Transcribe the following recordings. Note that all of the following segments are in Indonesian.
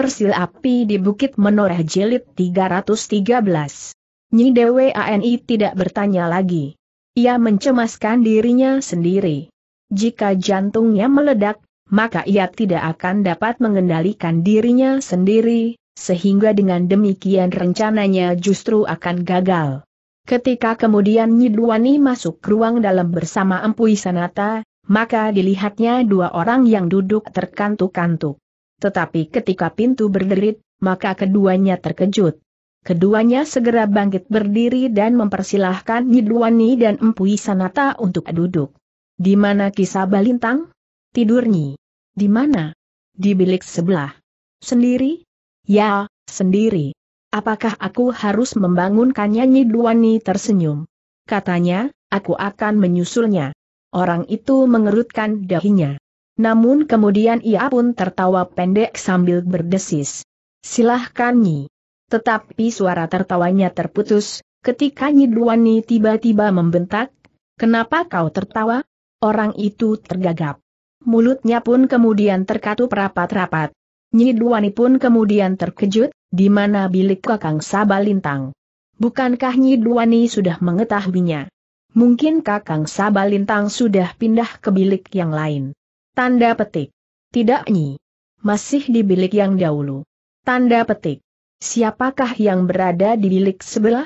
Sil Api di Bukit Menoreh Jelit 313. Nyi Dewi Ani tidak bertanya lagi. Ia mencemaskan dirinya sendiri. Jika jantungnya meledak, maka ia tidak akan dapat mengendalikan dirinya sendiri, sehingga dengan demikian rencananya justru akan gagal. Ketika kemudian Nyi Nyidwani masuk ruang dalam bersama Empu Isanata, maka dilihatnya dua orang yang duduk terkantuk-kantuk. Tetapi ketika pintu berderit, maka keduanya terkejut. Keduanya segera bangkit berdiri dan mempersilahkan Nyidwani dan Empu Sanata untuk duduk. Di mana kisah Balintang? Tidurnya. Di mana? Di bilik sebelah. Sendiri? Ya, sendiri. Apakah aku harus membangunkannya Nyidwani tersenyum? Katanya, aku akan menyusulnya. Orang itu mengerutkan dahinya. Namun kemudian ia pun tertawa pendek sambil berdesis. Silahkan Nyi. Tetapi suara tertawanya terputus, ketika Nyi Duwani tiba-tiba membentak, Kenapa kau tertawa? Orang itu tergagap. Mulutnya pun kemudian terkatup rapat-rapat. Nyi Duwani pun kemudian terkejut, di mana bilik kakang Sabalintang. Bukankah Nyi Duwani sudah mengetahuinya? Mungkin kakang Sabalintang sudah pindah ke bilik yang lain. Tanda petik. Tidak Nyi. Masih di bilik yang dahulu. Tanda petik. Siapakah yang berada di bilik sebelah?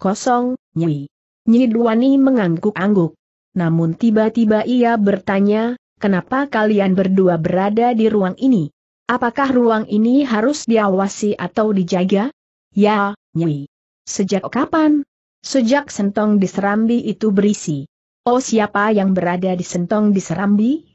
Kosong, Nyi. Nyi Duani mengangguk-angguk. Namun tiba-tiba ia bertanya, kenapa kalian berdua berada di ruang ini? Apakah ruang ini harus diawasi atau dijaga? Ya, Nyi. Sejak kapan? Sejak sentong di Serambi itu berisi. Oh siapa yang berada di sentong di Serambi?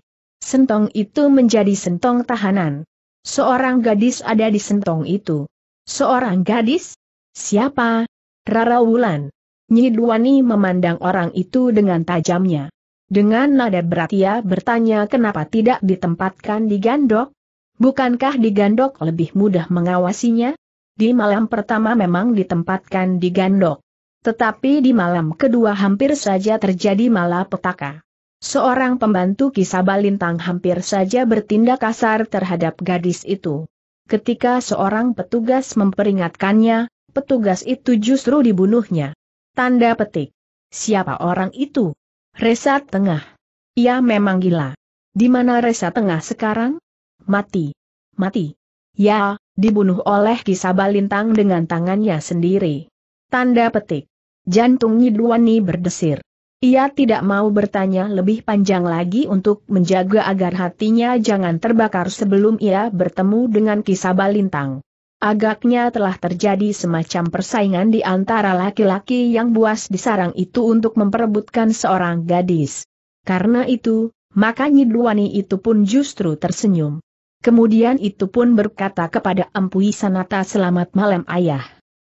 Sentong itu menjadi sentong tahanan. Seorang gadis ada di sentong itu. Seorang gadis? Siapa? Rara Wulan. Nyidwani memandang orang itu dengan tajamnya. Dengan nada berat ia bertanya kenapa tidak ditempatkan di gandok? Bukankah di gandok lebih mudah mengawasinya? Di malam pertama memang ditempatkan di gandok. Tetapi di malam kedua hampir saja terjadi malapetaka. Seorang pembantu kisah Balintang hampir saja bertindak kasar terhadap gadis itu. Ketika seorang petugas memperingatkannya, petugas itu justru dibunuhnya. Tanda petik. Siapa orang itu? Resa Tengah. Ia memang gila. Di mana Resa Tengah sekarang? Mati. Mati. Ya, dibunuh oleh kisah Balintang dengan tangannya sendiri. Tanda petik. Jantung Nyidwani berdesir. Ia tidak mau bertanya lebih panjang lagi untuk menjaga agar hatinya jangan terbakar sebelum ia bertemu dengan kisah balintang. Agaknya telah terjadi semacam persaingan di antara laki-laki yang buas di sarang itu untuk memperebutkan seorang gadis. Karena itu, maka Nyidwani itu pun justru tersenyum. Kemudian itu pun berkata kepada Empui Sanata selamat malam ayah.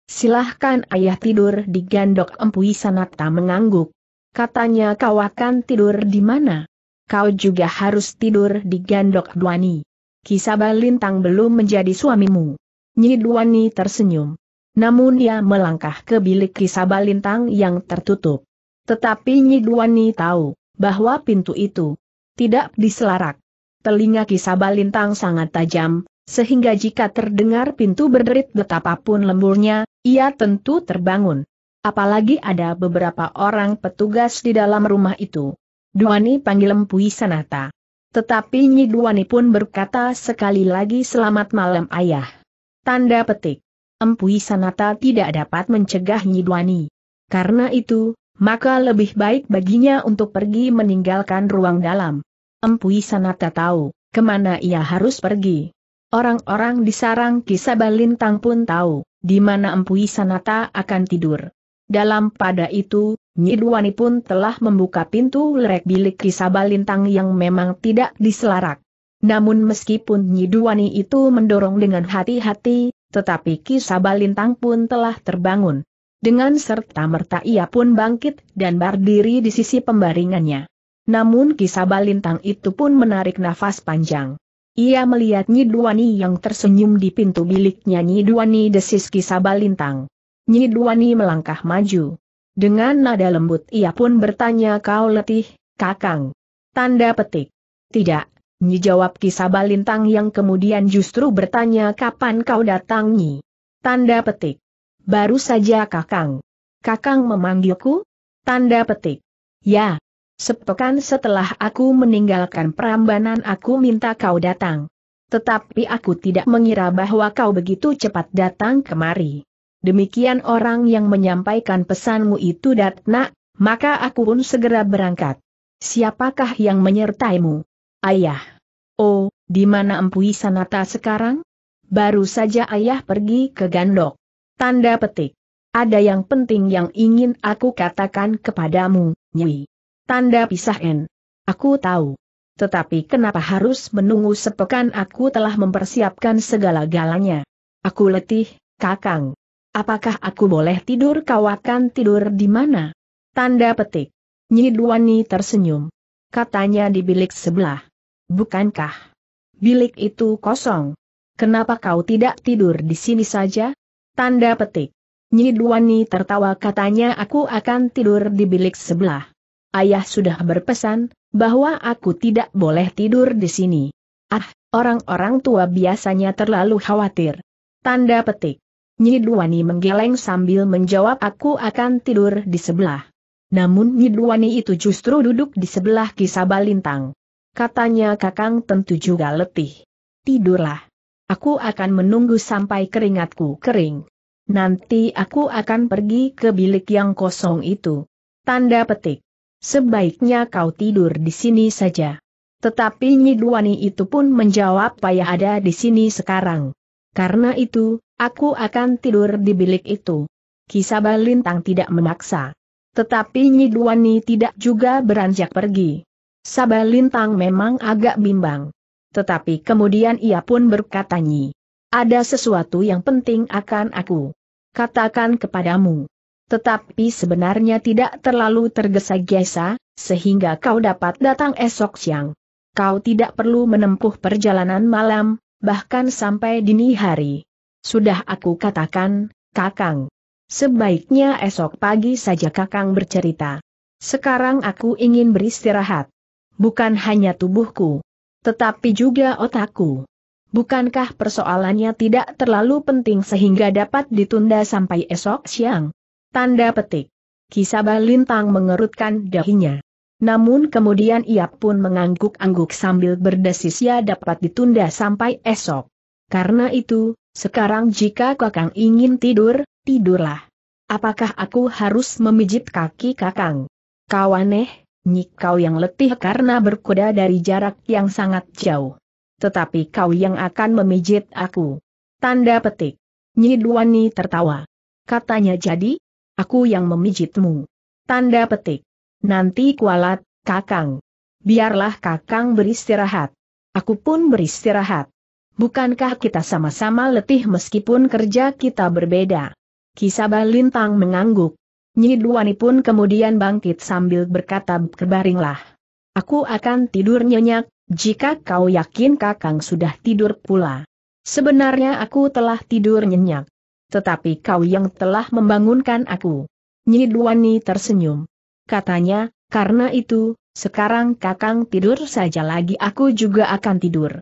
Silahkan ayah tidur di gandok Empui Sanata mengangguk. Katanya kau akan tidur di mana? Kau juga harus tidur di gandok Duani. Kisaba Lintang belum menjadi suamimu. Nyi Duani tersenyum. Namun ia melangkah ke bilik Kisaba Lintang yang tertutup. Tetapi Nyi Duani tahu bahwa pintu itu tidak diselarak. Telinga Kisaba Lintang sangat tajam, sehingga jika terdengar pintu berderit betapapun lemburnya, ia tentu terbangun. Apalagi ada beberapa orang petugas di dalam rumah itu. Duani panggil Mpui Sanata. Tetapi Nyi Duani pun berkata sekali lagi selamat malam ayah. Tanda petik. Empui Sanata tidak dapat mencegah Nyi Duani. Karena itu, maka lebih baik baginya untuk pergi meninggalkan ruang dalam. Empui Sanata tahu, kemana ia harus pergi. Orang-orang di sarang kisah Balintang pun tahu, di mana Empui Sanata akan tidur. Dalam pada itu, Nyidwani pun telah membuka pintu lerek bilik Kisabalintang yang memang tidak diselarak. Namun meskipun Nyidwani itu mendorong dengan hati-hati, tetapi Kisaba pun telah terbangun. Dengan serta merta ia pun bangkit dan berdiri di sisi pembaringannya. Namun Kisaba itu pun menarik nafas panjang. Ia melihat Nyidwani yang tersenyum di pintu biliknya Nyidwani desis Kisaba Nyi Duwani melangkah maju. Dengan nada lembut ia pun bertanya kau letih, kakang. Tanda petik. Tidak, Nyi jawab kisah balintang yang kemudian justru bertanya kapan kau datang Nyi. Tanda petik. Baru saja kakang. Kakang memanggilku? Tanda petik. Ya. Sepekan setelah aku meninggalkan perambanan aku minta kau datang. Tetapi aku tidak mengira bahwa kau begitu cepat datang kemari demikian orang yang menyampaikan pesanmu itu datna, maka aku pun segera berangkat. Siapakah yang menyertaimu? Ayah. Oh, di mana Empui Sanata sekarang? Baru saja ayah pergi ke Gandok. Tanda petik. Ada yang penting yang ingin aku katakan kepadamu, Nyi. Tanda pisah N. Aku tahu. Tetapi kenapa harus menunggu sepekan aku telah mempersiapkan segala galanya. Aku letih, Kakang. Apakah aku boleh tidur kau akan tidur di mana? Tanda petik. Nyidwani tersenyum. Katanya di bilik sebelah. Bukankah? Bilik itu kosong. Kenapa kau tidak tidur di sini saja? Tanda petik. Nyidwani tertawa katanya aku akan tidur di bilik sebelah. Ayah sudah berpesan, bahwa aku tidak boleh tidur di sini. Ah, orang-orang tua biasanya terlalu khawatir. Tanda petik. Nyidwani menggeleng sambil menjawab aku akan tidur di sebelah. Namun Nyidwani itu justru duduk di sebelah Kisabalintang. Katanya Kakang tentu juga letih. Tidurlah. Aku akan menunggu sampai keringatku kering. Nanti aku akan pergi ke bilik yang kosong itu. Tanda petik. Sebaiknya kau tidur di sini saja. Tetapi Nyidwani itu pun menjawab payah ada di sini sekarang. Karena itu, Aku akan tidur di bilik itu. Kisah Lintang tidak memaksa. Tetapi Nyiduani tidak juga beranjak pergi. Sabah Lintang memang agak bimbang. Tetapi kemudian ia pun berkata Nyi. Ada sesuatu yang penting akan aku katakan kepadamu. Tetapi sebenarnya tidak terlalu tergesa-gesa, sehingga kau dapat datang esok siang. Kau tidak perlu menempuh perjalanan malam, bahkan sampai dini hari. Sudah aku katakan, Kakang. Sebaiknya esok pagi saja Kakang bercerita. Sekarang aku ingin beristirahat. Bukan hanya tubuhku, tetapi juga otakku. Bukankah persoalannya tidak terlalu penting sehingga dapat ditunda sampai esok siang? Tanda petik. Kisabah Lintang mengerutkan dahinya. Namun kemudian ia pun mengangguk-angguk sambil berdesis ya dapat ditunda sampai esok. Karena itu, sekarang jika kakang ingin tidur, tidurlah. Apakah aku harus memijit kaki kakang? kawaneh aneh, nyik kau yang letih karena berkuda dari jarak yang sangat jauh. Tetapi kau yang akan memijit aku. Tanda petik. Nyiduani tertawa. Katanya jadi, aku yang memijitmu. Tanda petik. Nanti kualat, kakang. Biarlah kakang beristirahat. Aku pun beristirahat. Bukankah kita sama-sama letih meskipun kerja kita berbeda? Kisabah Lintang mengangguk. Nyi pun kemudian bangkit sambil berkata berbaringlah. Aku akan tidur nyenyak, jika kau yakin kakang sudah tidur pula. Sebenarnya aku telah tidur nyenyak. Tetapi kau yang telah membangunkan aku. Nyi tersenyum. Katanya, karena itu, sekarang kakang tidur saja lagi aku juga akan tidur.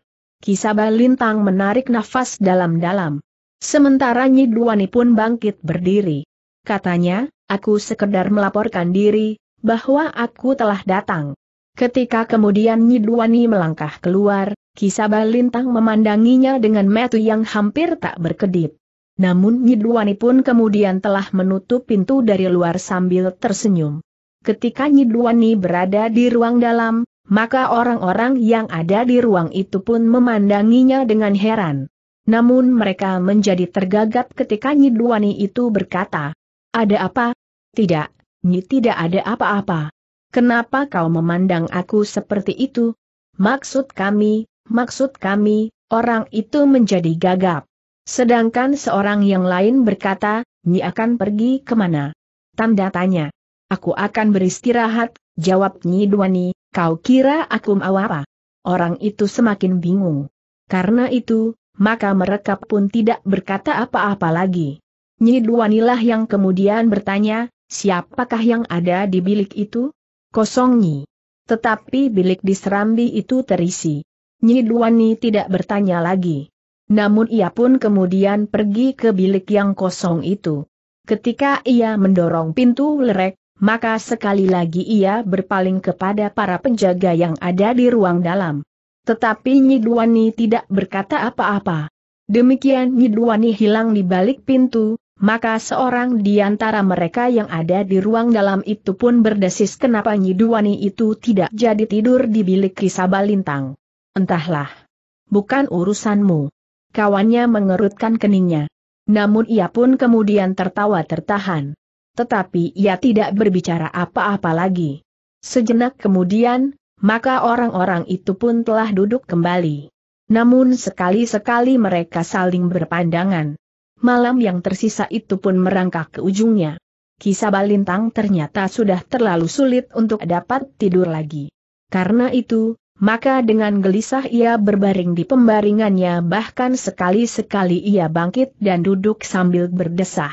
Kisabah Lintang menarik nafas dalam-dalam. Sementara Nyi pun bangkit berdiri. Katanya, aku sekedar melaporkan diri, bahwa aku telah datang. Ketika kemudian Nyi melangkah keluar, Kisabah Lintang memandanginya dengan metu yang hampir tak berkedip. Namun Nyi pun kemudian telah menutup pintu dari luar sambil tersenyum. Ketika Nyi berada di ruang dalam, maka orang-orang yang ada di ruang itu pun memandanginya dengan heran. Namun mereka menjadi tergagap ketika Nyidwani itu berkata, Ada apa? Tidak, Nyi tidak ada apa-apa. Kenapa kau memandang aku seperti itu? Maksud kami, maksud kami, orang itu menjadi gagap. Sedangkan seorang yang lain berkata, Nyi akan pergi kemana? Tanda tanya. Aku akan beristirahat, Jawab Nyidwani, kau kira aku mau apa? Orang itu semakin bingung. Karena itu, maka mereka pun tidak berkata apa-apa lagi. lah yang kemudian bertanya, siapakah yang ada di bilik itu? Kosong Nyi. Tetapi bilik di Serambi itu terisi. Nyidwani tidak bertanya lagi. Namun ia pun kemudian pergi ke bilik yang kosong itu. Ketika ia mendorong pintu lerek, maka sekali lagi ia berpaling kepada para penjaga yang ada di ruang dalam. Tetapi Nyidwani tidak berkata apa-apa. Demikian Nyidwani hilang di balik pintu, maka seorang di antara mereka yang ada di ruang dalam itu pun berdesis kenapa Nyidwani itu tidak jadi tidur di bilik Kisabalintang. Entahlah. Bukan urusanmu. Kawannya mengerutkan keningnya. Namun ia pun kemudian tertawa tertahan tetapi ia tidak berbicara apa-apa lagi. Sejenak kemudian, maka orang-orang itu pun telah duduk kembali. Namun sekali-sekali mereka saling berpandangan. Malam yang tersisa itu pun merangkak ke ujungnya. Kisah Balintang ternyata sudah terlalu sulit untuk dapat tidur lagi. Karena itu, maka dengan gelisah ia berbaring di pembaringannya bahkan sekali-sekali ia bangkit dan duduk sambil berdesah.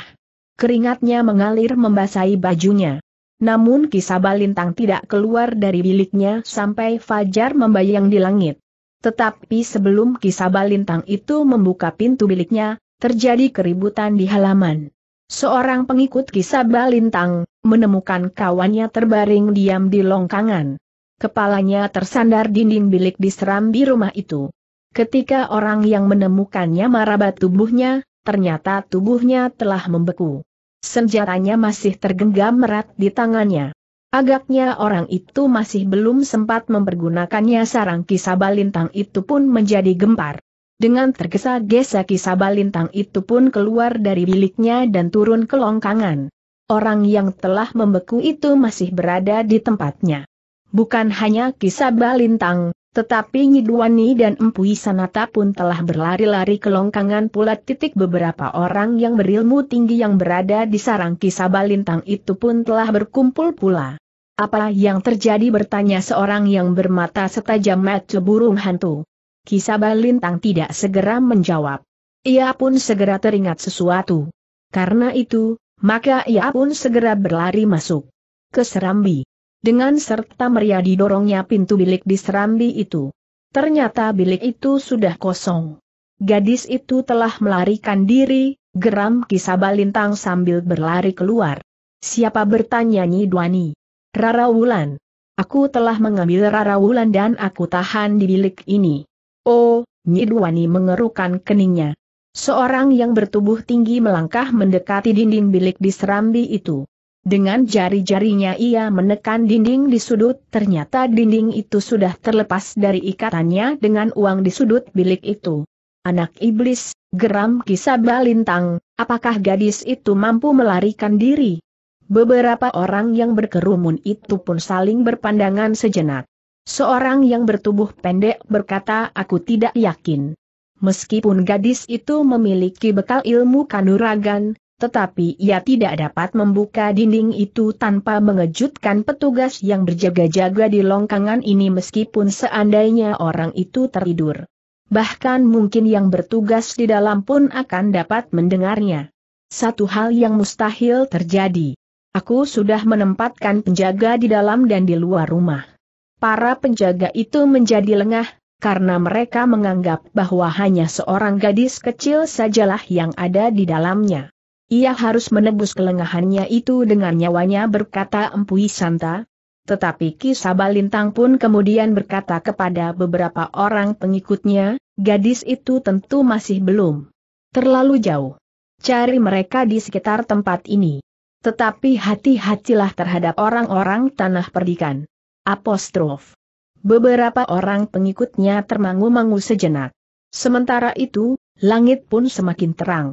Keringatnya mengalir membasahi bajunya. Namun kisah balintang tidak keluar dari biliknya sampai fajar membayang di langit. Tetapi sebelum kisah balintang itu membuka pintu biliknya, terjadi keributan di halaman. Seorang pengikut kisah balintang, menemukan kawannya terbaring diam di longkangan. Kepalanya tersandar dinding bilik di serambi rumah itu. Ketika orang yang menemukannya marah batubuhnya, ternyata tubuhnya telah membeku. Senjatanya masih tergenggam erat di tangannya. Agaknya orang itu masih belum sempat mempergunakannya sarang kisabalintang itu pun menjadi gempar. Dengan tergesa-gesa kisabalintang itu pun keluar dari biliknya dan turun ke longkangan. Orang yang telah membeku itu masih berada di tempatnya. Bukan hanya kisabalintang, tetapi Nyiduani dan Empu Sanata pun telah berlari-lari ke longkangan pula titik beberapa orang yang berilmu tinggi yang berada di sarang Kisabalintang itu pun telah berkumpul pula. Apa yang terjadi bertanya seorang yang bermata setajam mata burung hantu. Kisabalintang tidak segera menjawab. Ia pun segera teringat sesuatu. Karena itu, maka ia pun segera berlari masuk ke Serambi. Dengan serta meriah didorongnya pintu bilik di serambi itu. Ternyata bilik itu sudah kosong. Gadis itu telah melarikan diri, geram kisah balintang sambil berlari keluar. Siapa bertanya Nyi Duani? Rara Wulan. Aku telah mengambil Rara Wulan dan aku tahan di bilik ini. Oh, Nyi Duani mengerukan keningnya. Seorang yang bertubuh tinggi melangkah mendekati dinding bilik di serambi itu. Dengan jari-jarinya ia menekan dinding di sudut, ternyata dinding itu sudah terlepas dari ikatannya dengan uang di sudut bilik itu. Anak iblis, geram kisah balintang, apakah gadis itu mampu melarikan diri? Beberapa orang yang berkerumun itu pun saling berpandangan sejenak. Seorang yang bertubuh pendek berkata aku tidak yakin. Meskipun gadis itu memiliki bekal ilmu kanuragan, tetapi ia tidak dapat membuka dinding itu tanpa mengejutkan petugas yang berjaga-jaga di longkangan ini meskipun seandainya orang itu tertidur. Bahkan mungkin yang bertugas di dalam pun akan dapat mendengarnya. Satu hal yang mustahil terjadi. Aku sudah menempatkan penjaga di dalam dan di luar rumah. Para penjaga itu menjadi lengah, karena mereka menganggap bahwa hanya seorang gadis kecil sajalah yang ada di dalamnya. Ia harus menebus kelengahannya itu dengan nyawanya berkata Empu Santa. Tetapi Ki Sabalintang pun kemudian berkata kepada beberapa orang pengikutnya, gadis itu tentu masih belum terlalu jauh. Cari mereka di sekitar tempat ini. Tetapi hati-hatilah terhadap orang-orang tanah perdikan. Apostrof. Beberapa orang pengikutnya termangu-mangu sejenak. Sementara itu, langit pun semakin terang.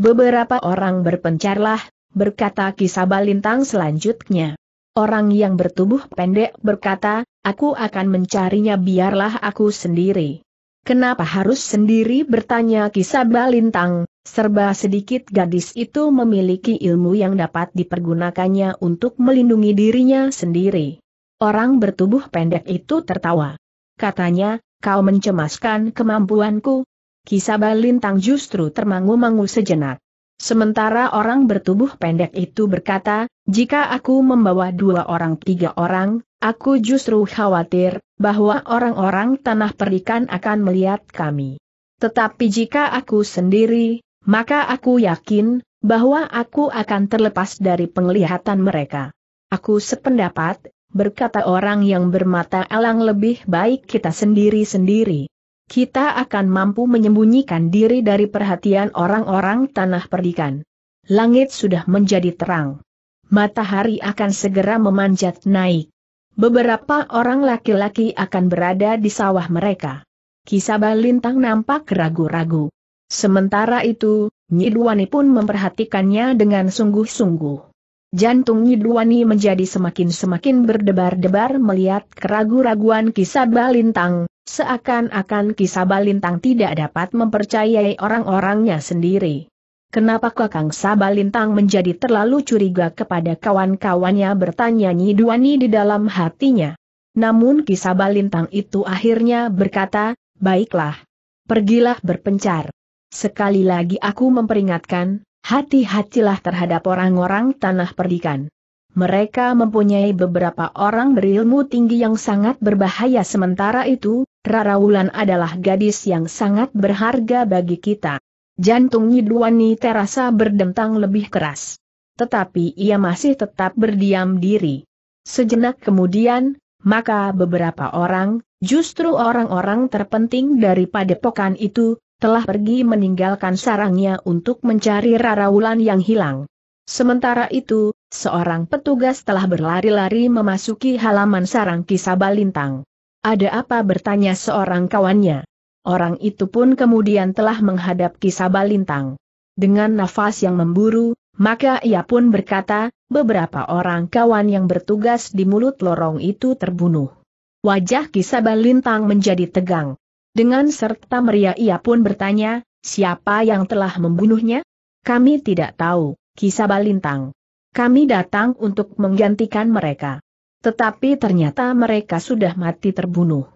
Beberapa orang berpencarlah, berkata kisah balintang selanjutnya. Orang yang bertubuh pendek berkata, aku akan mencarinya biarlah aku sendiri. Kenapa harus sendiri bertanya kisah balintang, serba sedikit gadis itu memiliki ilmu yang dapat dipergunakannya untuk melindungi dirinya sendiri. Orang bertubuh pendek itu tertawa. Katanya, kau mencemaskan kemampuanku, Kisabah Lintang justru termangu-mangu sejenak. Sementara orang bertubuh pendek itu berkata, jika aku membawa dua orang tiga orang, aku justru khawatir, bahwa orang-orang tanah perikan akan melihat kami. Tetapi jika aku sendiri, maka aku yakin, bahwa aku akan terlepas dari penglihatan mereka. Aku sependapat, berkata orang yang bermata elang lebih baik kita sendiri-sendiri kita akan mampu menyembunyikan diri dari perhatian orang-orang tanah perdikan. Langit sudah menjadi terang. Matahari akan segera memanjat naik. Beberapa orang laki-laki akan berada di sawah mereka. Kisaba Lintang nampak ragu-ragu. Sementara itu, Nyidwani pun memperhatikannya dengan sungguh-sungguh. Jantung Nyidwani menjadi semakin-semakin berdebar-debar melihat keragu-raguan Kisaba Lintang, Seakan-akan kisah Balintang tidak dapat mempercayai orang-orangnya sendiri. Kenapa Kakang Sabalintang menjadi terlalu curiga kepada kawan-kawannya bertanya Nyiduani di dalam hatinya. Namun Kisabalintang itu akhirnya berkata, baiklah. Pergilah berpencar. Sekali lagi aku memperingatkan, hati-hatilah terhadap orang-orang tanah perdikan. Mereka mempunyai beberapa orang berilmu tinggi yang sangat berbahaya sementara itu, Rara Wulan adalah gadis yang sangat berharga bagi kita. Jantung Yidwani terasa berdentang lebih keras. Tetapi ia masih tetap berdiam diri. Sejenak kemudian, maka beberapa orang, justru orang-orang terpenting daripada padepokan itu, telah pergi meninggalkan sarangnya untuk mencari Rara Wulan yang hilang. Sementara itu, seorang petugas telah berlari-lari memasuki halaman sarang Kisabalintang. Ada apa bertanya seorang kawannya. Orang itu pun kemudian telah menghadap Kisabalintang. Dengan nafas yang memburu, maka ia pun berkata, beberapa orang kawan yang bertugas di mulut lorong itu terbunuh. Wajah Kisabalintang menjadi tegang. Dengan serta meriah ia pun bertanya, siapa yang telah membunuhnya? Kami tidak tahu, Kisabalintang. Kami datang untuk menggantikan mereka. Tetapi ternyata mereka sudah mati terbunuh.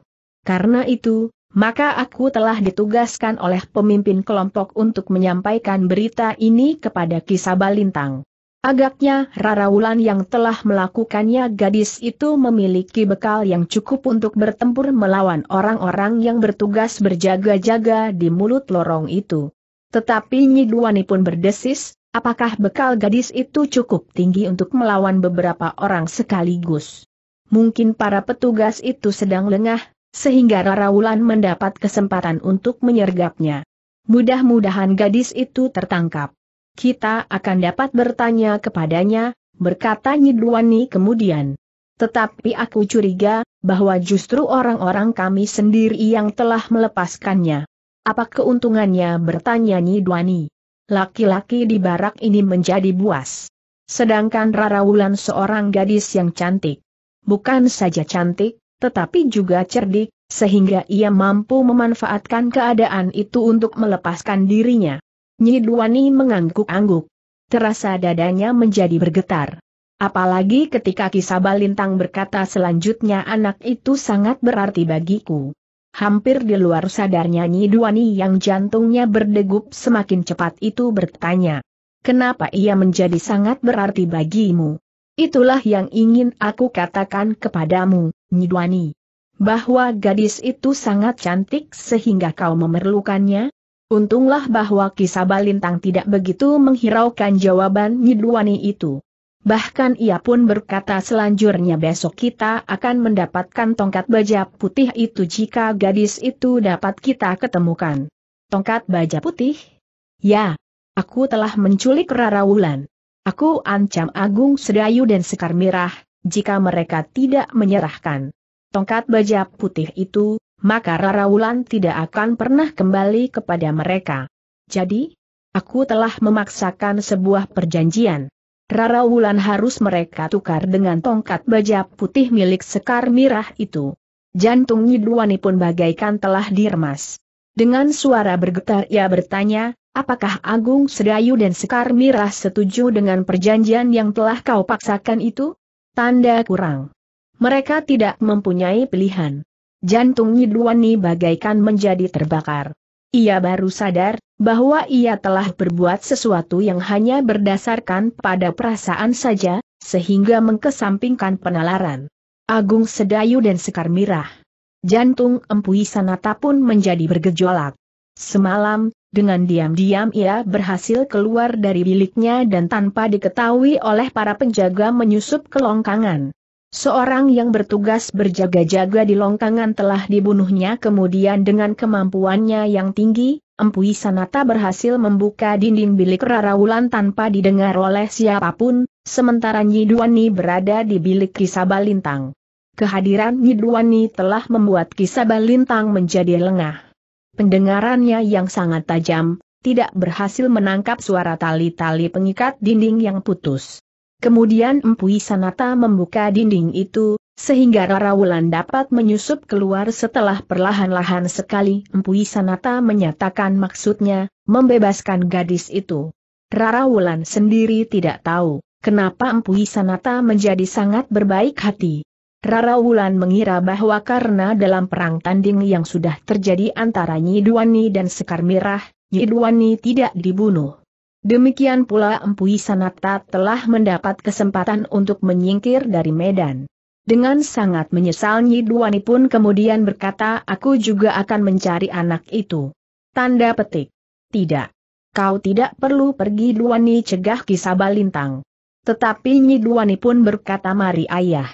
Karena itu, maka aku telah ditugaskan oleh pemimpin kelompok untuk menyampaikan berita ini kepada kisah Balintang. Agaknya Rara Wulan yang telah melakukannya gadis itu memiliki bekal yang cukup untuk bertempur melawan orang-orang yang bertugas berjaga-jaga di mulut lorong itu. Tetapi Nyiduani pun berdesis, Apakah bekal gadis itu cukup tinggi untuk melawan beberapa orang sekaligus? Mungkin para petugas itu sedang lengah, sehingga Rara Wulan mendapat kesempatan untuk menyergapnya. Mudah-mudahan gadis itu tertangkap. Kita akan dapat bertanya kepadanya, berkata Nyidwani kemudian. Tetapi aku curiga, bahwa justru orang-orang kami sendiri yang telah melepaskannya. Apa keuntungannya bertanya Nyidwani? laki-laki di barak ini menjadi buas. Sedangkan Rara Wulan seorang gadis yang cantik. Bukan saja cantik, tetapi juga cerdik, sehingga ia mampu memanfaatkan keadaan itu untuk melepaskan dirinya. Nyiduani mengangguk-angguk. Terasa dadanya menjadi bergetar. Apalagi ketika kisabalintang berkata selanjutnya anak itu sangat berarti bagiku. Hampir di luar sadarnya Nyi Duani yang jantungnya berdegup semakin cepat itu bertanya. Kenapa ia menjadi sangat berarti bagimu? Itulah yang ingin aku katakan kepadamu, Nyi Duani. Bahwa gadis itu sangat cantik sehingga kau memerlukannya? Untunglah bahwa kisah balintang tidak begitu menghiraukan jawaban Nyidwani itu. Bahkan ia pun berkata selanjutnya besok kita akan mendapatkan tongkat baja putih itu jika gadis itu dapat kita ketemukan. Tongkat baja putih? Ya, aku telah menculik Rara Wulan. Aku ancam Agung Sedayu dan Sekar Mirah, jika mereka tidak menyerahkan tongkat baja putih itu, maka Rara Wulan tidak akan pernah kembali kepada mereka. Jadi, aku telah memaksakan sebuah perjanjian. Rara Wulan harus mereka tukar dengan tongkat baja putih milik Sekar Mirah itu. Jantung Nyiduani pun bagaikan telah diremas. Dengan suara bergetar ia bertanya, apakah Agung Sedayu dan Sekar Mirah setuju dengan perjanjian yang telah kau paksakan itu? Tanda kurang. Mereka tidak mempunyai pilihan. Jantung Nyiduani bagaikan menjadi terbakar ia baru sadar bahwa ia telah berbuat sesuatu yang hanya berdasarkan pada perasaan saja, sehingga mengkesampingkan penalaran. Agung Sedayu dan Sekar Mirah. Jantung Empui Sanata pun menjadi bergejolak. Semalam, dengan diam-diam ia berhasil keluar dari biliknya dan tanpa diketahui oleh para penjaga menyusup ke longkangan. Seorang yang bertugas berjaga-jaga di longkangan telah dibunuhnya kemudian dengan kemampuannya yang tinggi, Empui Sanata berhasil membuka dinding bilik Rarawulan tanpa didengar oleh siapapun, sementara Nyiduani berada di bilik Kisabalintang. Kehadiran Nyiduani telah membuat Kisabalintang menjadi lengah. Pendengarannya yang sangat tajam, tidak berhasil menangkap suara tali-tali pengikat dinding yang putus. Kemudian Empui Sanata membuka dinding itu, sehingga Rara Wulan dapat menyusup keluar setelah perlahan-lahan sekali Empui Sanata menyatakan maksudnya, membebaskan gadis itu. Rara Wulan sendiri tidak tahu, kenapa Empui Sanata menjadi sangat berbaik hati. Rara Wulan mengira bahwa karena dalam perang tanding yang sudah terjadi antara Nyiduani dan Sekar Mirah, Nyiduani tidak dibunuh. Demikian pula Empu Sanata telah mendapat kesempatan untuk menyingkir dari Medan. Dengan sangat menyesal Nyi Duwani pun kemudian berkata aku juga akan mencari anak itu. Tanda petik. Tidak. Kau tidak perlu pergi Duwani. cegah kisah balintang. Tetapi Nyi Duwani pun berkata mari ayah.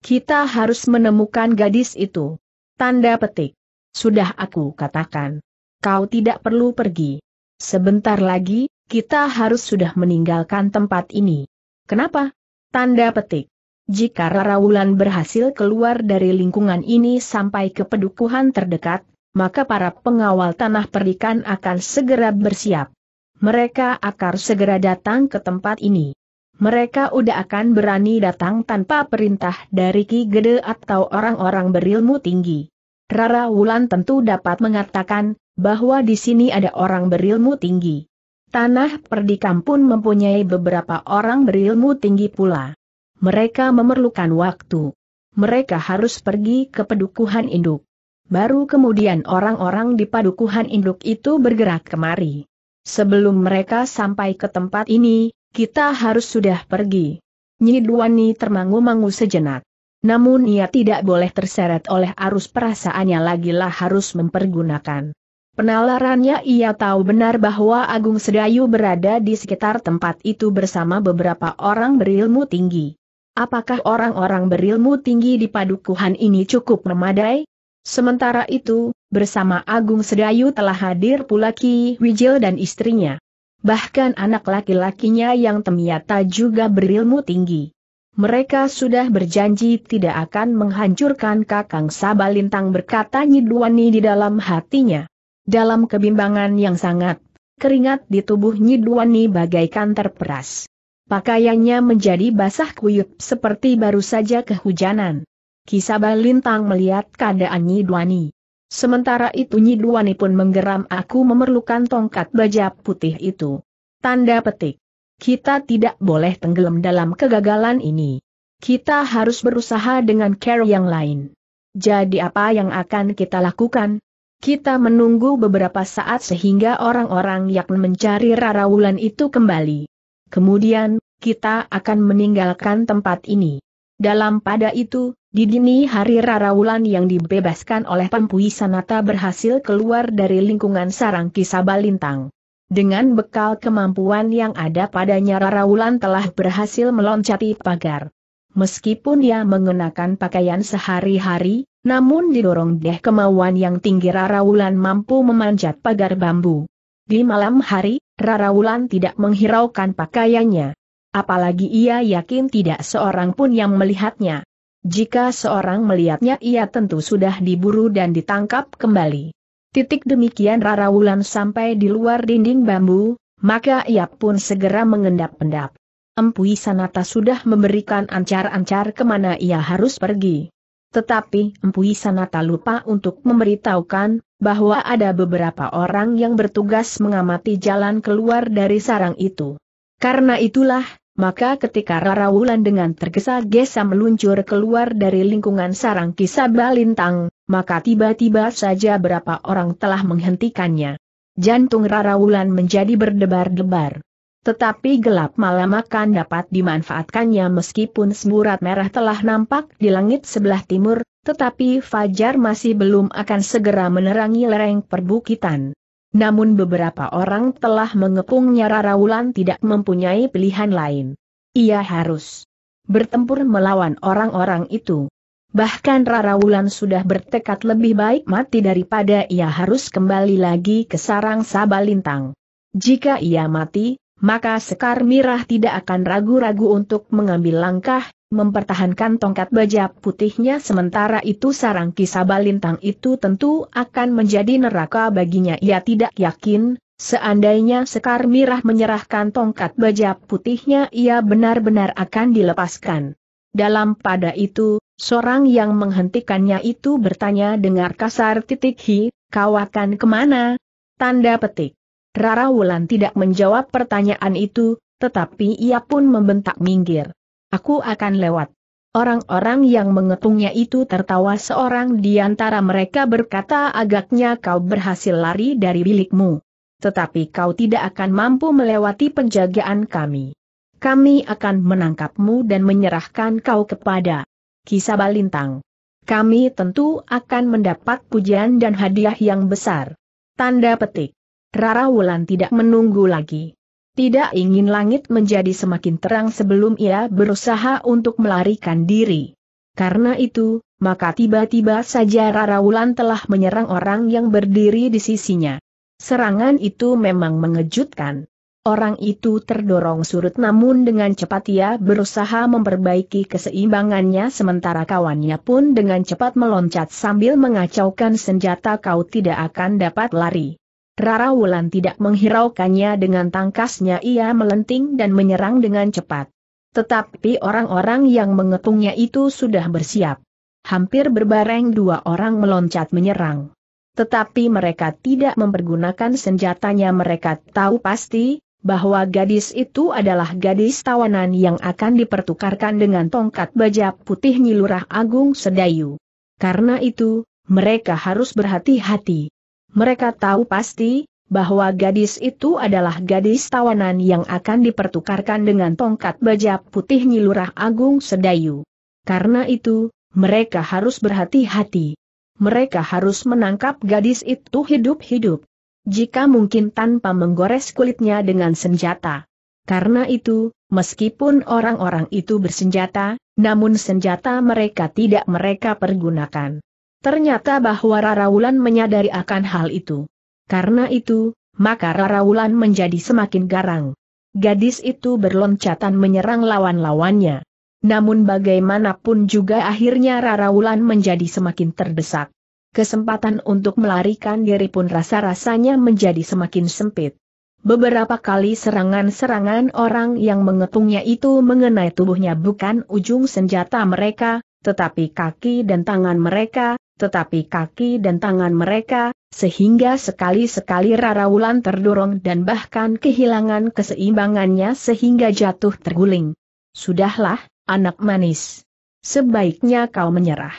Kita harus menemukan gadis itu. Tanda petik. Sudah aku katakan. Kau tidak perlu pergi. Sebentar lagi, kita harus sudah meninggalkan tempat ini. Kenapa? Tanda petik. Jika Wulan berhasil keluar dari lingkungan ini sampai ke pedukuhan terdekat, maka para pengawal tanah perikan akan segera bersiap. Mereka akan segera datang ke tempat ini. Mereka udah akan berani datang tanpa perintah dari Ki Gede atau orang-orang berilmu tinggi. Rara Wulan tentu dapat mengatakan bahwa di sini ada orang berilmu tinggi. Tanah Perdikam pun mempunyai beberapa orang berilmu tinggi pula. Mereka memerlukan waktu. Mereka harus pergi ke pedukuhan induk. Baru kemudian orang-orang di padukuhan induk itu bergerak kemari. Sebelum mereka sampai ke tempat ini, kita harus sudah pergi. Nyidwani termangu-mangu sejenak. Namun ia tidak boleh terseret oleh arus perasaannya lagilah harus mempergunakan Penalarannya ia tahu benar bahwa Agung Sedayu berada di sekitar tempat itu bersama beberapa orang berilmu tinggi. Apakah orang-orang berilmu tinggi di padukuhan ini cukup memadai? Sementara itu, bersama Agung Sedayu telah hadir pula Ki Wijil dan istrinya. Bahkan anak laki-lakinya yang ternyata juga berilmu tinggi. Mereka sudah berjanji tidak akan menghancurkan Kakang Sabalintang berkata Nyiduani di dalam hatinya dalam kebimbangan yang sangat. Keringat di tubuh Nyiduani bagaikan terperas. Pakaiannya menjadi basah kuyup seperti baru saja kehujanan. Kisabah Lintang melihat keadaan Nyiduani. Sementara itu Nyiduani pun menggeram aku memerlukan tongkat baja putih itu. Tanda petik. Kita tidak boleh tenggelam dalam kegagalan ini. Kita harus berusaha dengan care yang lain. Jadi apa yang akan kita lakukan? Kita menunggu beberapa saat sehingga orang-orang yang mencari Rara Wulan itu kembali. Kemudian, kita akan meninggalkan tempat ini. Dalam pada itu, di dini hari Rara Wulan yang dibebaskan oleh Pempui Sanata berhasil keluar dari lingkungan sarang Kisabalintang. Dengan bekal kemampuan yang ada padanya Rara Wulan telah berhasil meloncati pagar. Meskipun dia mengenakan pakaian sehari-hari, namun didorong deh kemauan yang tinggi Rara Wulan mampu memanjat pagar bambu. Di malam hari, Rara Wulan tidak menghiraukan pakaiannya. Apalagi ia yakin tidak seorang pun yang melihatnya. Jika seorang melihatnya ia tentu sudah diburu dan ditangkap kembali. Titik demikian Rara Wulan sampai di luar dinding bambu, maka ia pun segera mengendap-endap. Empui Sanata sudah memberikan ancar-ancar kemana ia harus pergi. Tetapi Empu Sanata lupa untuk memberitahukan, bahwa ada beberapa orang yang bertugas mengamati jalan keluar dari sarang itu. Karena itulah, maka ketika Rara Wulan dengan tergesa-gesa meluncur keluar dari lingkungan sarang kisah balintang, maka tiba-tiba saja berapa orang telah menghentikannya. Jantung Rara Wulan menjadi berdebar-debar. Tetapi gelap malam akan dapat dimanfaatkannya meskipun semburat merah telah nampak di langit sebelah timur, tetapi fajar masih belum akan segera menerangi lereng perbukitan. Namun beberapa orang telah mengepungnya Raraulan tidak mempunyai pilihan lain. Ia harus bertempur melawan orang-orang itu. Bahkan Raraulan sudah bertekad lebih baik mati daripada ia harus kembali lagi ke sarang Sabalintang. Jika ia mati, maka Sekar Mirah tidak akan ragu-ragu untuk mengambil langkah, mempertahankan tongkat baja putihnya sementara itu sarang kisabalintang itu tentu akan menjadi neraka baginya ia tidak yakin, seandainya Sekar Mirah menyerahkan tongkat baja putihnya ia benar-benar akan dilepaskan. Dalam pada itu, seorang yang menghentikannya itu bertanya dengar kasar titik hi, kau akan kemana? Tanda petik. Rara Wulan tidak menjawab pertanyaan itu, tetapi ia pun membentak minggir. Aku akan lewat. Orang-orang yang mengepungnya itu tertawa seorang di antara mereka berkata agaknya kau berhasil lari dari bilikmu. Tetapi kau tidak akan mampu melewati penjagaan kami. Kami akan menangkapmu dan menyerahkan kau kepada Kisah Balintang. Kami tentu akan mendapat pujian dan hadiah yang besar. Tanda petik. Rara Wulan tidak menunggu lagi. Tidak ingin langit menjadi semakin terang sebelum ia berusaha untuk melarikan diri. Karena itu, maka tiba-tiba saja Rara Wulan telah menyerang orang yang berdiri di sisinya. Serangan itu memang mengejutkan. Orang itu terdorong surut namun dengan cepat ia berusaha memperbaiki keseimbangannya sementara kawannya pun dengan cepat meloncat sambil mengacaukan senjata kau tidak akan dapat lari. Rara Wulan tidak menghiraukannya dengan tangkasnya ia melenting dan menyerang dengan cepat. Tetapi orang-orang yang mengepungnya itu sudah bersiap. Hampir berbareng dua orang meloncat menyerang. Tetapi mereka tidak mempergunakan senjatanya mereka tahu pasti, bahwa gadis itu adalah gadis tawanan yang akan dipertukarkan dengan tongkat baja putih Nyilurah Agung Sedayu. Karena itu, mereka harus berhati-hati. Mereka tahu pasti, bahwa gadis itu adalah gadis tawanan yang akan dipertukarkan dengan tongkat baja putih Nyilurah Agung Sedayu. Karena itu, mereka harus berhati-hati. Mereka harus menangkap gadis itu hidup-hidup. Jika mungkin tanpa menggores kulitnya dengan senjata. Karena itu, meskipun orang-orang itu bersenjata, namun senjata mereka tidak mereka pergunakan. Ternyata bahwa Raraulan menyadari akan hal itu. Karena itu, maka Raraulan menjadi semakin garang. Gadis itu berloncatan menyerang lawan-lawannya. Namun bagaimanapun juga akhirnya Raraulan menjadi semakin terdesak. Kesempatan untuk melarikan diri pun rasa-rasanya menjadi semakin sempit. Beberapa kali serangan-serangan orang yang mengepungnya itu mengenai tubuhnya bukan ujung senjata mereka, tetapi kaki dan tangan mereka, tetapi kaki dan tangan mereka, sehingga sekali-sekali Rara Wulan terdorong dan bahkan kehilangan keseimbangannya sehingga jatuh terguling. Sudahlah, anak manis. Sebaiknya kau menyerah.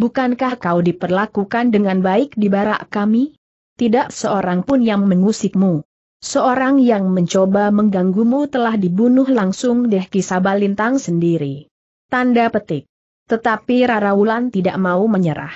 Bukankah kau diperlakukan dengan baik di barak kami? Tidak seorang pun yang mengusikmu. Seorang yang mencoba mengganggumu telah dibunuh langsung deh kisah balintang sendiri. Tanda petik. Tetapi Rara Wulan tidak mau menyerah.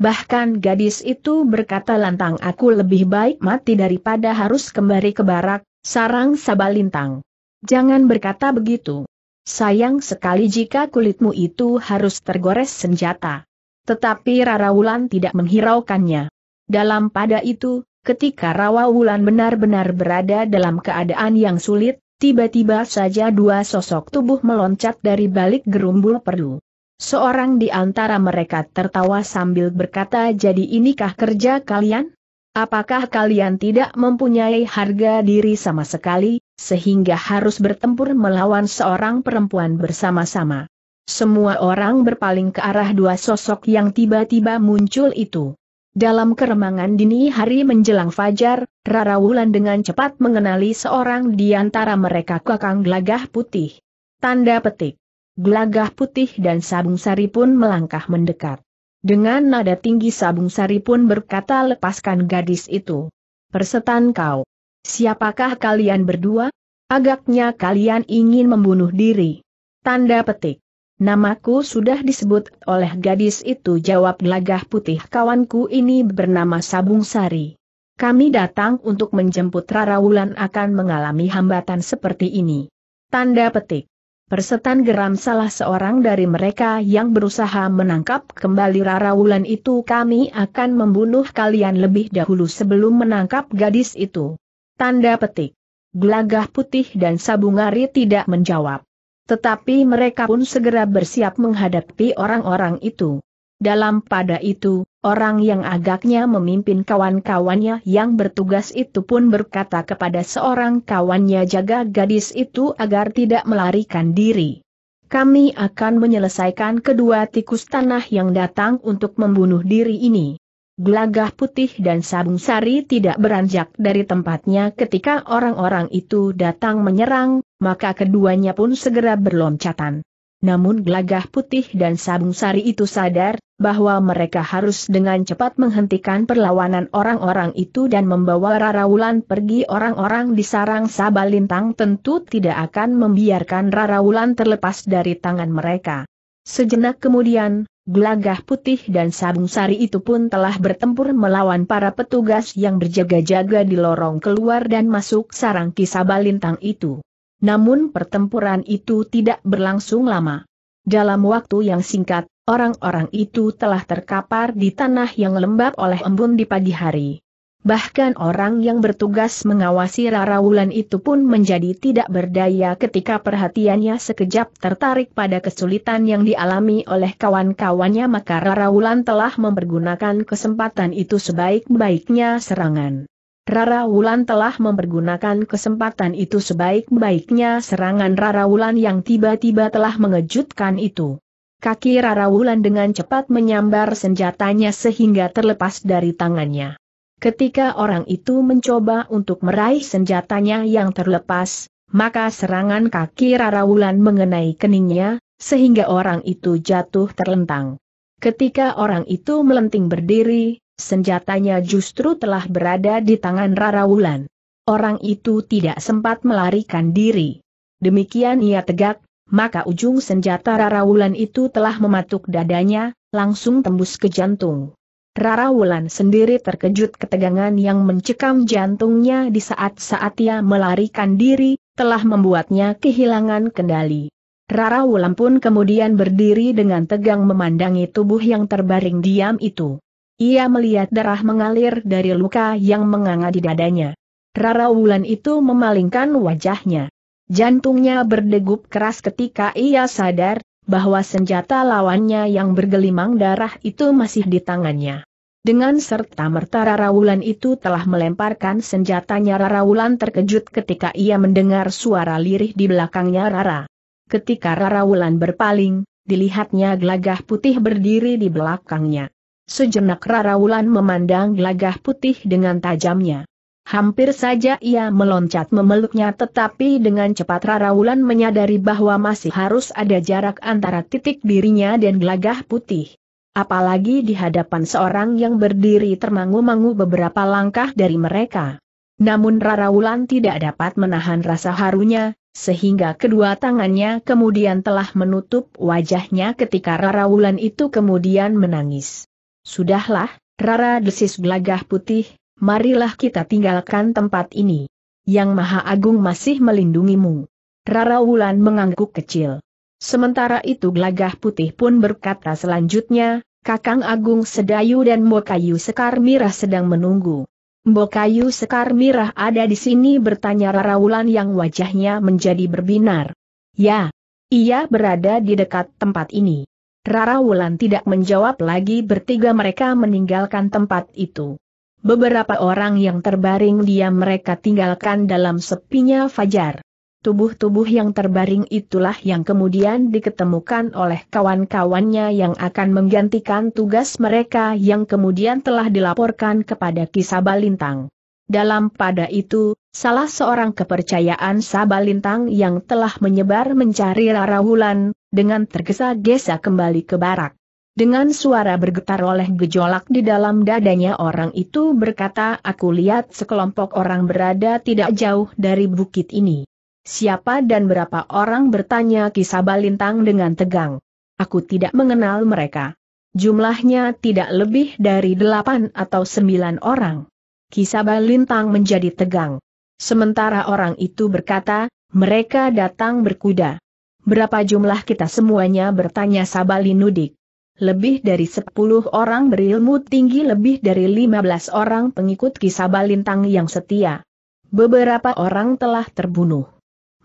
Bahkan gadis itu berkata lantang aku lebih baik mati daripada harus kembali ke barak, sarang Sabalintang. Jangan berkata begitu. Sayang sekali jika kulitmu itu harus tergores senjata. Tetapi Rara Wulan tidak menghiraukannya. Dalam pada itu, ketika Rawa Wulan benar-benar berada dalam keadaan yang sulit, tiba-tiba saja dua sosok tubuh meloncat dari balik gerumbul perlu. Seorang di antara mereka tertawa sambil berkata jadi inikah kerja kalian? Apakah kalian tidak mempunyai harga diri sama sekali, sehingga harus bertempur melawan seorang perempuan bersama-sama? Semua orang berpaling ke arah dua sosok yang tiba-tiba muncul itu. Dalam keremangan dini hari menjelang fajar, Rara Wulan dengan cepat mengenali seorang di antara mereka kakang gelagah putih. Tanda petik. Gelagah putih dan sabung sari pun melangkah mendekat. Dengan nada tinggi sabung sari pun berkata lepaskan gadis itu. Persetan kau. Siapakah kalian berdua? Agaknya kalian ingin membunuh diri. Tanda petik. Namaku sudah disebut oleh gadis itu jawab gelagah putih kawanku ini bernama Sabung Sari. Kami datang untuk menjemput Rara Wulan akan mengalami hambatan seperti ini. Tanda petik. Persetan geram salah seorang dari mereka yang berusaha menangkap kembali Rara Wulan itu kami akan membunuh kalian lebih dahulu sebelum menangkap gadis itu. Tanda petik. Gelagah putih dan sabungari tidak menjawab. Tetapi mereka pun segera bersiap menghadapi orang-orang itu. Dalam pada itu, orang yang agaknya memimpin kawan-kawannya yang bertugas itu pun berkata kepada seorang kawannya jaga gadis itu agar tidak melarikan diri. Kami akan menyelesaikan kedua tikus tanah yang datang untuk membunuh diri ini. Gelagah putih dan sabung sari tidak beranjak dari tempatnya ketika orang-orang itu datang menyerang, maka keduanya pun segera berloncatan. Namun gelagah putih dan sabung sari itu sadar, bahwa mereka harus dengan cepat menghentikan perlawanan orang-orang itu dan membawa Rara Wulan pergi orang-orang di sarang Sabalintang tentu tidak akan membiarkan Rara Wulan terlepas dari tangan mereka. Sejenak kemudian, Gelagah Putih dan Sabung Sari itu pun telah bertempur melawan para petugas yang berjaga-jaga di lorong keluar dan masuk sarang Kisabalintang itu. Namun pertempuran itu tidak berlangsung lama. Dalam waktu yang singkat, Orang-orang itu telah terkapar di tanah yang lembab oleh embun di pagi hari. Bahkan orang yang bertugas mengawasi Rara Wulan itu pun menjadi tidak berdaya ketika perhatiannya sekejap tertarik pada kesulitan yang dialami oleh kawan-kawannya maka Wulan telah mempergunakan kesempatan itu sebaik-baiknya serangan. Rara Wulan telah mempergunakan kesempatan itu sebaik-baiknya serangan Rara Wulan yang tiba-tiba telah mengejutkan itu. Kaki Rara Wulan dengan cepat menyambar senjatanya sehingga terlepas dari tangannya. Ketika orang itu mencoba untuk meraih senjatanya yang terlepas, maka serangan kaki Rara Wulan mengenai keningnya, sehingga orang itu jatuh terlentang. Ketika orang itu melenting berdiri, senjatanya justru telah berada di tangan Rara Wulan. Orang itu tidak sempat melarikan diri. Demikian ia tegak, maka ujung senjata Rara Wulan itu telah mematuk dadanya, langsung tembus ke jantung. Rara Wulan sendiri terkejut ketegangan yang mencekam jantungnya di saat-saat ia melarikan diri, telah membuatnya kehilangan kendali. Rara Wulan pun kemudian berdiri dengan tegang memandangi tubuh yang terbaring diam itu. Ia melihat darah mengalir dari luka yang menganga di dadanya. Rara Wulan itu memalingkan wajahnya. Jantungnya berdegup keras ketika ia sadar bahwa senjata lawannya yang bergelimang darah itu masih di tangannya. Dengan serta-merta Raraulan itu telah melemparkan senjatanya Raraulan terkejut ketika ia mendengar suara lirih di belakangnya Rara. Ketika Raraulan berpaling, dilihatnya gelagah putih berdiri di belakangnya. Sejenak Raraulan memandang gelagah putih dengan tajamnya. Hampir saja ia meloncat memeluknya tetapi dengan cepat Rara Wulan menyadari bahwa masih harus ada jarak antara titik dirinya dan gelagah putih. Apalagi di hadapan seorang yang berdiri termangu-mangu beberapa langkah dari mereka. Namun Rara Wulan tidak dapat menahan rasa harunya, sehingga kedua tangannya kemudian telah menutup wajahnya ketika Rara Wulan itu kemudian menangis. Sudahlah, Rara desis gelagah putih, marilah kita tinggalkan tempat ini. Yang Maha Agung masih melindungimu. Rara Wulan mengangguk kecil. Sementara itu Gelagah Putih pun berkata selanjutnya, Kakang Agung Sedayu dan Mbokayu Sekar Mirah sedang menunggu. Mbokayu Sekar Mirah ada di sini bertanya Rara Wulan yang wajahnya menjadi berbinar. Ya, ia berada di dekat tempat ini. Rara Wulan tidak menjawab lagi bertiga mereka meninggalkan tempat itu. Beberapa orang yang terbaring diam mereka tinggalkan dalam sepinya fajar. Tubuh-tubuh yang terbaring itulah yang kemudian diketemukan oleh kawan-kawannya yang akan menggantikan tugas mereka yang kemudian telah dilaporkan kepada Kisabalintang. Dalam pada itu, salah seorang kepercayaan Sabalintang yang telah menyebar mencari Rara Wulan, dengan tergesa-gesa kembali ke barak. Dengan suara bergetar oleh gejolak di dalam dadanya orang itu berkata aku lihat sekelompok orang berada tidak jauh dari bukit ini. Siapa dan berapa orang bertanya kisah balintang dengan tegang. Aku tidak mengenal mereka. Jumlahnya tidak lebih dari delapan atau sembilan orang. Kisah balintang menjadi tegang. Sementara orang itu berkata, mereka datang berkuda. Berapa jumlah kita semuanya bertanya Sabalinudik lebih dari 10 orang berilmu tinggi lebih dari 15 orang pengikut kisah balintang yang setia. Beberapa orang telah terbunuh.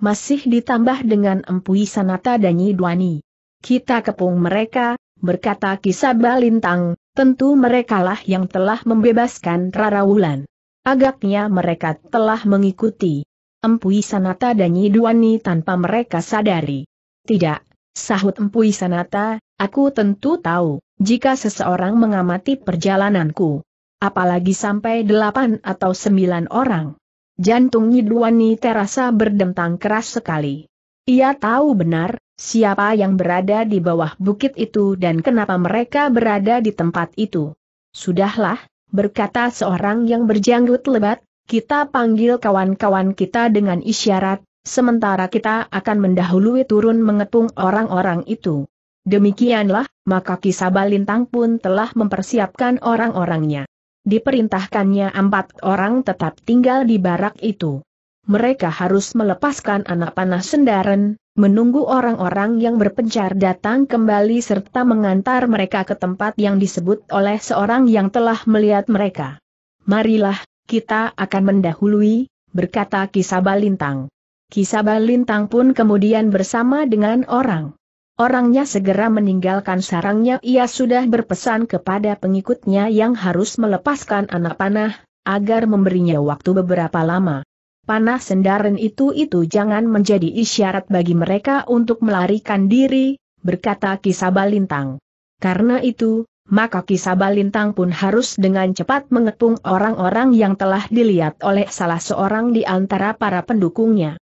Masih ditambah dengan Empui Sanata dan Nyidwani. Kita kepung mereka, berkata kisah balintang, tentu merekalah yang telah membebaskan Rarawulan. Agaknya mereka telah mengikuti Empui Sanata dan Nyidwani tanpa mereka sadari. Tidak, sahut Empui Sanata, Aku tentu tahu, jika seseorang mengamati perjalananku. Apalagi sampai delapan atau sembilan orang. Jantung Nyiduani terasa berdentang keras sekali. Ia tahu benar, siapa yang berada di bawah bukit itu dan kenapa mereka berada di tempat itu. Sudahlah, berkata seorang yang berjanggut lebat, kita panggil kawan-kawan kita dengan isyarat, sementara kita akan mendahului turun mengepung orang-orang itu. Demikianlah, maka kisah Balintang pun telah mempersiapkan orang-orangnya. Diperintahkannya empat orang tetap tinggal di barak itu. Mereka harus melepaskan anak panah sendaren, menunggu orang-orang yang berpencar datang kembali serta mengantar mereka ke tempat yang disebut oleh seorang yang telah melihat mereka. Marilah, kita akan mendahului, berkata kisah Lintang. Kisah Lintang pun kemudian bersama dengan orang Orangnya segera meninggalkan sarangnya ia sudah berpesan kepada pengikutnya yang harus melepaskan anak panah, agar memberinya waktu beberapa lama. Panah sendaren itu-itu jangan menjadi isyarat bagi mereka untuk melarikan diri, berkata Kisabalintang. Karena itu, maka Kisabalintang pun harus dengan cepat mengepung orang-orang yang telah dilihat oleh salah seorang di antara para pendukungnya.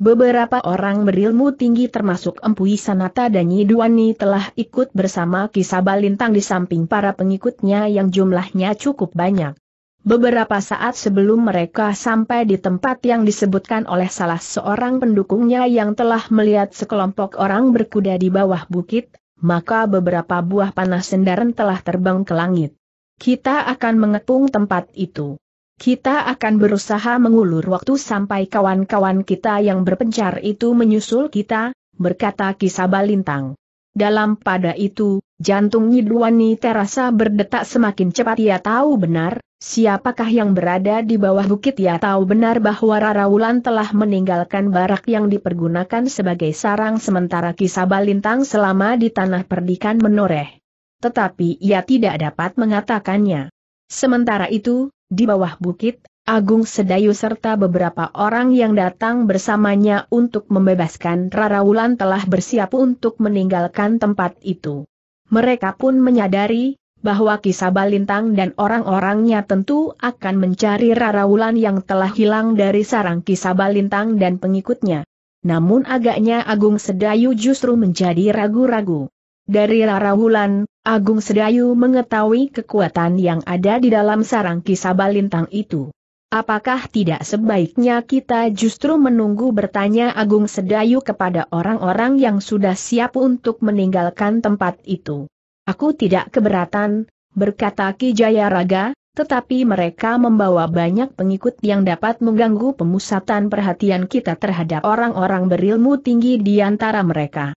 Beberapa orang berilmu tinggi termasuk Empu Sanata dan Yiduani telah ikut bersama kisah Balintang di samping para pengikutnya yang jumlahnya cukup banyak. Beberapa saat sebelum mereka sampai di tempat yang disebutkan oleh salah seorang pendukungnya yang telah melihat sekelompok orang berkuda di bawah bukit, maka beberapa buah panah sendaran telah terbang ke langit. Kita akan mengepung tempat itu. Kita akan berusaha mengulur waktu sampai kawan-kawan kita yang berpencar itu menyusul kita, berkata kisah balintang. Dalam pada itu, jantung Nyidwani terasa berdetak semakin cepat ia tahu benar, siapakah yang berada di bawah bukit ia tahu benar bahwa Raraulan telah meninggalkan barak yang dipergunakan sebagai sarang sementara kisah balintang selama di tanah perdikan menoreh. Tetapi ia tidak dapat mengatakannya. Sementara itu, di bawah bukit, Agung Sedayu serta beberapa orang yang datang bersamanya untuk membebaskan Wulan telah bersiap untuk meninggalkan tempat itu. Mereka pun menyadari bahwa kisah Balintang dan orang-orangnya tentu akan mencari Wulan yang telah hilang dari sarang kisah Balintang dan pengikutnya. Namun agaknya Agung Sedayu justru menjadi ragu-ragu. Dari Rara Wulan, Agung Sedayu mengetahui kekuatan yang ada di dalam sarang kisah balintang itu. Apakah tidak sebaiknya kita justru menunggu bertanya Agung Sedayu kepada orang-orang yang sudah siap untuk meninggalkan tempat itu? Aku tidak keberatan, berkata Ki Jayaraga, tetapi mereka membawa banyak pengikut yang dapat mengganggu pemusatan perhatian kita terhadap orang-orang berilmu tinggi di antara mereka.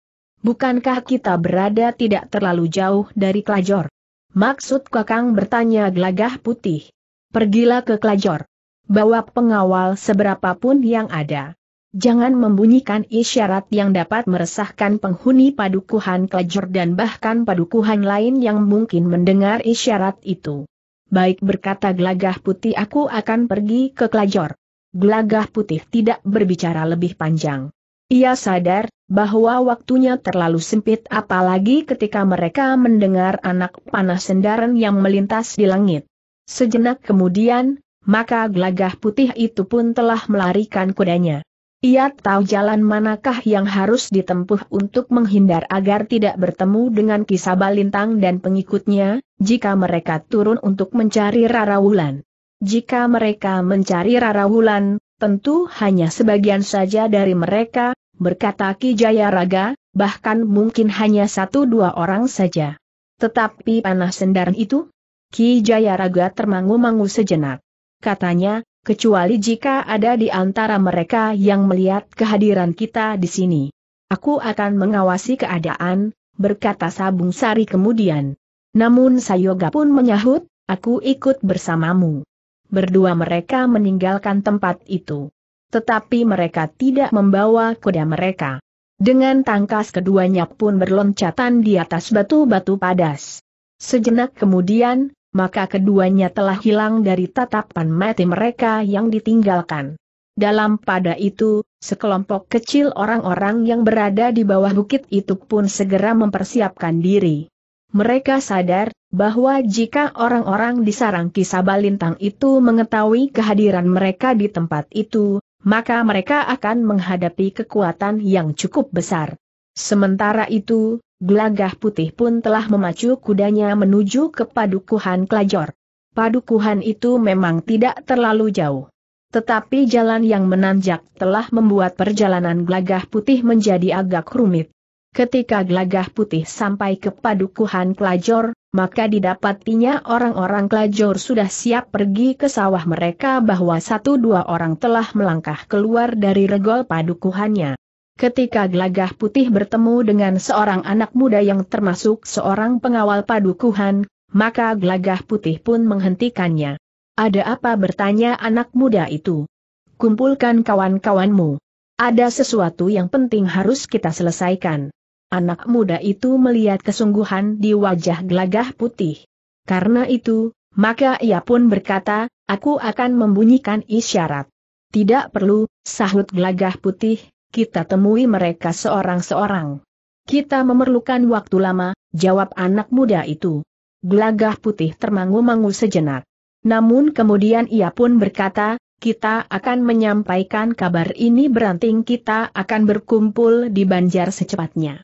Bukankah kita berada tidak terlalu jauh dari Klajor? Maksud Kakang bertanya gelagah putih. Pergilah ke Klajor. Bawa pengawal seberapa pun yang ada. Jangan membunyikan isyarat yang dapat meresahkan penghuni padukuhan Klajor dan bahkan padukuhan lain yang mungkin mendengar isyarat itu. Baik berkata gelagah putih aku akan pergi ke Klajor. Gelagah putih tidak berbicara lebih panjang. Ia sadar bahwa waktunya terlalu sempit apalagi ketika mereka mendengar anak panah sendaran yang melintas di langit. Sejenak kemudian, maka gelagah putih itu pun telah melarikan kudanya. Ia tahu jalan manakah yang harus ditempuh untuk menghindar agar tidak bertemu dengan kisah balintang dan pengikutnya, jika mereka turun untuk mencari Rara Wulan. Jika mereka mencari Rara Wulan, tentu hanya sebagian saja dari mereka, berkata Ki Raga. bahkan mungkin hanya satu dua orang saja. Tetapi panah sendaran itu? Ki Jaya Raga termangu-mangu sejenak. Katanya, kecuali jika ada di antara mereka yang melihat kehadiran kita di sini. Aku akan mengawasi keadaan, berkata Sabung Sari kemudian. Namun Sayoga pun menyahut, aku ikut bersamamu berdua mereka meninggalkan tempat itu. Tetapi mereka tidak membawa kuda mereka. Dengan tangkas keduanya pun berloncatan di atas batu-batu padas. Sejenak kemudian, maka keduanya telah hilang dari tatapan mati mereka yang ditinggalkan. Dalam pada itu, sekelompok kecil orang-orang yang berada di bawah bukit itu pun segera mempersiapkan diri. Mereka sadar bahwa jika orang-orang di sarang Kisaba Lintang itu mengetahui kehadiran mereka di tempat itu, maka mereka akan menghadapi kekuatan yang cukup besar. Sementara itu, Glagah Putih pun telah memacu kudanya menuju ke Padukuhan Klajor. Padukuhan itu memang tidak terlalu jauh. Tetapi jalan yang menanjak telah membuat perjalanan Glagah Putih menjadi agak rumit. Ketika gelagah putih sampai ke padukuhan Klajor, maka didapatinya orang-orang Klajor sudah siap pergi ke sawah mereka bahwa satu dua orang telah melangkah keluar dari regol padukuhannya. Ketika gelagah putih bertemu dengan seorang anak muda yang termasuk seorang pengawal padukuhan, maka gelagah putih pun menghentikannya. Ada apa bertanya anak muda itu? Kumpulkan kawan-kawanmu. Ada sesuatu yang penting harus kita selesaikan. Anak muda itu melihat kesungguhan di wajah gelagah putih. Karena itu, maka ia pun berkata, aku akan membunyikan isyarat. Tidak perlu, sahut gelagah putih, kita temui mereka seorang-seorang. Kita memerlukan waktu lama, jawab anak muda itu. Gelagah putih termangu-mangu sejenak. Namun kemudian ia pun berkata, kita akan menyampaikan kabar ini beranting kita akan berkumpul di Banjar secepatnya.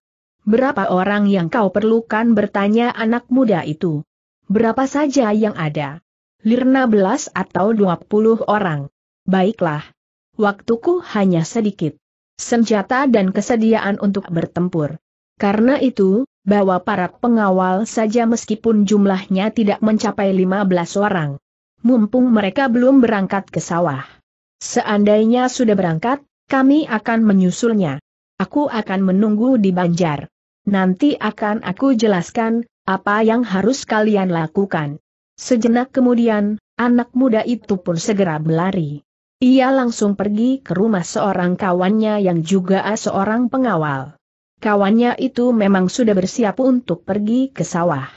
Berapa orang yang kau perlukan bertanya anak muda itu? Berapa saja yang ada? Lirna belas atau dua puluh orang. Baiklah. Waktuku hanya sedikit. Senjata dan kesediaan untuk bertempur. Karena itu, bawa para pengawal saja meskipun jumlahnya tidak mencapai lima belas orang. Mumpung mereka belum berangkat ke sawah. Seandainya sudah berangkat, kami akan menyusulnya. Aku akan menunggu di Banjar. Nanti akan aku jelaskan, apa yang harus kalian lakukan. Sejenak kemudian, anak muda itu pun segera berlari. Ia langsung pergi ke rumah seorang kawannya yang juga seorang pengawal. Kawannya itu memang sudah bersiap untuk pergi ke sawah.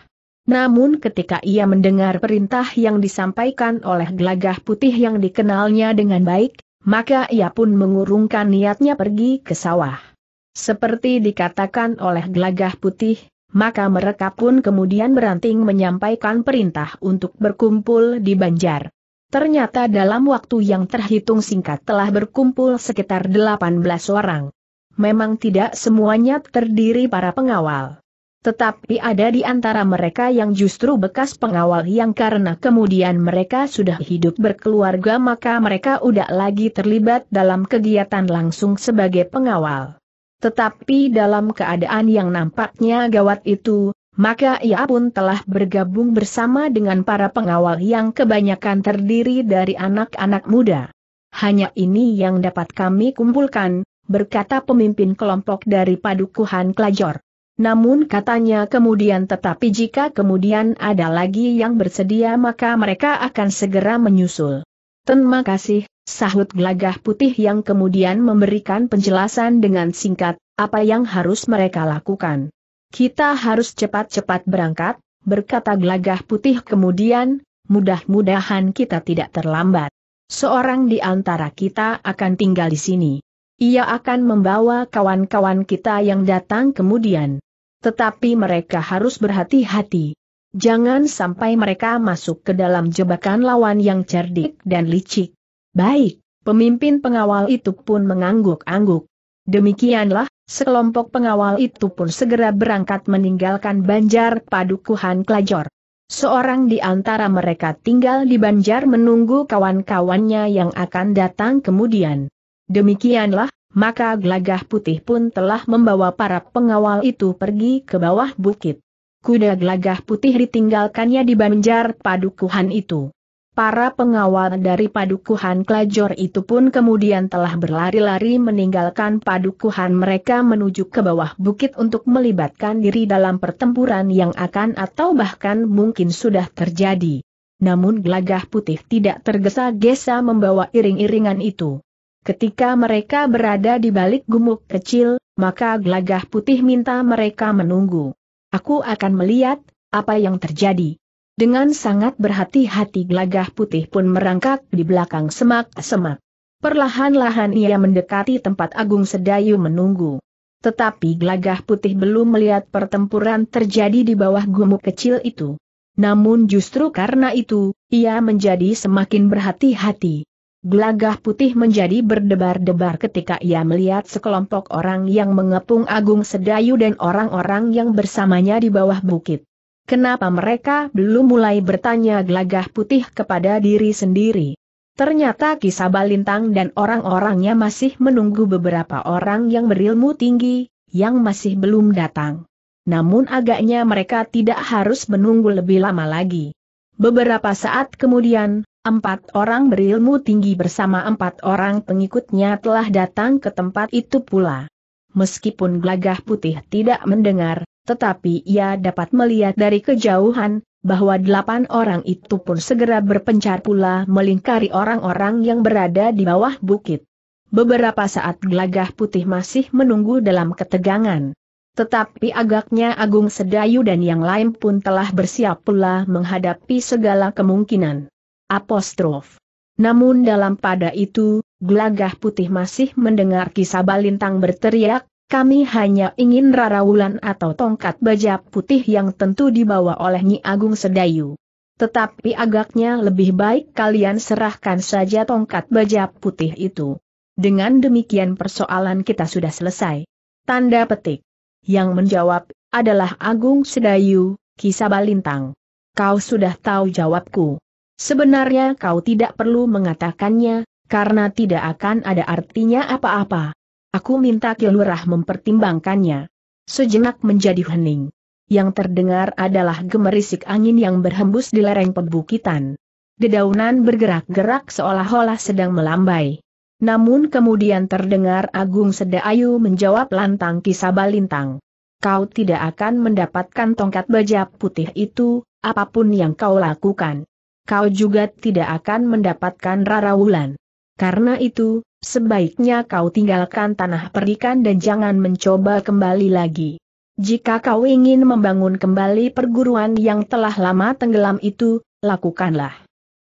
Namun ketika ia mendengar perintah yang disampaikan oleh gelagah putih yang dikenalnya dengan baik, maka ia pun mengurungkan niatnya pergi ke sawah. Seperti dikatakan oleh gelagah putih, maka mereka pun kemudian beranting menyampaikan perintah untuk berkumpul di Banjar. Ternyata dalam waktu yang terhitung singkat telah berkumpul sekitar 18 orang. Memang tidak semuanya terdiri para pengawal. Tetapi ada di antara mereka yang justru bekas pengawal yang karena kemudian mereka sudah hidup berkeluarga maka mereka udah lagi terlibat dalam kegiatan langsung sebagai pengawal. Tetapi dalam keadaan yang nampaknya gawat itu, maka ia pun telah bergabung bersama dengan para pengawal yang kebanyakan terdiri dari anak-anak muda. Hanya ini yang dapat kami kumpulkan, berkata pemimpin kelompok dari Padukuhan Klajor. Namun katanya kemudian tetapi jika kemudian ada lagi yang bersedia maka mereka akan segera menyusul. Terima kasih, sahut gelagah putih yang kemudian memberikan penjelasan dengan singkat, apa yang harus mereka lakukan. Kita harus cepat-cepat berangkat, berkata gelagah putih kemudian, mudah-mudahan kita tidak terlambat. Seorang di antara kita akan tinggal di sini. Ia akan membawa kawan-kawan kita yang datang kemudian. Tetapi mereka harus berhati-hati. Jangan sampai mereka masuk ke dalam jebakan lawan yang cerdik dan licik. Baik, pemimpin pengawal itu pun mengangguk-angguk. Demikianlah, sekelompok pengawal itu pun segera berangkat meninggalkan Banjar Padukuhan Klajor. Seorang di antara mereka tinggal di Banjar menunggu kawan-kawannya yang akan datang kemudian. Demikianlah, maka gelagah putih pun telah membawa para pengawal itu pergi ke bawah bukit kuda gelagah putih ditinggalkannya di banjar padukuhan itu. Para pengawal dari padukuhan Klajor itu pun kemudian telah berlari-lari meninggalkan padukuhan mereka menuju ke bawah bukit untuk melibatkan diri dalam pertempuran yang akan atau bahkan mungkin sudah terjadi. Namun gelagah putih tidak tergesa-gesa membawa iring-iringan itu. Ketika mereka berada di balik gumuk kecil, maka gelagah putih minta mereka menunggu. Aku akan melihat, apa yang terjadi. Dengan sangat berhati-hati glagah putih pun merangkak di belakang semak-semak. Perlahan-lahan ia mendekati tempat Agung Sedayu menunggu. Tetapi glagah putih belum melihat pertempuran terjadi di bawah gumuk kecil itu. Namun justru karena itu, ia menjadi semakin berhati-hati. Gelagah putih menjadi berdebar-debar ketika ia melihat sekelompok orang yang mengepung Agung Sedayu dan orang-orang yang bersamanya di bawah bukit. Kenapa mereka belum mulai bertanya gelagah putih kepada diri sendiri? Ternyata kisah Balintang dan orang-orangnya masih menunggu beberapa orang yang berilmu tinggi, yang masih belum datang. Namun agaknya mereka tidak harus menunggu lebih lama lagi. Beberapa saat kemudian, Empat orang berilmu tinggi bersama empat orang pengikutnya telah datang ke tempat itu pula. Meskipun gelagah putih tidak mendengar, tetapi ia dapat melihat dari kejauhan, bahwa delapan orang itu pun segera berpencar pula melingkari orang-orang yang berada di bawah bukit. Beberapa saat gelagah putih masih menunggu dalam ketegangan. Tetapi agaknya Agung Sedayu dan yang lain pun telah bersiap pula menghadapi segala kemungkinan apostrof. Namun dalam pada itu, gelagah putih masih mendengar kisah Balintang berteriak, kami hanya ingin rarawulan atau tongkat baja putih yang tentu dibawa oleh Nyi Agung Sedayu. Tetapi agaknya lebih baik kalian serahkan saja tongkat baja putih itu. Dengan demikian persoalan kita sudah selesai. Tanda petik. Yang menjawab, adalah Agung Sedayu, kisah Balintang. Kau sudah tahu jawabku. Sebenarnya kau tidak perlu mengatakannya, karena tidak akan ada artinya apa-apa. Aku minta Kilurah mempertimbangkannya. Sejenak menjadi hening. Yang terdengar adalah gemerisik angin yang berhembus di lereng perbukitan. Dedaunan bergerak-gerak seolah-olah sedang melambai. Namun kemudian terdengar Agung Sedayu menjawab lantang Kisabalintang. Kau tidak akan mendapatkan tongkat baja putih itu, apapun yang kau lakukan kau juga tidak akan mendapatkan Rara Wulan. Karena itu, sebaiknya kau tinggalkan tanah perikan dan jangan mencoba kembali lagi. Jika kau ingin membangun kembali perguruan yang telah lama tenggelam itu, lakukanlah.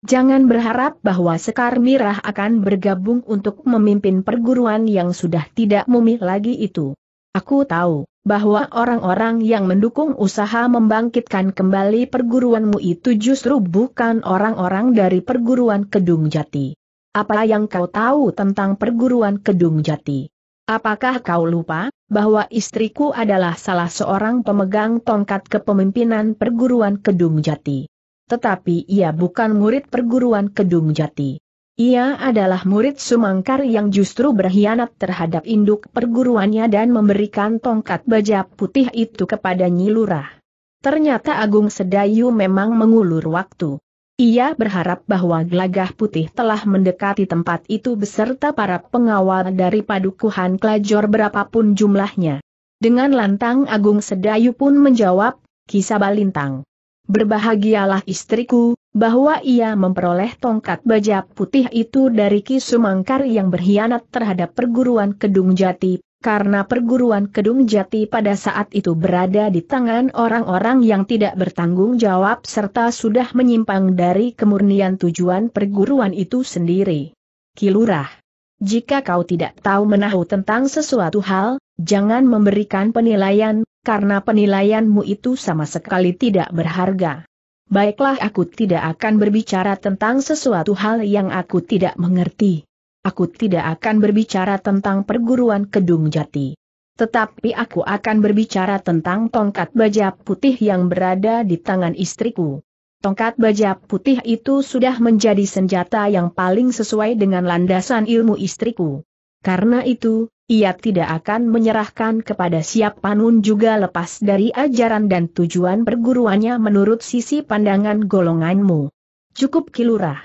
Jangan berharap bahwa Sekar Mirah akan bergabung untuk memimpin perguruan yang sudah tidak mumi lagi itu. Aku tahu, bahwa orang-orang yang mendukung usaha membangkitkan kembali perguruanmu itu justru bukan orang-orang dari perguruan Kedung Jati. Apa yang kau tahu tentang perguruan Kedung Jati? Apakah kau lupa bahwa istriku adalah salah seorang pemegang tongkat kepemimpinan perguruan Kedung Jati? Tetapi ia bukan murid perguruan Kedung Jati. Ia adalah murid Sumangkar yang justru berkhianat terhadap induk perguruannya dan memberikan tongkat baja putih itu kepada Nyi Lurah. Ternyata Agung Sedayu memang mengulur waktu. Ia berharap bahwa gelagah putih telah mendekati tempat itu beserta para pengawal dari padukuhan Klajor berapapun jumlahnya. Dengan lantang Agung Sedayu pun menjawab, Kisah Balintang. Berbahagialah istriku, bahwa ia memperoleh tongkat baja putih itu dari Ki Sumangkar yang berkhianat terhadap perguruan Kedung Jati, karena perguruan Kedung Jati pada saat itu berada di tangan orang-orang yang tidak bertanggung jawab serta sudah menyimpang dari kemurnian tujuan perguruan itu sendiri. Kilurah, jika kau tidak tahu menahu tentang sesuatu hal, jangan memberikan penilaian, karena penilaianmu itu sama sekali tidak berharga baiklah aku tidak akan berbicara tentang sesuatu hal yang aku tidak mengerti. Aku tidak akan berbicara tentang perguruan Kedung Jati. Tetapi aku akan berbicara tentang tongkat baja putih yang berada di tangan istriku. Tongkat baja putih itu sudah menjadi senjata yang paling sesuai dengan landasan ilmu istriku. Karena itu, ia tidak akan menyerahkan kepada siap panun juga lepas dari ajaran dan tujuan perguruannya menurut sisi pandangan golonganmu. Cukup kilurah.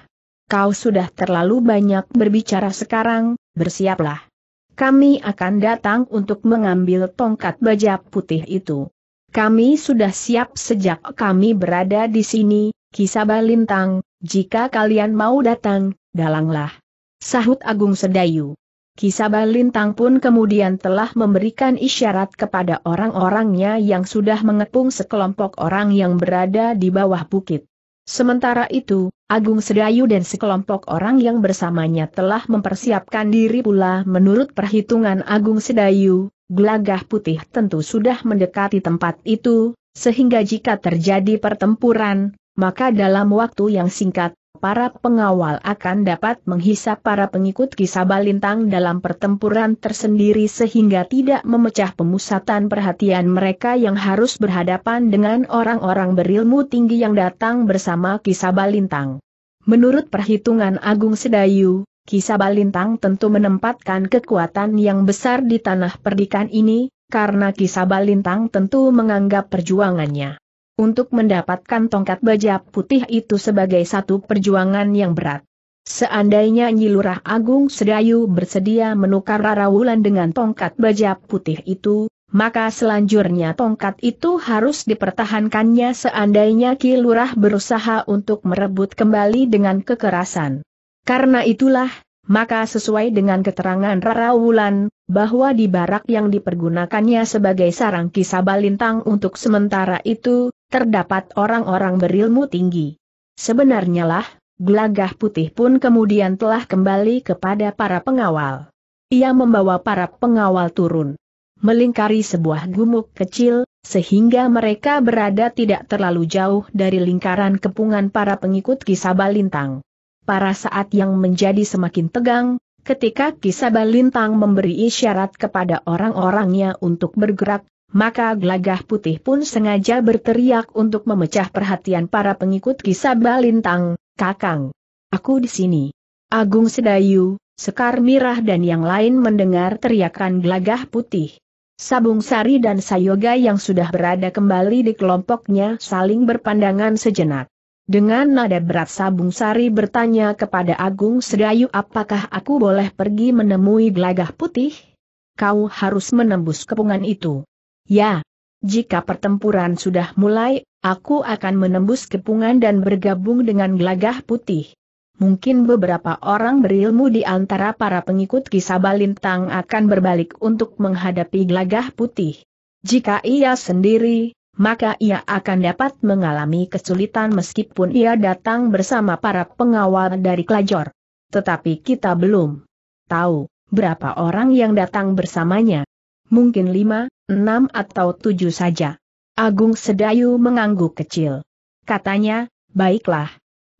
Kau sudah terlalu banyak berbicara sekarang, bersiaplah. Kami akan datang untuk mengambil tongkat baja putih itu. Kami sudah siap sejak kami berada di sini, Kisaba Lintang, jika kalian mau datang, dalanglah. Sahut Agung Sedayu. Kisabah Lintang pun kemudian telah memberikan isyarat kepada orang-orangnya yang sudah mengepung sekelompok orang yang berada di bawah bukit. Sementara itu, Agung Sedayu dan sekelompok orang yang bersamanya telah mempersiapkan diri pula menurut perhitungan Agung Sedayu, gelagah putih tentu sudah mendekati tempat itu, sehingga jika terjadi pertempuran, maka dalam waktu yang singkat, para pengawal akan dapat menghisap para pengikut Kisabalintang dalam pertempuran tersendiri sehingga tidak memecah pemusatan perhatian mereka yang harus berhadapan dengan orang-orang berilmu tinggi yang datang bersama Kisabalintang. Menurut perhitungan Agung Sedayu, Kisabalintang tentu menempatkan kekuatan yang besar di tanah perdikan ini, karena Kisabalintang tentu menganggap perjuangannya untuk mendapatkan tongkat baja putih itu sebagai satu perjuangan yang berat. Seandainya Nyi Lurah Agung Sedayu bersedia menukar Rara Wulan dengan tongkat baja putih itu, maka selanjutnya tongkat itu harus dipertahankannya seandainya Ki Lurah berusaha untuk merebut kembali dengan kekerasan. Karena itulah, maka sesuai dengan keterangan Rara Wulan, bahwa di barak yang dipergunakannya sebagai sarang kisah balintang untuk sementara itu, terdapat orang-orang berilmu tinggi. Sebenarnya lah, gelagah putih pun kemudian telah kembali kepada para pengawal. Ia membawa para pengawal turun. Melingkari sebuah gumuk kecil, sehingga mereka berada tidak terlalu jauh dari lingkaran kepungan para pengikut balintang. Para saat yang menjadi semakin tegang, ketika balintang memberi isyarat kepada orang-orangnya untuk bergerak, maka gelagah putih pun sengaja berteriak untuk memecah perhatian para pengikut kisah balintang, Kakang. Aku di sini. Agung Sedayu, Sekar Mirah dan yang lain mendengar teriakan gelagah putih. Sabung Sari dan Sayoga yang sudah berada kembali di kelompoknya saling berpandangan sejenak. Dengan nada berat Sabung Sari bertanya kepada Agung Sedayu apakah aku boleh pergi menemui gelagah putih? Kau harus menembus kepungan itu. Ya, jika pertempuran sudah mulai, aku akan menembus kepungan dan bergabung dengan gelagah putih. Mungkin beberapa orang berilmu di antara para pengikut kisah balintang akan berbalik untuk menghadapi gelagah putih. Jika ia sendiri, maka ia akan dapat mengalami kesulitan meskipun ia datang bersama para pengawal dari Klajor. Tetapi kita belum tahu berapa orang yang datang bersamanya mungkin lima, enam atau tujuh saja. Agung Sedayu mengangguk kecil. Katanya, baiklah.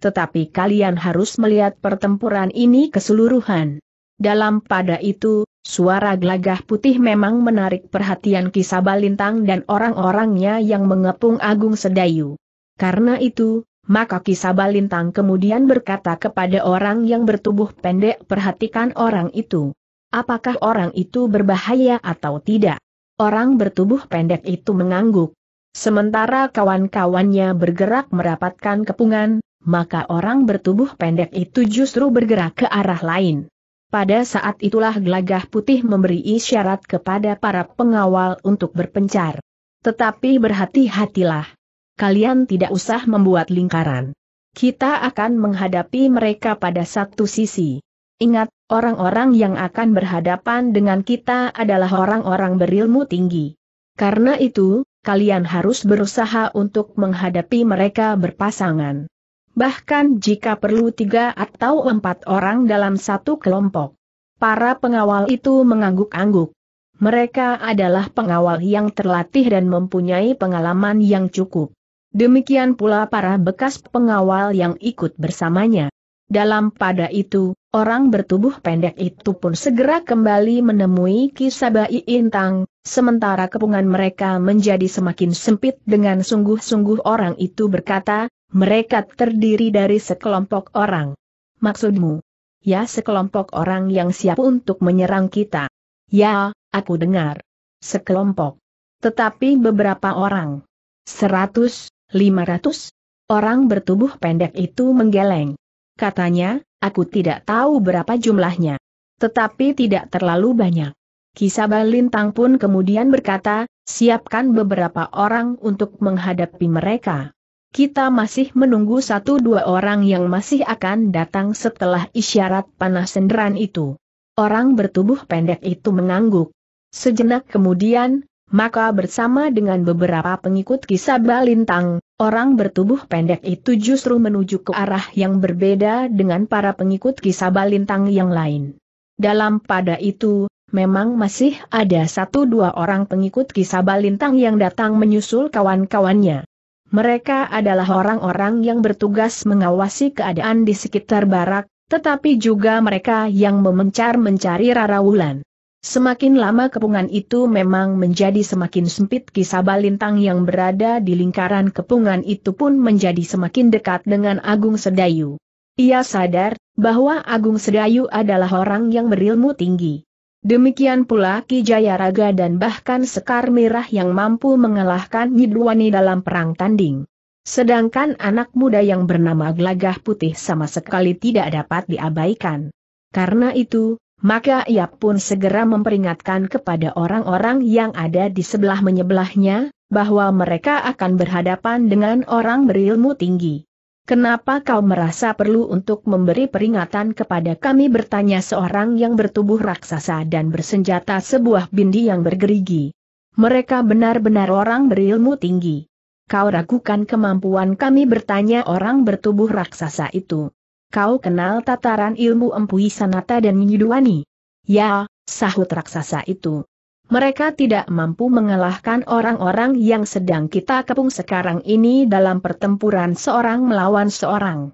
Tetapi kalian harus melihat pertempuran ini keseluruhan. Dalam pada itu, suara gelagah putih memang menarik perhatian Kisabalintang dan orang-orangnya yang mengepung Agung Sedayu. Karena itu, maka Kisabalintang kemudian berkata kepada orang yang bertubuh pendek perhatikan orang itu. Apakah orang itu berbahaya atau tidak? Orang bertubuh pendek itu mengangguk. Sementara kawan-kawannya bergerak merapatkan kepungan, maka orang bertubuh pendek itu justru bergerak ke arah lain. Pada saat itulah gelagah putih memberi isyarat kepada para pengawal untuk berpencar. Tetapi berhati-hatilah. Kalian tidak usah membuat lingkaran. Kita akan menghadapi mereka pada satu sisi. Ingat, orang-orang yang akan berhadapan dengan kita adalah orang-orang berilmu tinggi. Karena itu, kalian harus berusaha untuk menghadapi mereka berpasangan. Bahkan jika perlu tiga atau empat orang dalam satu kelompok. Para pengawal itu mengangguk-angguk. Mereka adalah pengawal yang terlatih dan mempunyai pengalaman yang cukup. Demikian pula para bekas pengawal yang ikut bersamanya. Dalam pada itu, orang bertubuh pendek itu pun segera kembali menemui Kisabai Intang, sementara kepungan mereka menjadi semakin sempit dengan sungguh-sungguh orang itu berkata, mereka terdiri dari sekelompok orang. Maksudmu? Ya sekelompok orang yang siap untuk menyerang kita. Ya, aku dengar. Sekelompok. Tetapi beberapa orang. Seratus, lima ratus. Orang bertubuh pendek itu menggeleng katanya, aku tidak tahu berapa jumlahnya. Tetapi tidak terlalu banyak. Kisabah Lintang pun kemudian berkata, siapkan beberapa orang untuk menghadapi mereka. Kita masih menunggu satu dua orang yang masih akan datang setelah isyarat panas senderan itu. Orang bertubuh pendek itu mengangguk. Sejenak kemudian, maka bersama dengan beberapa pengikut kisah Lintang, Orang bertubuh pendek itu justru menuju ke arah yang berbeda dengan para pengikut kisah balintang yang lain. Dalam pada itu, memang masih ada satu dua orang pengikut kisah balintang yang datang menyusul kawan-kawannya. Mereka adalah orang-orang yang bertugas mengawasi keadaan di sekitar barak, tetapi juga mereka yang memencar mencari Rara Wulan. Semakin lama kepungan itu memang menjadi semakin sempit kisah lintang yang berada di lingkaran kepungan itu pun menjadi semakin dekat dengan Agung Sedayu. Ia sadar bahwa Agung Sedayu adalah orang yang berilmu tinggi. Demikian pula Ki Jayaraga dan bahkan Sekar Merah yang mampu mengalahkan Nyidwani dalam perang tanding. Sedangkan anak muda yang bernama Glagah Putih sama sekali tidak dapat diabaikan. Karena itu, maka ia pun segera memperingatkan kepada orang-orang yang ada di sebelah menyebelahnya, bahwa mereka akan berhadapan dengan orang berilmu tinggi. Kenapa kau merasa perlu untuk memberi peringatan kepada kami bertanya seorang yang bertubuh raksasa dan bersenjata sebuah bindi yang bergerigi. Mereka benar-benar orang berilmu tinggi. Kau ragukan kemampuan kami bertanya orang bertubuh raksasa itu kau kenal tataran ilmu empui sanata dan nyiduani? Ya, sahut raksasa itu. Mereka tidak mampu mengalahkan orang-orang yang sedang kita kepung sekarang ini dalam pertempuran seorang melawan seorang.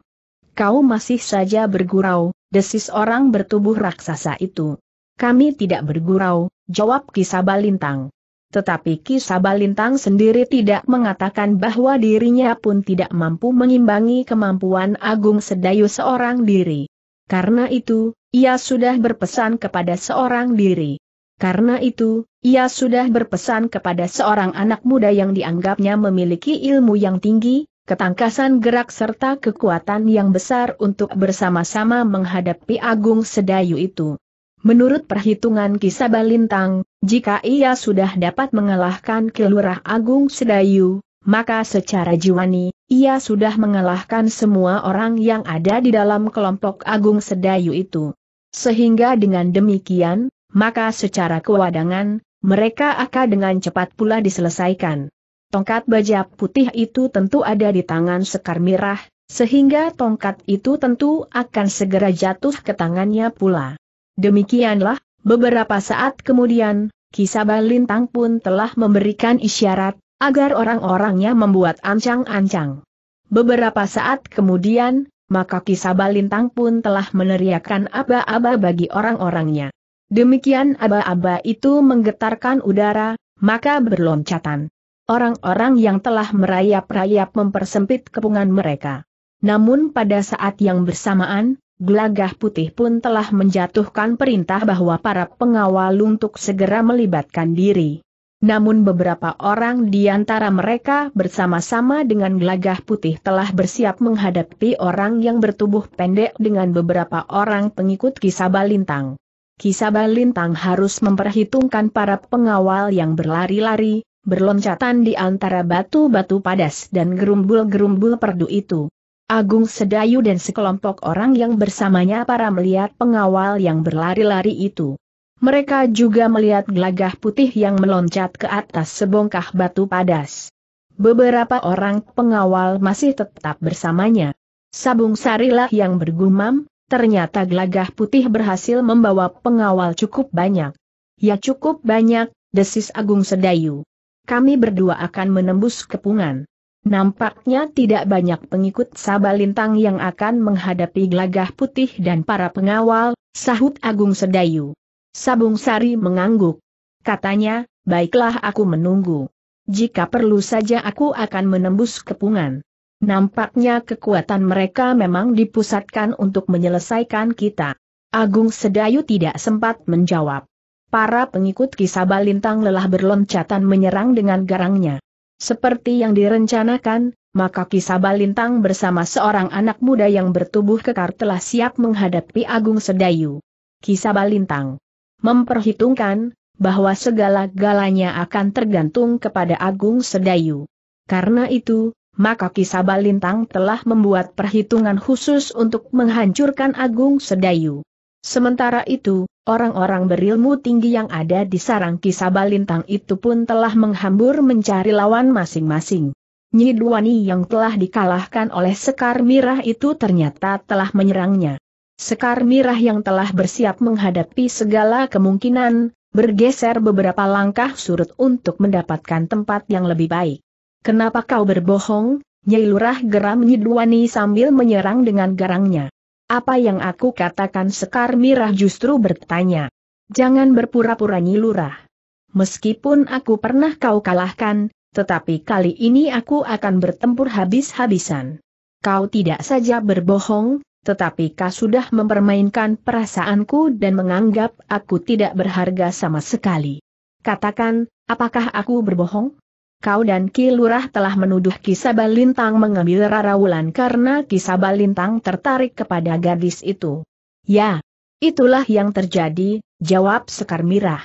Kau masih saja bergurau, desis orang bertubuh raksasa itu. Kami tidak bergurau, jawab kisah balintang. Tetapi Kisabalintang sendiri tidak mengatakan bahwa dirinya pun tidak mampu mengimbangi kemampuan Agung Sedayu seorang diri. Karena itu, ia sudah berpesan kepada seorang diri. Karena itu, ia sudah berpesan kepada seorang anak muda yang dianggapnya memiliki ilmu yang tinggi, ketangkasan gerak serta kekuatan yang besar untuk bersama-sama menghadapi Agung Sedayu itu. Menurut perhitungan Kisabalintang, jika ia sudah dapat mengalahkan Kelurah Agung Sedayu, maka secara jiwani, ia sudah mengalahkan semua orang yang ada di dalam kelompok Agung Sedayu itu. Sehingga dengan demikian, maka secara kewadangan, mereka akan dengan cepat pula diselesaikan. Tongkat baja putih itu tentu ada di tangan Sekar Mirah, sehingga tongkat itu tentu akan segera jatuh ke tangannya pula. Demikianlah, Beberapa saat kemudian, kisah Lintang pun telah memberikan isyarat, agar orang-orangnya membuat ancang-ancang. Beberapa saat kemudian, maka kisah Lintang pun telah meneriakkan aba-aba bagi orang-orangnya. Demikian aba-aba itu menggetarkan udara, maka berloncatan. Orang-orang yang telah merayap-rayap mempersempit kepungan mereka. Namun pada saat yang bersamaan, Gelagah putih pun telah menjatuhkan perintah bahwa para pengawal untuk segera melibatkan diri. Namun beberapa orang di antara mereka bersama-sama dengan gelagah putih telah bersiap menghadapi orang yang bertubuh pendek dengan beberapa orang pengikut Kisaba Lintang. Kisaba Lintang harus memperhitungkan para pengawal yang berlari-lari, berloncatan di antara batu-batu padas dan gerumbul-gerumbul perdu itu. Agung Sedayu dan sekelompok orang yang bersamanya para melihat pengawal yang berlari-lari itu. Mereka juga melihat gelagah putih yang meloncat ke atas sebongkah batu padas. Beberapa orang pengawal masih tetap bersamanya. Sabung Sarilah yang bergumam, ternyata gelagah putih berhasil membawa pengawal cukup banyak. Ya cukup banyak, desis Agung Sedayu. Kami berdua akan menembus kepungan. Nampaknya tidak banyak pengikut Sabalintang yang akan menghadapi gelagah putih dan para pengawal, sahut Agung Sedayu. Sabung Sari mengangguk. Katanya, baiklah aku menunggu. Jika perlu saja aku akan menembus kepungan. Nampaknya kekuatan mereka memang dipusatkan untuk menyelesaikan kita. Agung Sedayu tidak sempat menjawab. Para pengikut Kisabalintang lelah berloncatan menyerang dengan garangnya. Seperti yang direncanakan, maka kisah Balintang bersama seorang anak muda yang bertubuh kekar telah siap menghadapi Agung Sedayu. Kisah Balintang memperhitungkan bahwa segala galanya akan tergantung kepada Agung Sedayu. Karena itu, maka kisah Balintang telah membuat perhitungan khusus untuk menghancurkan Agung Sedayu. Sementara itu, orang-orang berilmu tinggi yang ada di sarang kisah balintang itu pun telah menghambur mencari lawan masing-masing. Nyidwani yang telah dikalahkan oleh Sekar Mirah itu ternyata telah menyerangnya. Sekar Mirah yang telah bersiap menghadapi segala kemungkinan, bergeser beberapa langkah surut untuk mendapatkan tempat yang lebih baik. Kenapa kau berbohong, Nyai Lurah geram Nyidwani sambil menyerang dengan garangnya. Apa yang aku katakan Sekar Mirah justru bertanya. Jangan berpura-pura nyilurah. Meskipun aku pernah kau kalahkan, tetapi kali ini aku akan bertempur habis-habisan. Kau tidak saja berbohong, tetapi kau sudah mempermainkan perasaanku dan menganggap aku tidak berharga sama sekali. Katakan, apakah aku berbohong? kau dan Ki Lurah telah menuduh Lintang mengambil Rara Wulan karena Lintang tertarik kepada gadis itu. Ya, itulah yang terjadi, jawab Sekar Mirah.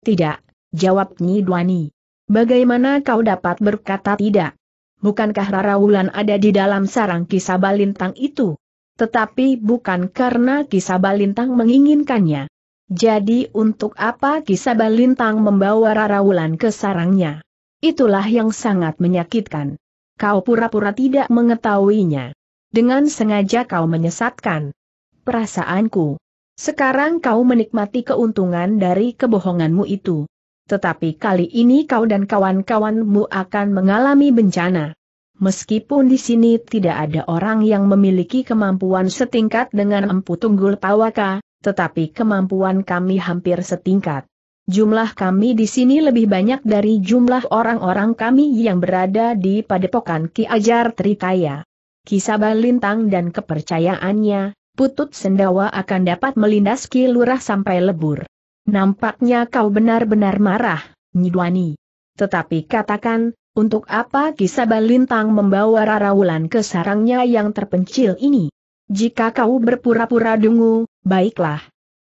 Tidak, jawab Nyi Duani. Bagaimana kau dapat berkata tidak? Bukankah Rara Wulan ada di dalam sarang Lintang itu? Tetapi bukan karena Lintang menginginkannya. Jadi untuk apa Lintang membawa Rara Wulan ke sarangnya? Itulah yang sangat menyakitkan. Kau pura-pura tidak mengetahuinya. Dengan sengaja kau menyesatkan perasaanku. Sekarang kau menikmati keuntungan dari kebohonganmu itu. Tetapi kali ini kau dan kawan-kawanmu akan mengalami bencana. Meskipun di sini tidak ada orang yang memiliki kemampuan setingkat dengan Empu Tunggul Pawaka, tetapi kemampuan kami hampir setingkat. Jumlah kami di sini lebih banyak dari jumlah orang-orang kami yang berada di padepokan Ki Ajar Trikaya. Kisaba Lintang dan kepercayaannya, Putut Sendawa akan dapat melindas Ki Lurah sampai lebur. Nampaknya kau benar-benar marah, Nyidwani. Tetapi katakan, untuk apa Kisaba Lintang membawa Raraulan ke sarangnya yang terpencil ini? Jika kau berpura-pura dungu, baiklah.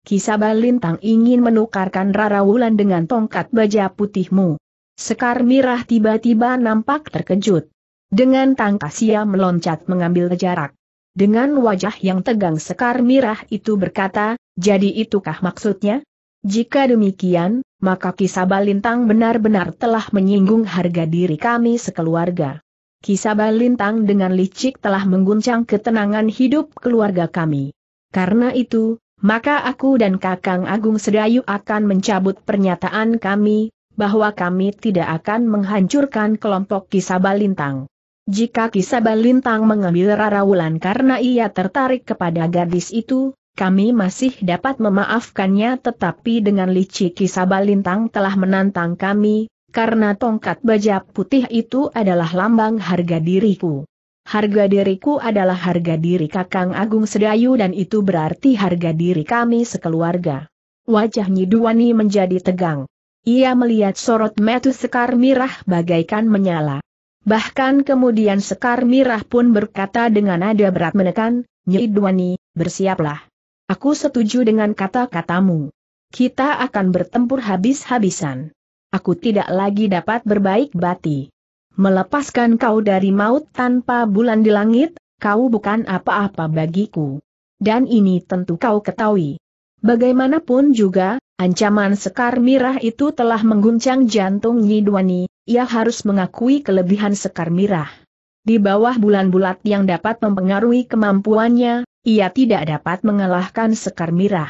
Kisaba Lintang ingin menukarkan Rara Wulan dengan tongkat baja putihmu. Sekar Mirah tiba-tiba nampak terkejut. Dengan tangkas ia meloncat mengambil jarak. Dengan wajah yang tegang Sekar Mirah itu berkata, jadi itukah maksudnya? Jika demikian, maka Kisaba Lintang benar-benar telah menyinggung harga diri kami sekeluarga. Kisaba Lintang dengan licik telah mengguncang ketenangan hidup keluarga kami. Karena itu, maka aku dan Kakang Agung Sedayu akan mencabut pernyataan kami, bahwa kami tidak akan menghancurkan kelompok Kisabalintang. Jika Kisabalintang mengambil Rara Wulan karena ia tertarik kepada gadis itu, kami masih dapat memaafkannya tetapi dengan licik Kisabalintang telah menantang kami, karena tongkat baja putih itu adalah lambang harga diriku. Harga diriku adalah harga diri Kakang Agung Sedayu dan itu berarti harga diri kami sekeluarga. Wajah Nyiduwani menjadi tegang. Ia melihat sorot metu Sekar Mirah bagaikan menyala. Bahkan kemudian Sekar Mirah pun berkata dengan nada berat menekan, Nyiduwani, bersiaplah. Aku setuju dengan kata-katamu. Kita akan bertempur habis-habisan. Aku tidak lagi dapat berbaik bati melepaskan kau dari maut tanpa bulan di langit, kau bukan apa-apa bagiku. Dan ini tentu kau ketahui. Bagaimanapun juga, ancaman Sekar Mirah itu telah mengguncang jantung Nyidwani, ia harus mengakui kelebihan Sekar Mirah. Di bawah bulan bulat yang dapat mempengaruhi kemampuannya, ia tidak dapat mengalahkan Sekar Mirah.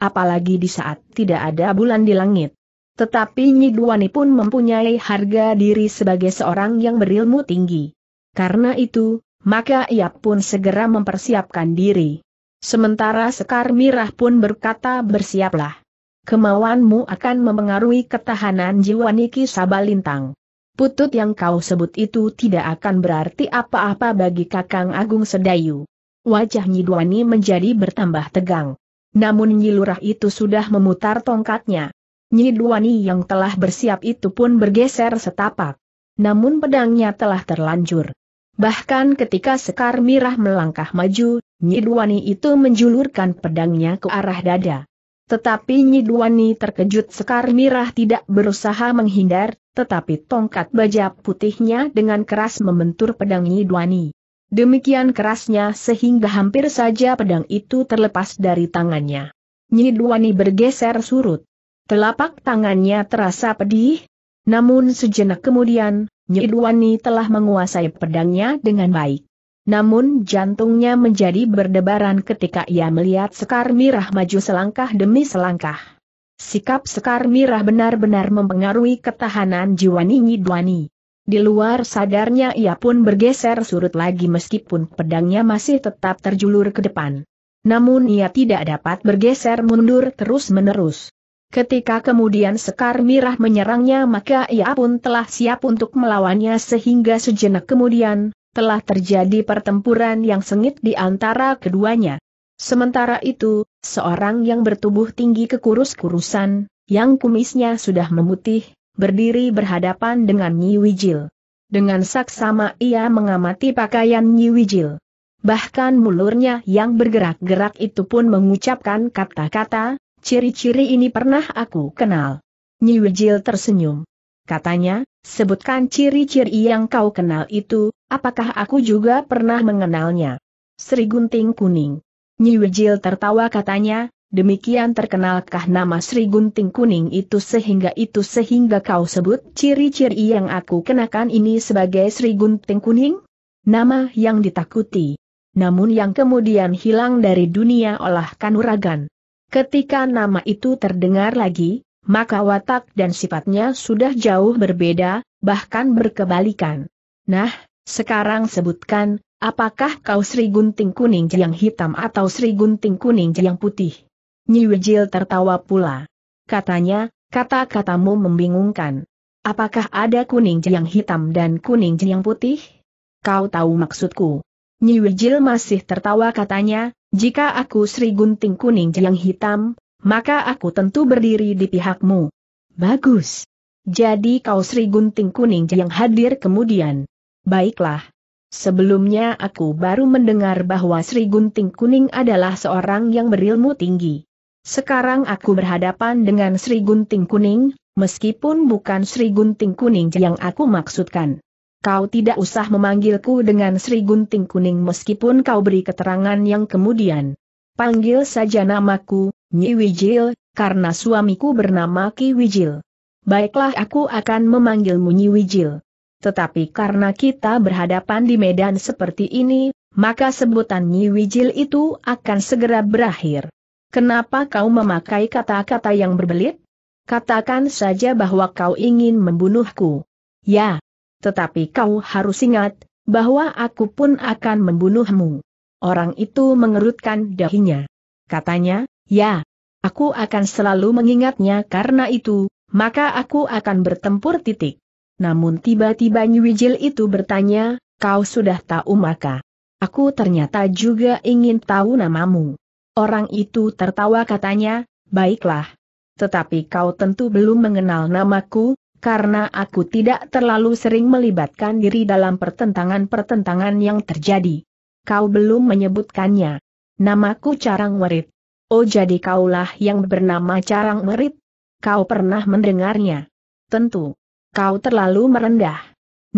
Apalagi di saat tidak ada bulan di langit. Tetapi Nyi Duwani pun mempunyai harga diri sebagai seorang yang berilmu tinggi. Karena itu, maka ia pun segera mempersiapkan diri. Sementara Sekar Mirah pun berkata bersiaplah. Kemauanmu akan mempengaruhi ketahanan jiwa Niki Sabalintang. Putut yang kau sebut itu tidak akan berarti apa-apa bagi Kakang Agung Sedayu. Wajah Nyidwani menjadi bertambah tegang. Namun Nyilurah itu sudah memutar tongkatnya. Nyi Nyiduani yang telah bersiap itu pun bergeser setapak. Namun pedangnya telah terlanjur. Bahkan ketika Sekar Mirah melangkah maju, Nyi Nyiduani itu menjulurkan pedangnya ke arah dada. Tetapi Nyi Nyiduani terkejut Sekar Mirah tidak berusaha menghindar, tetapi tongkat baja putihnya dengan keras membentur pedang Nyi Nyiduani. Demikian kerasnya sehingga hampir saja pedang itu terlepas dari tangannya. Nyi Nyiduani bergeser surut. Telapak tangannya terasa pedih, namun sejenak kemudian, Nyidwani telah menguasai pedangnya dengan baik. Namun jantungnya menjadi berdebaran ketika ia melihat Sekar Mirah maju selangkah demi selangkah. Sikap Sekar Mirah benar-benar mempengaruhi ketahanan jiwa Nyidwani. Di luar sadarnya ia pun bergeser surut lagi meskipun pedangnya masih tetap terjulur ke depan. Namun ia tidak dapat bergeser mundur terus-menerus. Ketika kemudian Sekar Mirah menyerangnya maka ia pun telah siap untuk melawannya sehingga sejenak kemudian, telah terjadi pertempuran yang sengit di antara keduanya. Sementara itu, seorang yang bertubuh tinggi kekurus-kurusan, yang kumisnya sudah memutih, berdiri berhadapan dengan Nyi Wijil. Dengan saksama ia mengamati pakaian Nyi Wijil. Bahkan mulurnya yang bergerak-gerak itu pun mengucapkan kata-kata, Ciri-ciri ini pernah aku kenal. Nyiwijil tersenyum. Katanya, sebutkan ciri-ciri yang kau kenal itu, apakah aku juga pernah mengenalnya? Sri Gunting Kuning. Nyiwijil tertawa katanya, demikian terkenalkah nama Sri Gunting Kuning itu sehingga itu sehingga kau sebut ciri-ciri yang aku kenakan ini sebagai Sri Gunting Kuning? Nama yang ditakuti. Namun yang kemudian hilang dari dunia olah kanuragan. Ketika nama itu terdengar lagi, maka watak dan sifatnya sudah jauh berbeda, bahkan berkebalikan. Nah, sekarang sebutkan, apakah kau Sri Gunting Kuning yang hitam atau Sri Gunting Kuning yang putih? Nyiwijil tertawa pula. Katanya, kata-katamu membingungkan. Apakah ada kuning yang hitam dan kuning yang putih? Kau tahu maksudku. Nyiwijil masih tertawa katanya, jika aku Sri Gunting Kuning yang hitam, maka aku tentu berdiri di pihakmu. Bagus. Jadi kau Sri Gunting Kuning yang hadir kemudian. Baiklah. Sebelumnya aku baru mendengar bahwa Sri Gunting Kuning adalah seorang yang berilmu tinggi. Sekarang aku berhadapan dengan Sri Gunting Kuning, meskipun bukan Sri Gunting Kuning yang aku maksudkan kau tidak usah memanggilku dengan Sri Gunting Kuning meskipun kau beri keterangan yang kemudian. Panggil saja namaku, Nyi Wijil, karena suamiku bernama Ki Wijil. Baiklah aku akan memanggilmu Nyi Wijil. Tetapi karena kita berhadapan di medan seperti ini, maka sebutan Nyi Wijil itu akan segera berakhir. Kenapa kau memakai kata-kata yang berbelit? Katakan saja bahwa kau ingin membunuhku. Ya, tetapi kau harus ingat, bahwa aku pun akan membunuhmu. Orang itu mengerutkan dahinya. Katanya, ya, aku akan selalu mengingatnya karena itu, maka aku akan bertempur titik. Namun tiba-tiba Nyuijil itu bertanya, kau sudah tahu maka. Aku ternyata juga ingin tahu namamu. Orang itu tertawa katanya, baiklah. Tetapi kau tentu belum mengenal namaku, karena aku tidak terlalu sering melibatkan diri dalam pertentangan-pertentangan yang terjadi. Kau belum menyebutkannya. Namaku Carang Werit. Oh jadi kaulah yang bernama Carang Merit. Kau pernah mendengarnya? Tentu. Kau terlalu merendah.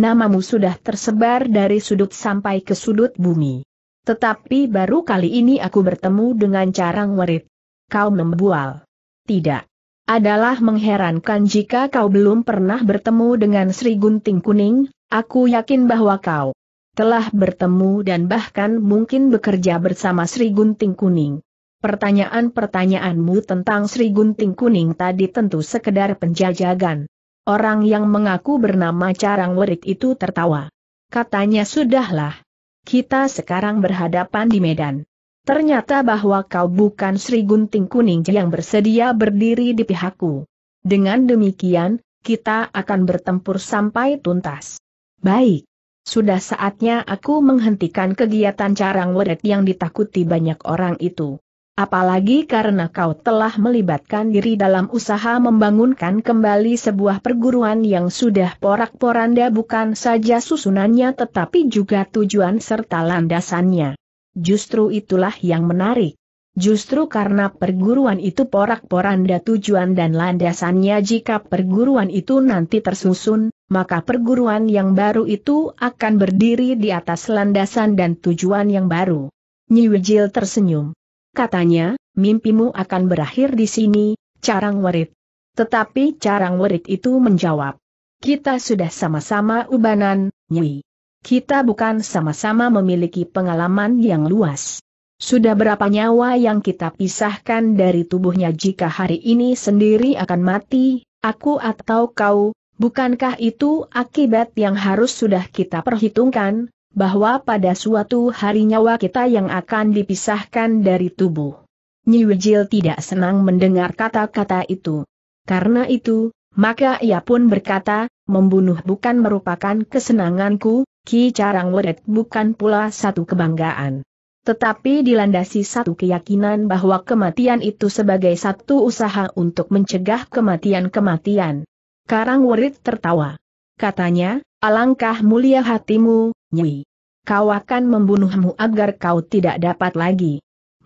Namamu sudah tersebar dari sudut sampai ke sudut bumi. Tetapi baru kali ini aku bertemu dengan Carang Werit. Kau membual. Tidak adalah mengherankan jika kau belum pernah bertemu dengan Sri Gunting Kuning, aku yakin bahwa kau telah bertemu dan bahkan mungkin bekerja bersama Sri Gunting Kuning. Pertanyaan-pertanyaanmu tentang Sri Gunting Kuning tadi tentu sekedar penjajagan. Orang yang mengaku bernama Carang Werik itu tertawa. Katanya sudahlah. Kita sekarang berhadapan di medan. Ternyata bahwa kau bukan Sri Gunting Kuning yang bersedia berdiri di pihakku. Dengan demikian, kita akan bertempur sampai tuntas. Baik. Sudah saatnya aku menghentikan kegiatan carang wedet yang ditakuti banyak orang itu. Apalagi karena kau telah melibatkan diri dalam usaha membangunkan kembali sebuah perguruan yang sudah porak-poranda bukan saja susunannya tetapi juga tujuan serta landasannya justru itulah yang menarik. Justru karena perguruan itu porak-poranda tujuan dan landasannya jika perguruan itu nanti tersusun, maka perguruan yang baru itu akan berdiri di atas landasan dan tujuan yang baru. Nyiwijil tersenyum. Katanya, mimpimu akan berakhir di sini, Carang Werit. Tetapi Carang Werit itu menjawab. Kita sudah sama-sama ubanan, Nyi. Kita bukan sama-sama memiliki pengalaman yang luas. Sudah berapa nyawa yang kita pisahkan dari tubuhnya jika hari ini sendiri akan mati, aku atau kau, bukankah itu akibat yang harus sudah kita perhitungkan, bahwa pada suatu hari nyawa kita yang akan dipisahkan dari tubuh. Nyiwijil tidak senang mendengar kata-kata itu. Karena itu, maka ia pun berkata, membunuh bukan merupakan kesenanganku, Ki Carang Wedet bukan pula satu kebanggaan. Tetapi dilandasi satu keyakinan bahwa kematian itu sebagai satu usaha untuk mencegah kematian-kematian. Karang Werit tertawa. Katanya, alangkah mulia hatimu, Nyi. Kau akan membunuhmu agar kau tidak dapat lagi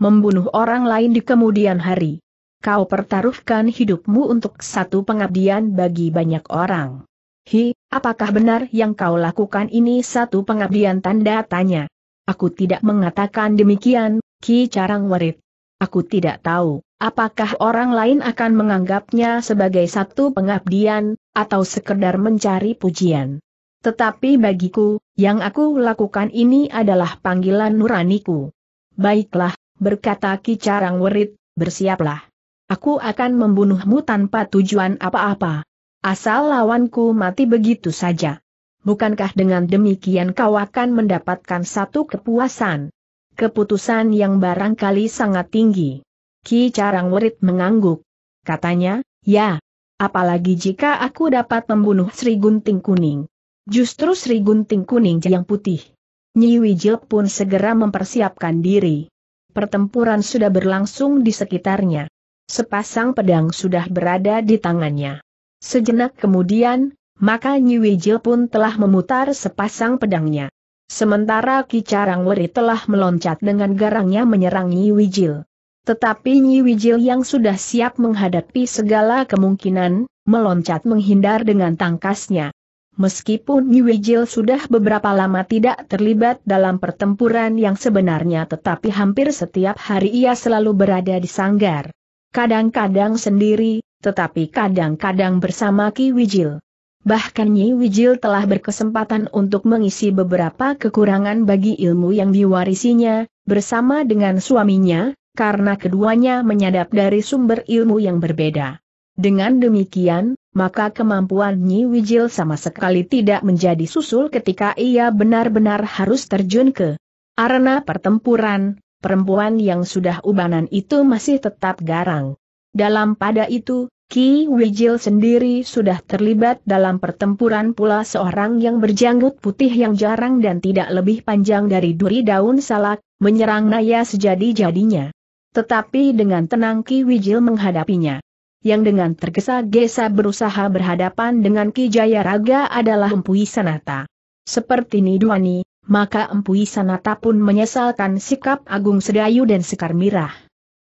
membunuh orang lain di kemudian hari. Kau pertaruhkan hidupmu untuk satu pengabdian bagi banyak orang. Hi, apakah benar yang kau lakukan ini satu pengabdian tanda tanya? Aku tidak mengatakan demikian, Ki Carang Warit. Aku tidak tahu, apakah orang lain akan menganggapnya sebagai satu pengabdian, atau sekedar mencari pujian. Tetapi bagiku, yang aku lakukan ini adalah panggilan nuraniku. Baiklah, berkata Ki Carang Warit, bersiaplah. Aku akan membunuhmu tanpa tujuan apa-apa. Asal lawanku mati begitu saja. Bukankah dengan demikian kau akan mendapatkan satu kepuasan? Keputusan yang barangkali sangat tinggi. Ki Carang Werit mengangguk. Katanya, ya. Apalagi jika aku dapat membunuh Sri Gunting Kuning. Justru Sri Gunting Kuning yang putih. Nyi Wijil pun segera mempersiapkan diri. Pertempuran sudah berlangsung di sekitarnya. Sepasang pedang sudah berada di tangannya. Sejenak kemudian, maka Nyiwijil pun telah memutar sepasang pedangnya. Sementara Kicarang Weri telah meloncat dengan garangnya menyerang Nyiwijil. Tetapi Nyiwijil yang sudah siap menghadapi segala kemungkinan, meloncat menghindar dengan tangkasnya. Meskipun Nyiwijil sudah beberapa lama tidak terlibat dalam pertempuran yang sebenarnya tetapi hampir setiap hari ia selalu berada di sanggar. Kadang-kadang sendiri, tetapi kadang-kadang bersama Ki Wijil. Bahkan Nyi Wijil telah berkesempatan untuk mengisi beberapa kekurangan bagi ilmu yang diwarisinya, bersama dengan suaminya, karena keduanya menyadap dari sumber ilmu yang berbeda. Dengan demikian, maka kemampuan Nyi Wijil sama sekali tidak menjadi susul ketika ia benar-benar harus terjun ke arena pertempuran, perempuan yang sudah ubanan itu masih tetap garang. Dalam pada itu, Ki Wijil sendiri sudah terlibat dalam pertempuran pula seorang yang berjanggut putih yang jarang dan tidak lebih panjang dari duri daun salak, menyerang Naya sejadi-jadinya. Tetapi dengan tenang Ki Wijil menghadapinya. Yang dengan tergesa-gesa berusaha berhadapan dengan Ki Jayaraga adalah Empuy Sanata. Seperti Nidwani, maka Empuy Sanata pun menyesalkan sikap Agung Sedayu dan Sekar Mirah.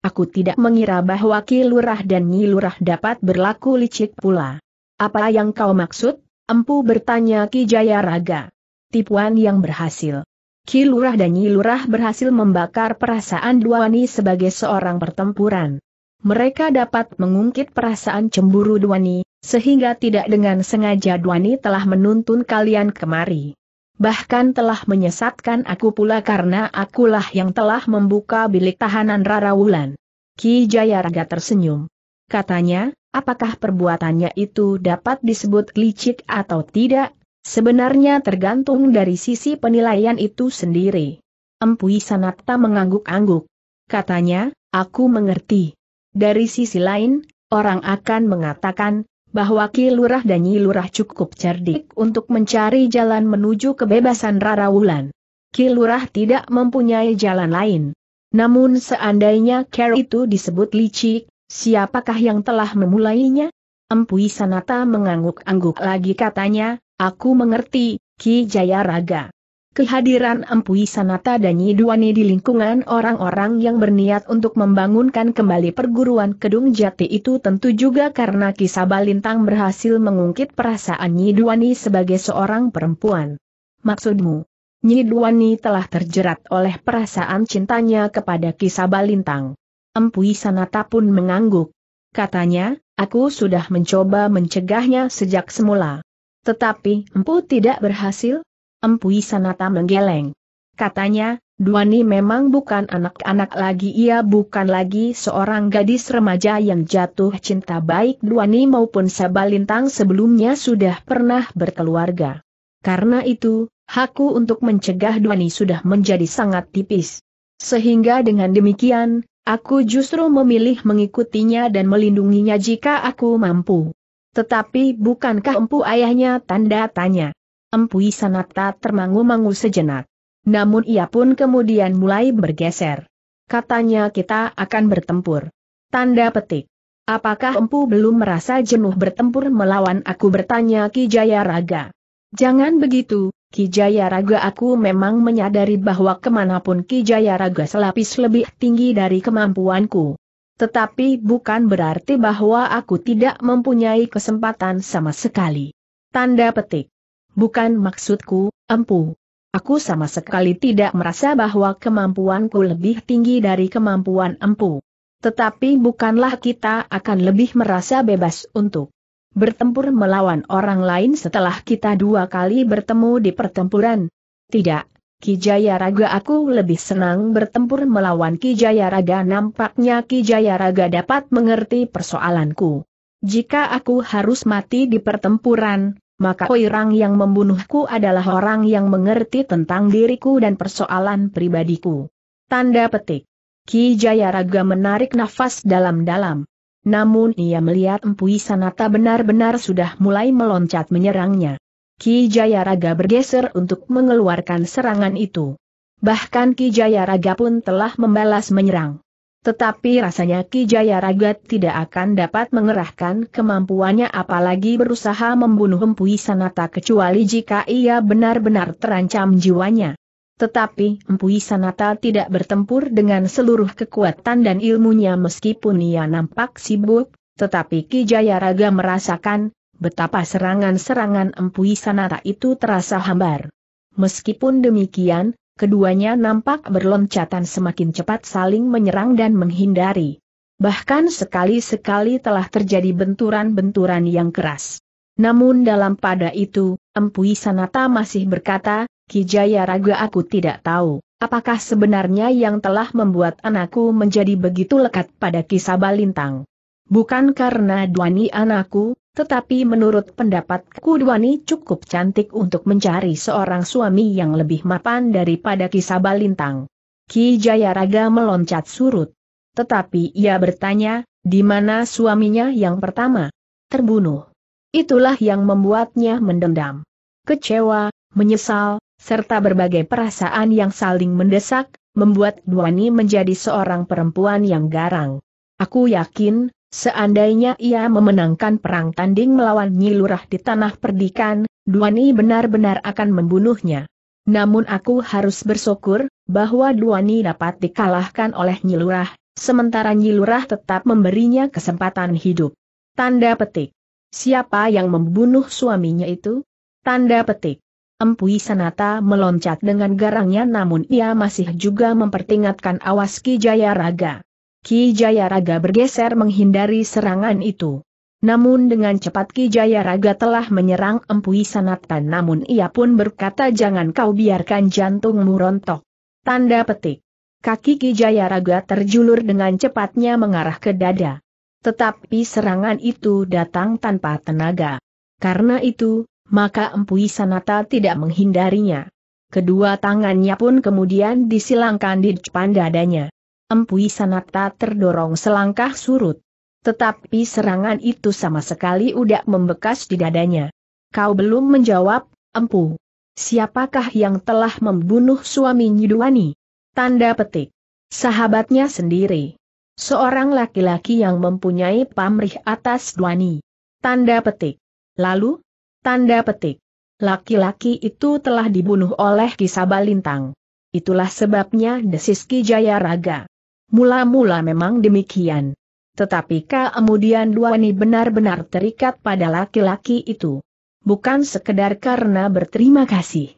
Aku tidak mengira bahwa Ki Lurah dan Nyi Lurah dapat berlaku licik pula. Apa yang kau maksud? Empu bertanya Ki Jayaraga. Tipuan yang berhasil. Ki Lurah dan Nyi Lurah berhasil membakar perasaan Duani sebagai seorang pertempuran. Mereka dapat mengungkit perasaan cemburu Duani, sehingga tidak dengan sengaja Duani telah menuntun kalian kemari bahkan telah menyesatkan aku pula karena akulah yang telah membuka bilik tahanan Rara Wulan. Ki Jayaraga tersenyum. Katanya, apakah perbuatannya itu dapat disebut licik atau tidak, sebenarnya tergantung dari sisi penilaian itu sendiri. Empui Sanakta mengangguk-angguk. Katanya, aku mengerti. Dari sisi lain, orang akan mengatakan, bahwa Ki Lurah dan Nyi Lurah cukup cerdik untuk mencari jalan menuju kebebasan Rara Wulan. Ki Lurah tidak mempunyai jalan lain. Namun seandainya ker itu disebut licik, siapakah yang telah memulainya? Empui Sanata mengangguk-angguk lagi katanya, aku mengerti, Ki Jayaraga. Kehadiran Empu Sanata dan Yiduani di lingkungan orang-orang yang berniat untuk membangunkan kembali perguruan Kedung Jati itu tentu juga karena kisah Balintang berhasil mengungkit perasaan Yiduani sebagai seorang perempuan. Maksudmu, Yiduani telah terjerat oleh perasaan cintanya kepada kisah Balintang. Empu Sanata pun mengangguk. Katanya, aku sudah mencoba mencegahnya sejak semula. Tetapi Empu tidak berhasil, Empui Sanata menggeleng. Katanya, Duani memang bukan anak-anak lagi ia bukan lagi seorang gadis remaja yang jatuh cinta baik Duani maupun Sabalintang sebelumnya sudah pernah berkeluarga. Karena itu, hakku untuk mencegah Duani sudah menjadi sangat tipis. Sehingga dengan demikian, aku justru memilih mengikutinya dan melindunginya jika aku mampu. Tetapi bukankah empu ayahnya tanda tanya? Empui Sanata termangu-mangu sejenak. Namun ia pun kemudian mulai bergeser. Katanya kita akan bertempur. Tanda petik. Apakah empu belum merasa jenuh bertempur melawan aku bertanya Ki Jaya Raga. Jangan begitu, Ki Jaya Raga aku memang menyadari bahwa kemanapun Ki Jaya Raga selapis lebih tinggi dari kemampuanku. Tetapi bukan berarti bahwa aku tidak mempunyai kesempatan sama sekali. Tanda petik. Bukan maksudku, empu. Aku sama sekali tidak merasa bahwa kemampuanku lebih tinggi dari kemampuan empu. Tetapi bukanlah kita akan lebih merasa bebas untuk bertempur melawan orang lain setelah kita dua kali bertemu di pertempuran. Tidak, Kijaya Raga aku lebih senang bertempur melawan Kijaya Raga nampaknya Kijaya Raga dapat mengerti persoalanku. Jika aku harus mati di pertempuran, maka orang yang membunuhku adalah orang yang mengerti tentang diriku dan persoalan pribadiku. Tanda petik. Ki Jayaraga menarik nafas dalam-dalam. Namun ia melihat Empu Sanata benar-benar sudah mulai meloncat menyerangnya. Ki Jayaraga bergeser untuk mengeluarkan serangan itu. Bahkan Ki Jayaraga pun telah membalas menyerang. Tetapi rasanya Ki Raga tidak akan dapat mengerahkan kemampuannya apalagi berusaha membunuh Empui Sanata kecuali jika ia benar-benar terancam jiwanya. Tetapi Empui Sanata tidak bertempur dengan seluruh kekuatan dan ilmunya meskipun ia nampak sibuk, tetapi Ki Jayaraga merasakan betapa serangan-serangan Empui Sanata itu terasa hambar. Meskipun demikian, keduanya nampak berloncatan semakin cepat saling menyerang dan menghindari. Bahkan sekali-sekali telah terjadi benturan-benturan yang keras. Namun dalam pada itu, Empui Sanata masih berkata, Kijaya Raga aku tidak tahu, apakah sebenarnya yang telah membuat anakku menjadi begitu lekat pada kisah balintang. Bukan karena Duani anakku, tetapi menurut pendapatku Duani cukup cantik untuk mencari seorang suami yang lebih mapan daripada kisah balintang. Ki Jayaraga meloncat surut. Tetapi ia bertanya, di mana suaminya yang pertama? Terbunuh. Itulah yang membuatnya mendendam. Kecewa, menyesal, serta berbagai perasaan yang saling mendesak, membuat Duani menjadi seorang perempuan yang garang. Aku yakin, Seandainya ia memenangkan perang tanding melawan Nyilurah di tanah perdikan, Duani benar-benar akan membunuhnya. Namun aku harus bersyukur, bahwa Duani dapat dikalahkan oleh Nyilurah, sementara Nyilurah tetap memberinya kesempatan hidup. Tanda petik. Siapa yang membunuh suaminya itu? Tanda petik. Empui Sanata meloncat dengan garangnya namun ia masih juga mempertingatkan awas Ki Jaya Raga. Ki Jayaraga bergeser menghindari serangan itu. Namun dengan cepat Ki Jayaraga telah menyerang Empui Sanatan namun ia pun berkata jangan kau biarkan jantungmu rontok. Tanda petik. Kaki Ki Jayaraga terjulur dengan cepatnya mengarah ke dada. Tetapi serangan itu datang tanpa tenaga. Karena itu, maka Empui Sanata tidak menghindarinya. Kedua tangannya pun kemudian disilangkan di depan dadanya. Empui Sanata terdorong selangkah surut. Tetapi serangan itu sama sekali udah membekas di dadanya. Kau belum menjawab, Empu. Siapakah yang telah membunuh suami Nyiduani? Tanda petik. Sahabatnya sendiri. Seorang laki-laki yang mempunyai pamrih atas Duani. Tanda petik. Lalu? Tanda petik. Laki-laki itu telah dibunuh oleh Kisabalintang. Itulah sebabnya Desiski Kijaya Raga Mula-mula memang demikian. Tetapi kemudian Duani benar-benar terikat pada laki-laki itu. Bukan sekedar karena berterima kasih.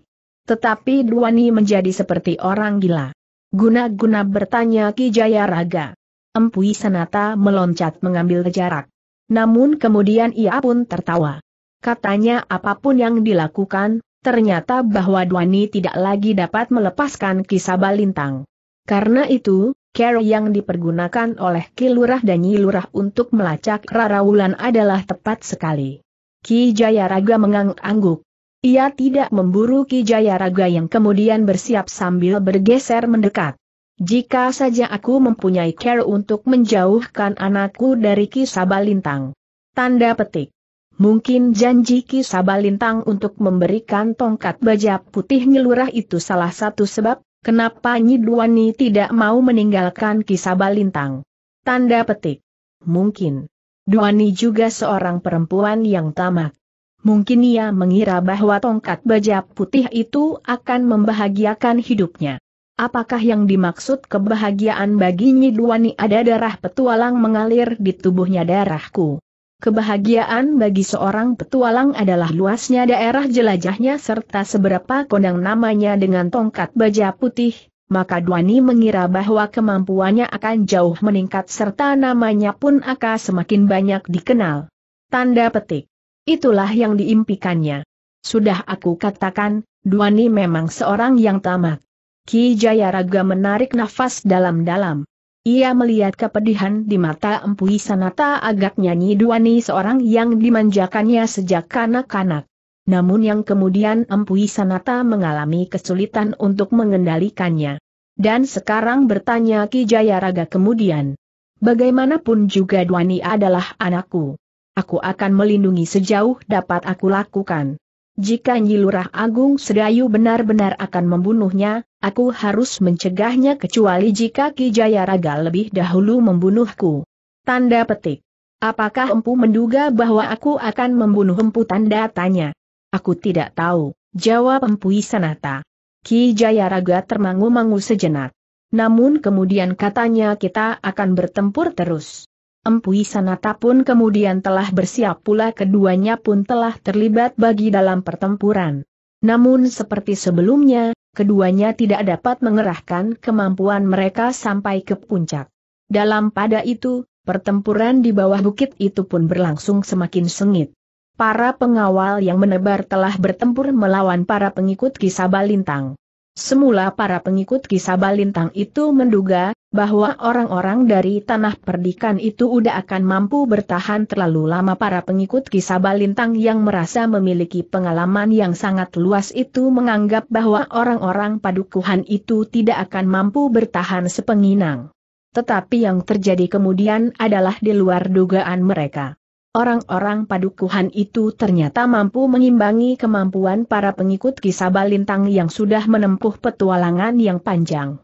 Tetapi Duani menjadi seperti orang gila. Guna-guna bertanya Ki Jaya Raga. Senata Sanata meloncat mengambil jarak. Namun kemudian ia pun tertawa. Katanya apapun yang dilakukan, ternyata bahwa Duani tidak lagi dapat melepaskan kisah balintang. Karena itu, Cara yang dipergunakan oleh Ki dan Nyi untuk melacak Rara Wulan adalah tepat sekali. Ki Jayaraga mengangguk. Ia tidak memburu Ki Jayaraga yang kemudian bersiap sambil bergeser mendekat. Jika saja aku mempunyai care untuk menjauhkan anakku dari Ki Sabalintang. Tanda petik. Mungkin janji Ki Sabalintang untuk memberikan tongkat baja putih Nyilurah itu salah satu sebab, Kenapa Nyidwani tidak mau meninggalkan kisah balintang? Tanda petik. Mungkin. Duani juga seorang perempuan yang tamak. Mungkin ia mengira bahwa tongkat baja putih itu akan membahagiakan hidupnya. Apakah yang dimaksud kebahagiaan bagi Nyidwani? ada darah petualang mengalir di tubuhnya darahku? Kebahagiaan bagi seorang petualang adalah luasnya daerah jelajahnya serta seberapa kondang namanya dengan tongkat baja putih, maka Duani mengira bahwa kemampuannya akan jauh meningkat serta namanya pun akan semakin banyak dikenal. Tanda petik. Itulah yang diimpikannya. Sudah aku katakan, Duani memang seorang yang tamat. Ki Jayaraga menarik nafas dalam-dalam. Ia melihat kepedihan di mata Empu Sanata agaknya Nyiduani seorang yang dimanjakannya sejak kanak-kanak. Namun yang kemudian Empu Sanata mengalami kesulitan untuk mengendalikannya. Dan sekarang bertanya Ki Jayaraga kemudian. Bagaimanapun juga Duani adalah anakku. Aku akan melindungi sejauh dapat aku lakukan. Jika Nyilurah Agung Sedayu benar-benar akan membunuhnya, aku harus mencegahnya kecuali jika Ki Jayaraga lebih dahulu membunuhku. Tanda petik. Apakah empu menduga bahwa aku akan membunuh empu tanda tanya? Aku tidak tahu, jawab empu Isanata. Ki Jayaraga termangu-mangu sejenak. Namun kemudian katanya kita akan bertempur terus. Empu Isanata pun kemudian telah bersiap pula keduanya pun telah terlibat bagi dalam pertempuran. Namun seperti sebelumnya, keduanya tidak dapat mengerahkan kemampuan mereka sampai ke puncak. Dalam pada itu, pertempuran di bawah bukit itu pun berlangsung semakin sengit. Para pengawal yang menebar telah bertempur melawan para pengikut kisah Balintang. Semula para pengikut kisah balintang itu menduga, bahwa orang-orang dari tanah perdikan itu udah akan mampu bertahan terlalu lama para pengikut kisah balintang yang merasa memiliki pengalaman yang sangat luas itu menganggap bahwa orang-orang padukuhan itu tidak akan mampu bertahan sepenginang. Tetapi yang terjadi kemudian adalah di luar dugaan mereka orang-orang padukuhan itu ternyata mampu mengimbangi kemampuan para pengikut kisah balintang yang sudah menempuh petualangan yang panjang.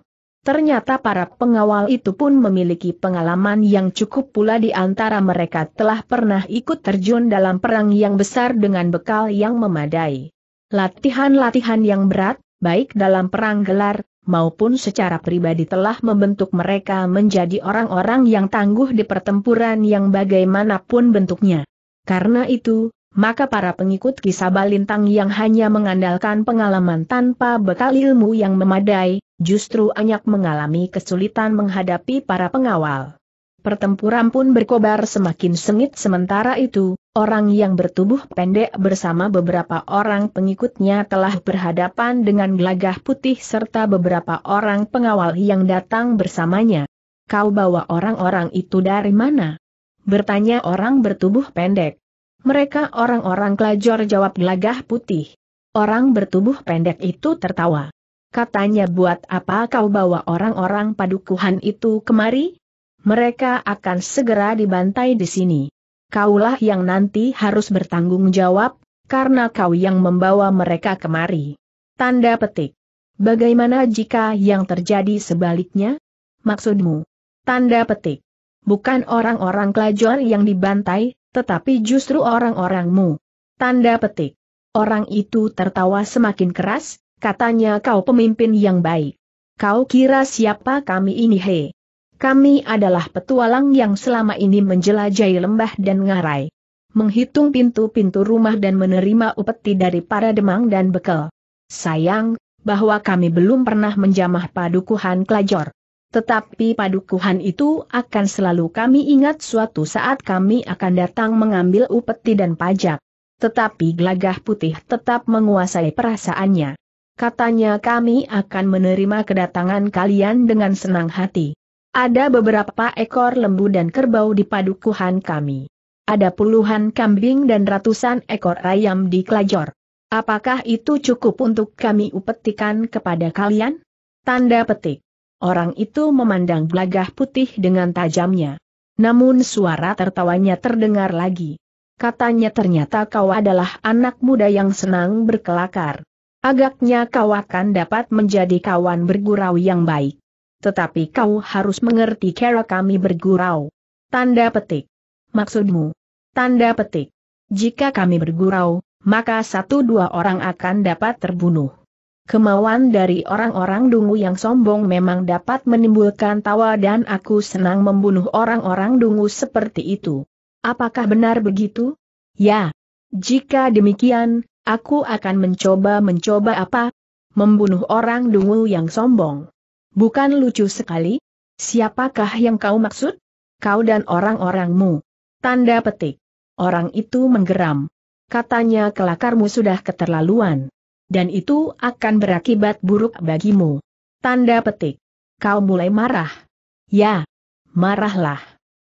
Ternyata para pengawal itu pun memiliki pengalaman yang cukup pula di antara mereka telah pernah ikut terjun dalam perang yang besar dengan bekal yang memadai. Latihan-latihan yang berat, baik dalam perang gelar, maupun secara pribadi telah membentuk mereka menjadi orang-orang yang tangguh di pertempuran yang bagaimanapun bentuknya. Karena itu, maka para pengikut kisah balintang yang hanya mengandalkan pengalaman tanpa bekal ilmu yang memadai, justru banyak mengalami kesulitan menghadapi para pengawal. Pertempuran pun berkobar semakin sengit sementara itu, orang yang bertubuh pendek bersama beberapa orang pengikutnya telah berhadapan dengan gelagah putih serta beberapa orang pengawal yang datang bersamanya. Kau bawa orang-orang itu dari mana? Bertanya orang bertubuh pendek. Mereka orang-orang kelajor jawab gelagah putih. Orang bertubuh pendek itu tertawa. Katanya buat apa kau bawa orang-orang padukuhan itu kemari? Mereka akan segera dibantai di sini. Kaulah yang nanti harus bertanggung jawab, karena kau yang membawa mereka kemari. Tanda petik. Bagaimana jika yang terjadi sebaliknya? Maksudmu? Tanda petik. Bukan orang-orang kelajuan yang dibantai, tetapi justru orang-orangmu. Tanda petik. Orang itu tertawa semakin keras, katanya kau pemimpin yang baik. Kau kira siapa kami ini he? Kami adalah petualang yang selama ini menjelajahi lembah dan ngarai. Menghitung pintu-pintu rumah dan menerima upeti dari para demang dan bekel. Sayang, bahwa kami belum pernah menjamah padukuhan Klajor. Tetapi padukuhan itu akan selalu kami ingat suatu saat kami akan datang mengambil upeti dan pajak. Tetapi gelagah putih tetap menguasai perasaannya. Katanya kami akan menerima kedatangan kalian dengan senang hati. Ada beberapa ekor lembu dan kerbau di padukuhan kami. Ada puluhan kambing dan ratusan ekor ayam di Klajor. Apakah itu cukup untuk kami upetikan kepada kalian? Tanda petik. Orang itu memandang gelagah putih dengan tajamnya. Namun suara tertawanya terdengar lagi. Katanya ternyata kau adalah anak muda yang senang berkelakar. Agaknya kau akan dapat menjadi kawan bergurau yang baik. Tetapi kau harus mengerti cara kami bergurau. Tanda petik. Maksudmu? Tanda petik. Jika kami bergurau, maka satu dua orang akan dapat terbunuh. Kemauan dari orang-orang dungu yang sombong memang dapat menimbulkan tawa dan aku senang membunuh orang-orang dungu seperti itu. Apakah benar begitu? Ya. Jika demikian, aku akan mencoba-mencoba apa? Membunuh orang dungu yang sombong. Bukan lucu sekali? Siapakah yang kau maksud? Kau dan orang-orangmu. Tanda petik. Orang itu menggeram. Katanya kelakarmu sudah keterlaluan. Dan itu akan berakibat buruk bagimu. Tanda petik. Kau mulai marah. Ya. Marahlah.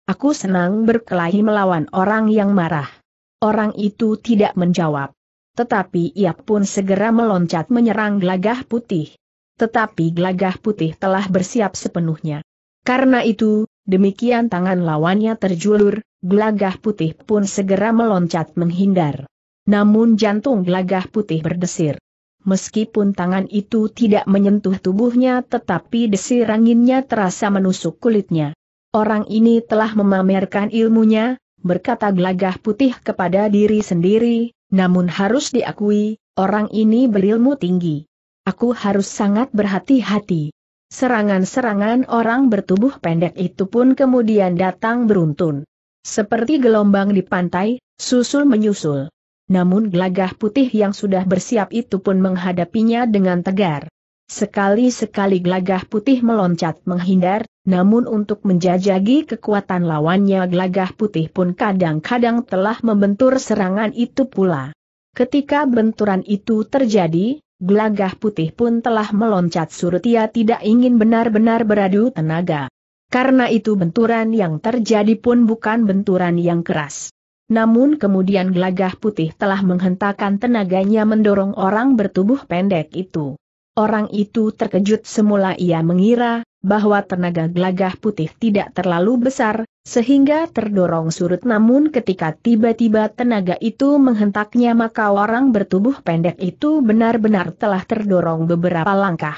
Aku senang berkelahi melawan orang yang marah. Orang itu tidak menjawab. Tetapi ia pun segera meloncat menyerang gelagah putih tetapi Glagah putih telah bersiap sepenuhnya. Karena itu, demikian tangan lawannya terjulur, Glagah putih pun segera meloncat menghindar. Namun jantung Glagah putih berdesir. Meskipun tangan itu tidak menyentuh tubuhnya tetapi desir anginnya terasa menusuk kulitnya. Orang ini telah memamerkan ilmunya, berkata Glagah putih kepada diri sendiri, namun harus diakui, orang ini berilmu tinggi. Aku harus sangat berhati-hati. Serangan-serangan orang bertubuh pendek itu pun kemudian datang beruntun. Seperti gelombang di pantai, susul menyusul. Namun gelagah putih yang sudah bersiap itu pun menghadapinya dengan tegar. Sekali-sekali gelagah putih meloncat menghindar, namun untuk menjajagi kekuatan lawannya gelagah putih pun kadang-kadang telah membentur serangan itu pula. Ketika benturan itu terjadi, gelagah putih pun telah meloncat surut ia tidak ingin benar-benar beradu tenaga. Karena itu benturan yang terjadi pun bukan benturan yang keras. Namun kemudian gelagah putih telah menghentakkan tenaganya mendorong orang bertubuh pendek itu. Orang itu terkejut semula ia mengira, bahwa tenaga gelagah putih tidak terlalu besar, sehingga terdorong surut namun ketika tiba-tiba tenaga itu menghentaknya maka orang bertubuh pendek itu benar-benar telah terdorong beberapa langkah.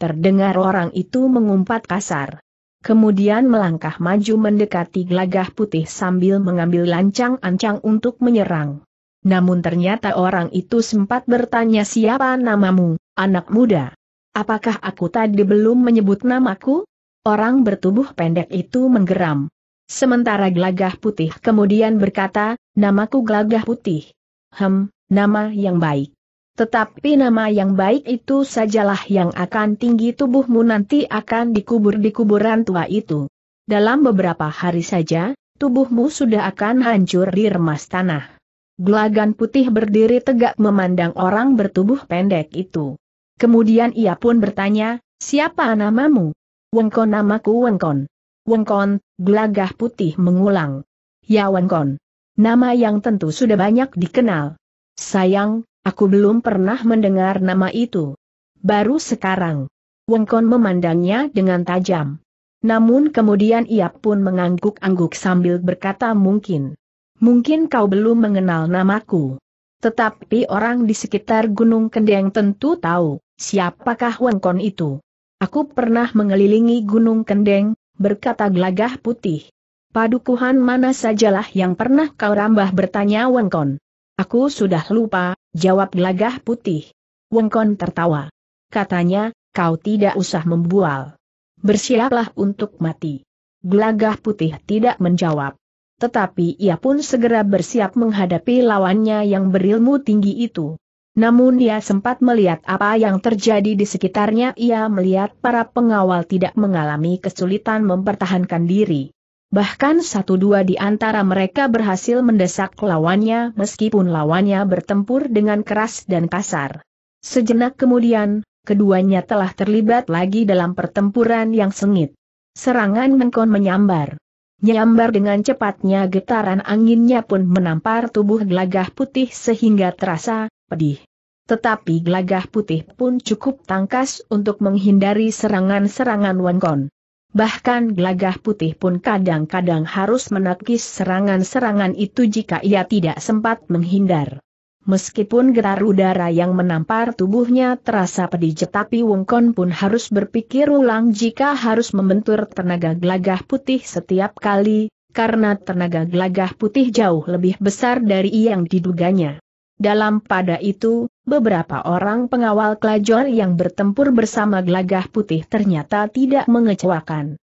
Terdengar orang itu mengumpat kasar. Kemudian melangkah maju mendekati gelagah putih sambil mengambil lancang-ancang untuk menyerang. Namun ternyata orang itu sempat bertanya siapa namamu, anak muda. Apakah aku tadi belum menyebut namaku? Orang bertubuh pendek itu menggeram. Sementara Glagah putih kemudian berkata, namaku Glagah putih. Hem, nama yang baik. Tetapi nama yang baik itu sajalah yang akan tinggi tubuhmu nanti akan dikubur di kuburan tua itu. Dalam beberapa hari saja, tubuhmu sudah akan hancur di remas tanah. Gelagan putih berdiri tegak memandang orang bertubuh pendek itu. Kemudian ia pun bertanya, siapa namamu? Wengkon namaku Wengkon. Wengkon, gelagah putih mengulang. Ya Wengkon. Nama yang tentu sudah banyak dikenal. Sayang, aku belum pernah mendengar nama itu. Baru sekarang. Wengkon memandangnya dengan tajam. Namun kemudian ia pun mengangguk-angguk sambil berkata mungkin. Mungkin kau belum mengenal namaku. Tetapi orang di sekitar Gunung Kendeng tentu tahu. Siapakah Wengkon itu? Aku pernah mengelilingi Gunung Kendeng, berkata gelagah putih. Padukuhan mana sajalah yang pernah kau rambah bertanya Wengkon. Aku sudah lupa, jawab gelagah putih. Wengkon tertawa. Katanya, kau tidak usah membual. Bersiaplah untuk mati. Gelagah putih tidak menjawab. Tetapi ia pun segera bersiap menghadapi lawannya yang berilmu tinggi itu. Namun ia sempat melihat apa yang terjadi di sekitarnya ia melihat para pengawal tidak mengalami kesulitan mempertahankan diri. Bahkan satu dua di antara mereka berhasil mendesak lawannya meskipun lawannya bertempur dengan keras dan kasar. Sejenak kemudian, keduanya telah terlibat lagi dalam pertempuran yang sengit. Serangan Mengkon menyambar. Nyambar dengan cepatnya getaran anginnya pun menampar tubuh gelagah putih sehingga terasa, pedih. Tetapi gelagah putih pun cukup tangkas untuk menghindari serangan-serangan Wengkon. Bahkan gelagah putih pun kadang-kadang harus menakis serangan-serangan itu jika ia tidak sempat menghindar. Meskipun getar udara yang menampar tubuhnya terasa pedih tetapi Wongkon pun harus berpikir ulang jika harus membentur tenaga gelagah putih setiap kali, karena tenaga gelagah putih jauh lebih besar dari yang diduganya. Dalam pada itu, beberapa orang pengawal kelajuan yang bertempur bersama gelagah putih ternyata tidak mengecewakan.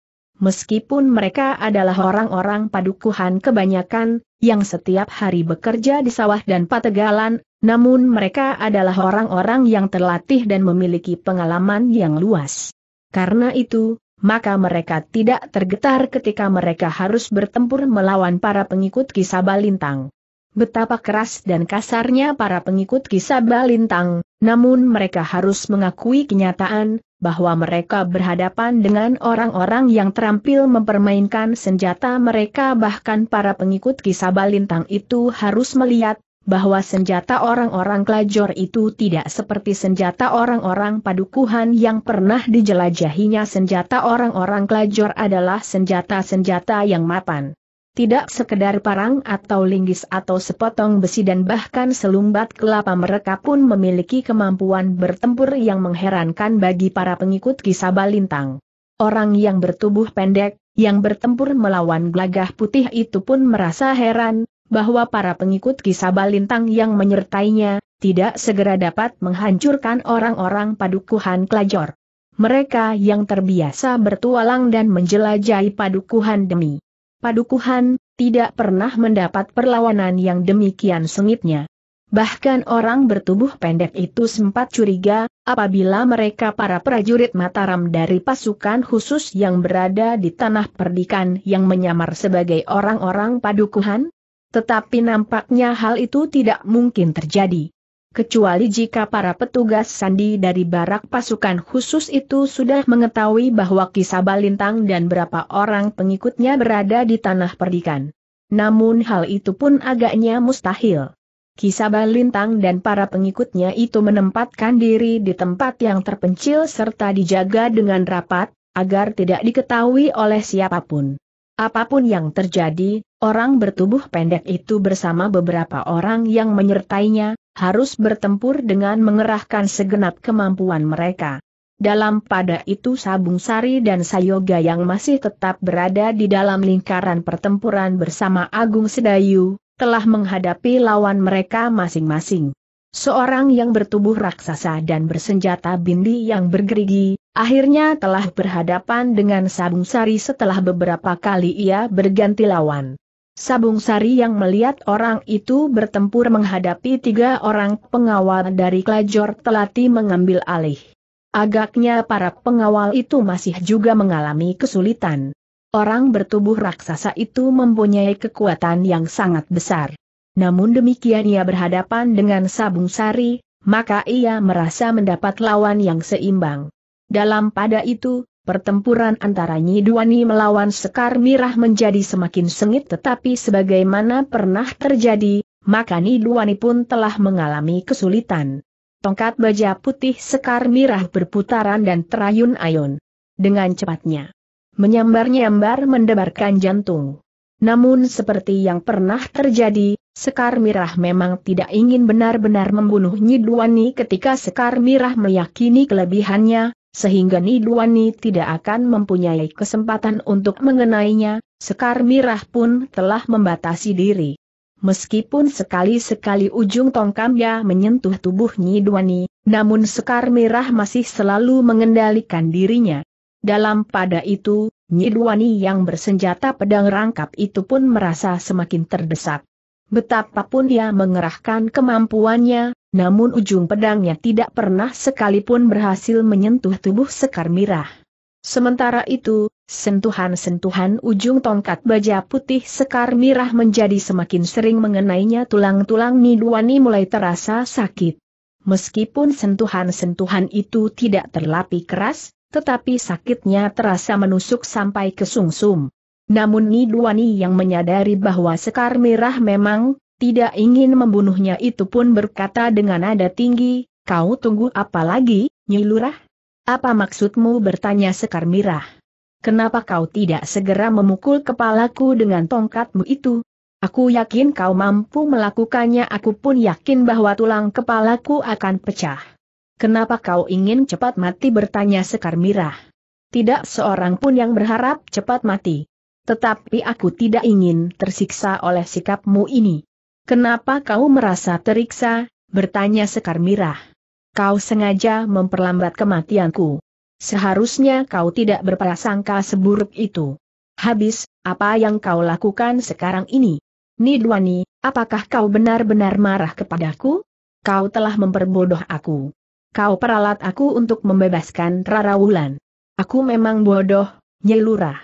Meskipun mereka adalah orang-orang padukuhan kebanyakan, yang setiap hari bekerja di sawah dan pategalan, namun mereka adalah orang-orang yang terlatih dan memiliki pengalaman yang luas. Karena itu, maka mereka tidak tergetar ketika mereka harus bertempur melawan para pengikut kisah Balintang. Betapa keras dan kasarnya para pengikut kisah Balintang, namun mereka harus mengakui kenyataan, bahwa mereka berhadapan dengan orang-orang yang terampil mempermainkan senjata mereka bahkan para pengikut kisah Balintang itu harus melihat, bahwa senjata orang-orang Klajor itu tidak seperti senjata orang-orang padukuhan yang pernah dijelajahinya senjata orang-orang Klajor adalah senjata-senjata yang mapan tidak sekedar parang atau linggis atau sepotong besi dan bahkan selumbat kelapa mereka pun memiliki kemampuan bertempur yang mengherankan bagi para pengikut kisah balintang. Orang yang bertubuh pendek, yang bertempur melawan gelagah putih itu pun merasa heran, bahwa para pengikut kisah balintang yang menyertainya, tidak segera dapat menghancurkan orang-orang padukuhan Kelajor. Mereka yang terbiasa bertualang dan menjelajahi padukuhan demi Padukuhan, tidak pernah mendapat perlawanan yang demikian sengitnya. Bahkan orang bertubuh pendek itu sempat curiga, apabila mereka para prajurit Mataram dari pasukan khusus yang berada di tanah perdikan yang menyamar sebagai orang-orang padukuhan? Tetapi nampaknya hal itu tidak mungkin terjadi kecuali jika para petugas sandi dari barak pasukan khusus itu sudah mengetahui bahwa kisah Balintang dan berapa orang pengikutnya berada di tanah perdikan. Namun hal itu pun agaknya mustahil. Kisah Balintang dan para pengikutnya itu menempatkan diri di tempat yang terpencil serta dijaga dengan rapat, agar tidak diketahui oleh siapapun. Apapun yang terjadi, orang bertubuh pendek itu bersama beberapa orang yang menyertainya, harus bertempur dengan mengerahkan segenap kemampuan mereka. Dalam pada itu Sabung Sari dan Sayoga yang masih tetap berada di dalam lingkaran pertempuran bersama Agung Sedayu, telah menghadapi lawan mereka masing-masing. Seorang yang bertubuh raksasa dan bersenjata bindi yang bergerigi, akhirnya telah berhadapan dengan Sabung Sari setelah beberapa kali ia berganti lawan. Sabung Sari yang melihat orang itu bertempur menghadapi tiga orang pengawal dari Klajor Telati mengambil alih. Agaknya para pengawal itu masih juga mengalami kesulitan. Orang bertubuh raksasa itu mempunyai kekuatan yang sangat besar. Namun demikian ia berhadapan dengan Sabung Sari, maka ia merasa mendapat lawan yang seimbang. Dalam pada itu, pertempuran antara Nyiduani melawan Sekar Mirah menjadi semakin sengit tetapi sebagaimana pernah terjadi, maka Nyiduani pun telah mengalami kesulitan. Tongkat baja putih Sekar Mirah berputaran dan terayun-ayun. Dengan cepatnya. Menyambar-nyambar mendebarkan jantung. Namun seperti yang pernah terjadi, Sekar Mirah memang tidak ingin benar-benar membunuh Nyiduani ketika Sekar Mirah meyakini kelebihannya, sehingga Nidwani tidak akan mempunyai kesempatan untuk mengenainya, Sekar Mirah pun telah membatasi diri. Meskipun sekali-sekali ujung tongkamnya menyentuh tubuh Nidwani, namun Sekar Mirah masih selalu mengendalikan dirinya. Dalam pada itu, Nidwani yang bersenjata pedang rangkap itu pun merasa semakin terdesak. Betapapun dia mengerahkan kemampuannya, namun ujung pedangnya tidak pernah sekalipun berhasil menyentuh tubuh Sekar Mirah. Sementara itu, sentuhan-sentuhan ujung tongkat baja putih Sekar Mirah menjadi semakin sering mengenainya tulang-tulang Nidwani mulai terasa sakit. Meskipun sentuhan-sentuhan itu tidak terlapi keras, tetapi sakitnya terasa menusuk sampai ke sungsum. Namun Nidwani yang menyadari bahwa Sekar Mirah memang tidak ingin membunuhnya itu pun berkata dengan nada tinggi, kau tunggu apa lagi, Nyilurah? Apa maksudmu bertanya Sekar Mirah? Kenapa kau tidak segera memukul kepalaku dengan tongkatmu itu? Aku yakin kau mampu melakukannya aku pun yakin bahwa tulang kepalaku akan pecah. Kenapa kau ingin cepat mati bertanya Sekar Mirah? Tidak seorang pun yang berharap cepat mati. Tetapi aku tidak ingin tersiksa oleh sikapmu ini. Kenapa kau merasa teriksa? bertanya Sekar Mirah. Kau sengaja memperlambat kematianku. Seharusnya kau tidak berprasangka seburuk itu. Habis, apa yang kau lakukan sekarang ini? Nidwani, apakah kau benar-benar marah kepadaku? Kau telah memperbodoh aku. Kau peralat aku untuk membebaskan Rara Wulan. Aku memang bodoh, nyelurah.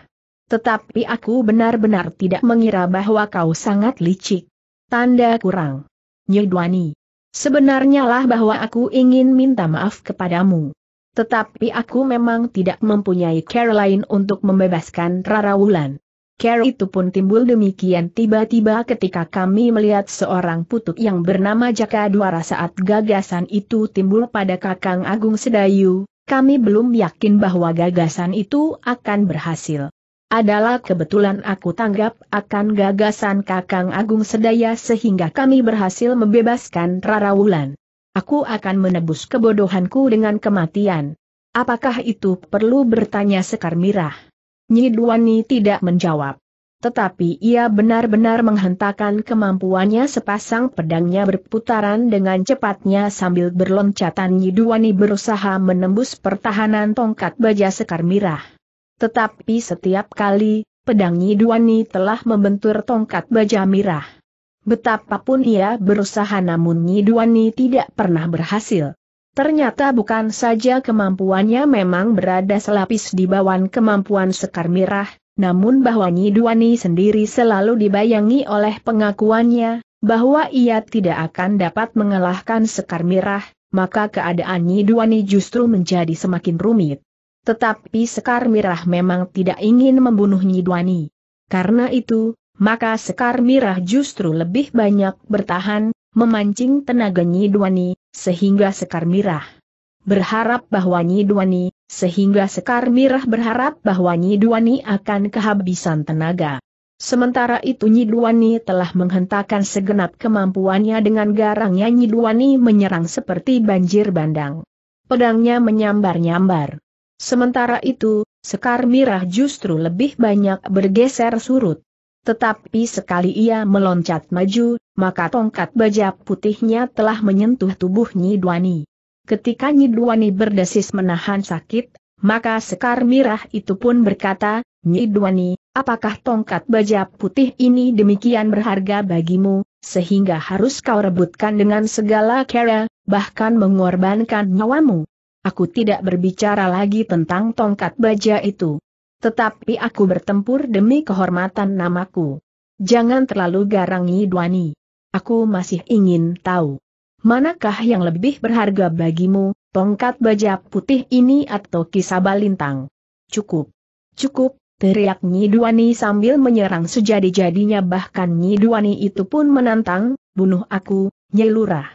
Tetapi aku benar-benar tidak mengira bahwa kau sangat licik. Tanda kurang. Nyedwani. Sebenarnya lah bahwa aku ingin minta maaf kepadamu. Tetapi aku memang tidak mempunyai care lain untuk membebaskan Rara Wulan. Care itu pun timbul demikian tiba-tiba ketika kami melihat seorang putuk yang bernama Jaka Duara saat gagasan itu timbul pada Kakang Agung Sedayu, kami belum yakin bahwa gagasan itu akan berhasil. Adalah kebetulan aku tanggap akan gagasan Kakang Agung Sedaya sehingga kami berhasil membebaskan Rara Wulan. Aku akan menebus kebodohanku dengan kematian. Apakah itu perlu bertanya Sekar Mirah? Nyidwani tidak menjawab. Tetapi ia benar-benar menghentakkan kemampuannya sepasang pedangnya berputaran dengan cepatnya sambil berloncatan Nyidwani berusaha menembus pertahanan tongkat baja Sekar Mirah. Tetapi setiap kali, pedang Duani telah membentur tongkat baja mirah. Betapapun ia berusaha namun Duani tidak pernah berhasil. Ternyata bukan saja kemampuannya memang berada selapis di bawah kemampuan Sekar Mirah, namun bahwa Duani sendiri selalu dibayangi oleh pengakuannya, bahwa ia tidak akan dapat mengalahkan Sekar Mirah, maka keadaan Duani justru menjadi semakin rumit. Tetapi Sekar Mirah memang tidak ingin membunuh Nyidwani. Karena itu, maka Sekar Mirah justru lebih banyak bertahan, memancing tenaga Nyidwani, sehingga Sekar Mirah berharap bahwa Nyidwani, sehingga Sekar Mirah berharap bahwa Nyidwani akan kehabisan tenaga. Sementara itu Nyidwani telah menghentakkan segenap kemampuannya dengan garangnya Nyidwani menyerang seperti banjir bandang. Pedangnya menyambar-nyambar. Sementara itu, Sekar Mirah justru lebih banyak bergeser surut. Tetapi sekali ia meloncat maju, maka tongkat baja putihnya telah menyentuh tubuh Nyidwani. Ketika Nyidwani berdesis menahan sakit, maka Sekar Mirah itu pun berkata, Nyidwani, apakah tongkat baja putih ini demikian berharga bagimu, sehingga harus kau rebutkan dengan segala cara, bahkan mengorbankan nyawamu? Aku tidak berbicara lagi tentang tongkat baja itu. Tetapi aku bertempur demi kehormatan namaku. Jangan terlalu garangi Duani. Aku masih ingin tahu. Manakah yang lebih berharga bagimu, tongkat baja putih ini atau kisah balintang? Cukup. Cukup, teriak Duani sambil menyerang sejadi-jadinya bahkan Duani itu pun menantang, bunuh aku, Nyelurah.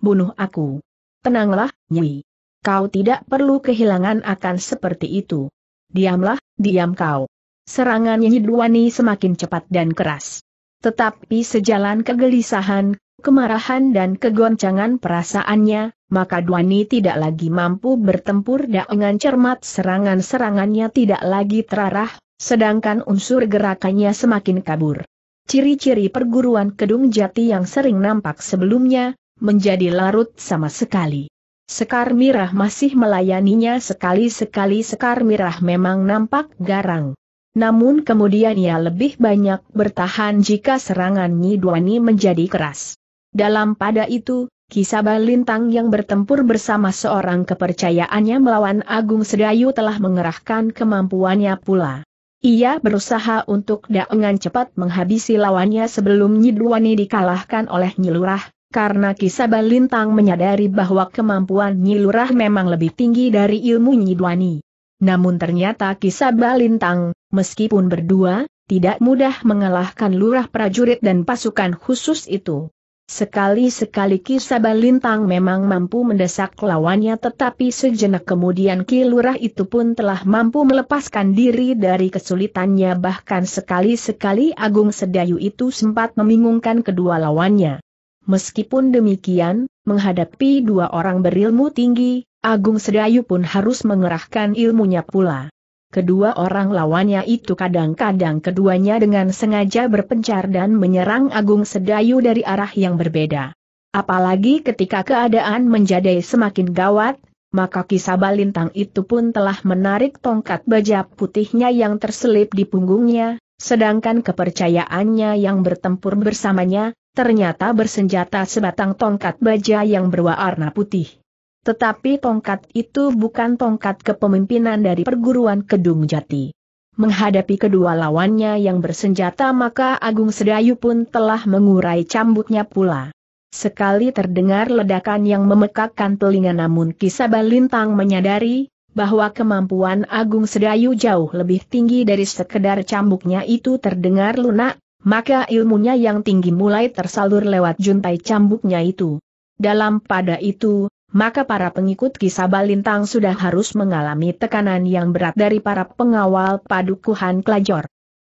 Bunuh aku. Tenanglah, Nyi. Kau tidak perlu kehilangan akan seperti itu. Diamlah, diam kau. Serangan Yidwani semakin cepat dan keras. Tetapi sejalan kegelisahan, kemarahan dan kegoncangan perasaannya, maka Duani tidak lagi mampu bertempur dengan cermat serangan-serangannya tidak lagi terarah, sedangkan unsur gerakannya semakin kabur. Ciri-ciri perguruan Kedung Jati yang sering nampak sebelumnya, menjadi larut sama sekali. Sekar Mirah masih melayaninya sekali-sekali Sekar Mirah memang nampak garang. Namun kemudian ia lebih banyak bertahan jika serangan Nyi Duani menjadi keras. Dalam pada itu, kisah Lintang yang bertempur bersama seorang kepercayaannya melawan Agung Sedayu telah mengerahkan kemampuannya pula. Ia berusaha untuk dengan cepat menghabisi lawannya sebelum Nyi Nyiduani dikalahkan oleh Nyi Lurah, karena kisah Lintang menyadari bahwa kemampuan Nyilurah memang lebih tinggi dari ilmu Nyidwani. Namun ternyata kisah Lintang, meskipun berdua, tidak mudah mengalahkan lurah prajurit dan pasukan khusus itu. Sekali-sekali kisah Lintang memang mampu mendesak lawannya tetapi sejenak kemudian Ki Lurah itu pun telah mampu melepaskan diri dari kesulitannya bahkan sekali-sekali Agung Sedayu itu sempat membingungkan kedua lawannya. Meskipun demikian, menghadapi dua orang berilmu tinggi, Agung Sedayu pun harus mengerahkan ilmunya pula. Kedua orang lawannya itu kadang-kadang keduanya dengan sengaja berpencar dan menyerang Agung Sedayu dari arah yang berbeda. Apalagi ketika keadaan menjadi semakin gawat, maka kisah balintang itu pun telah menarik tongkat baja putihnya yang terselip di punggungnya, sedangkan kepercayaannya yang bertempur bersamanya, ternyata bersenjata sebatang tongkat baja yang berwarna putih. Tetapi tongkat itu bukan tongkat kepemimpinan dari perguruan Kedung Jati. Menghadapi kedua lawannya yang bersenjata maka Agung Sedayu pun telah mengurai cambuknya pula. Sekali terdengar ledakan yang memekakkan telinga namun kisah Lintang menyadari, bahwa kemampuan Agung Sedayu jauh lebih tinggi dari sekedar cambuknya itu terdengar lunak, maka ilmunya yang tinggi mulai tersalur lewat juntai cambuknya itu. Dalam pada itu, maka para pengikut kisah Balintang sudah harus mengalami tekanan yang berat dari para pengawal padukuhan Klajor.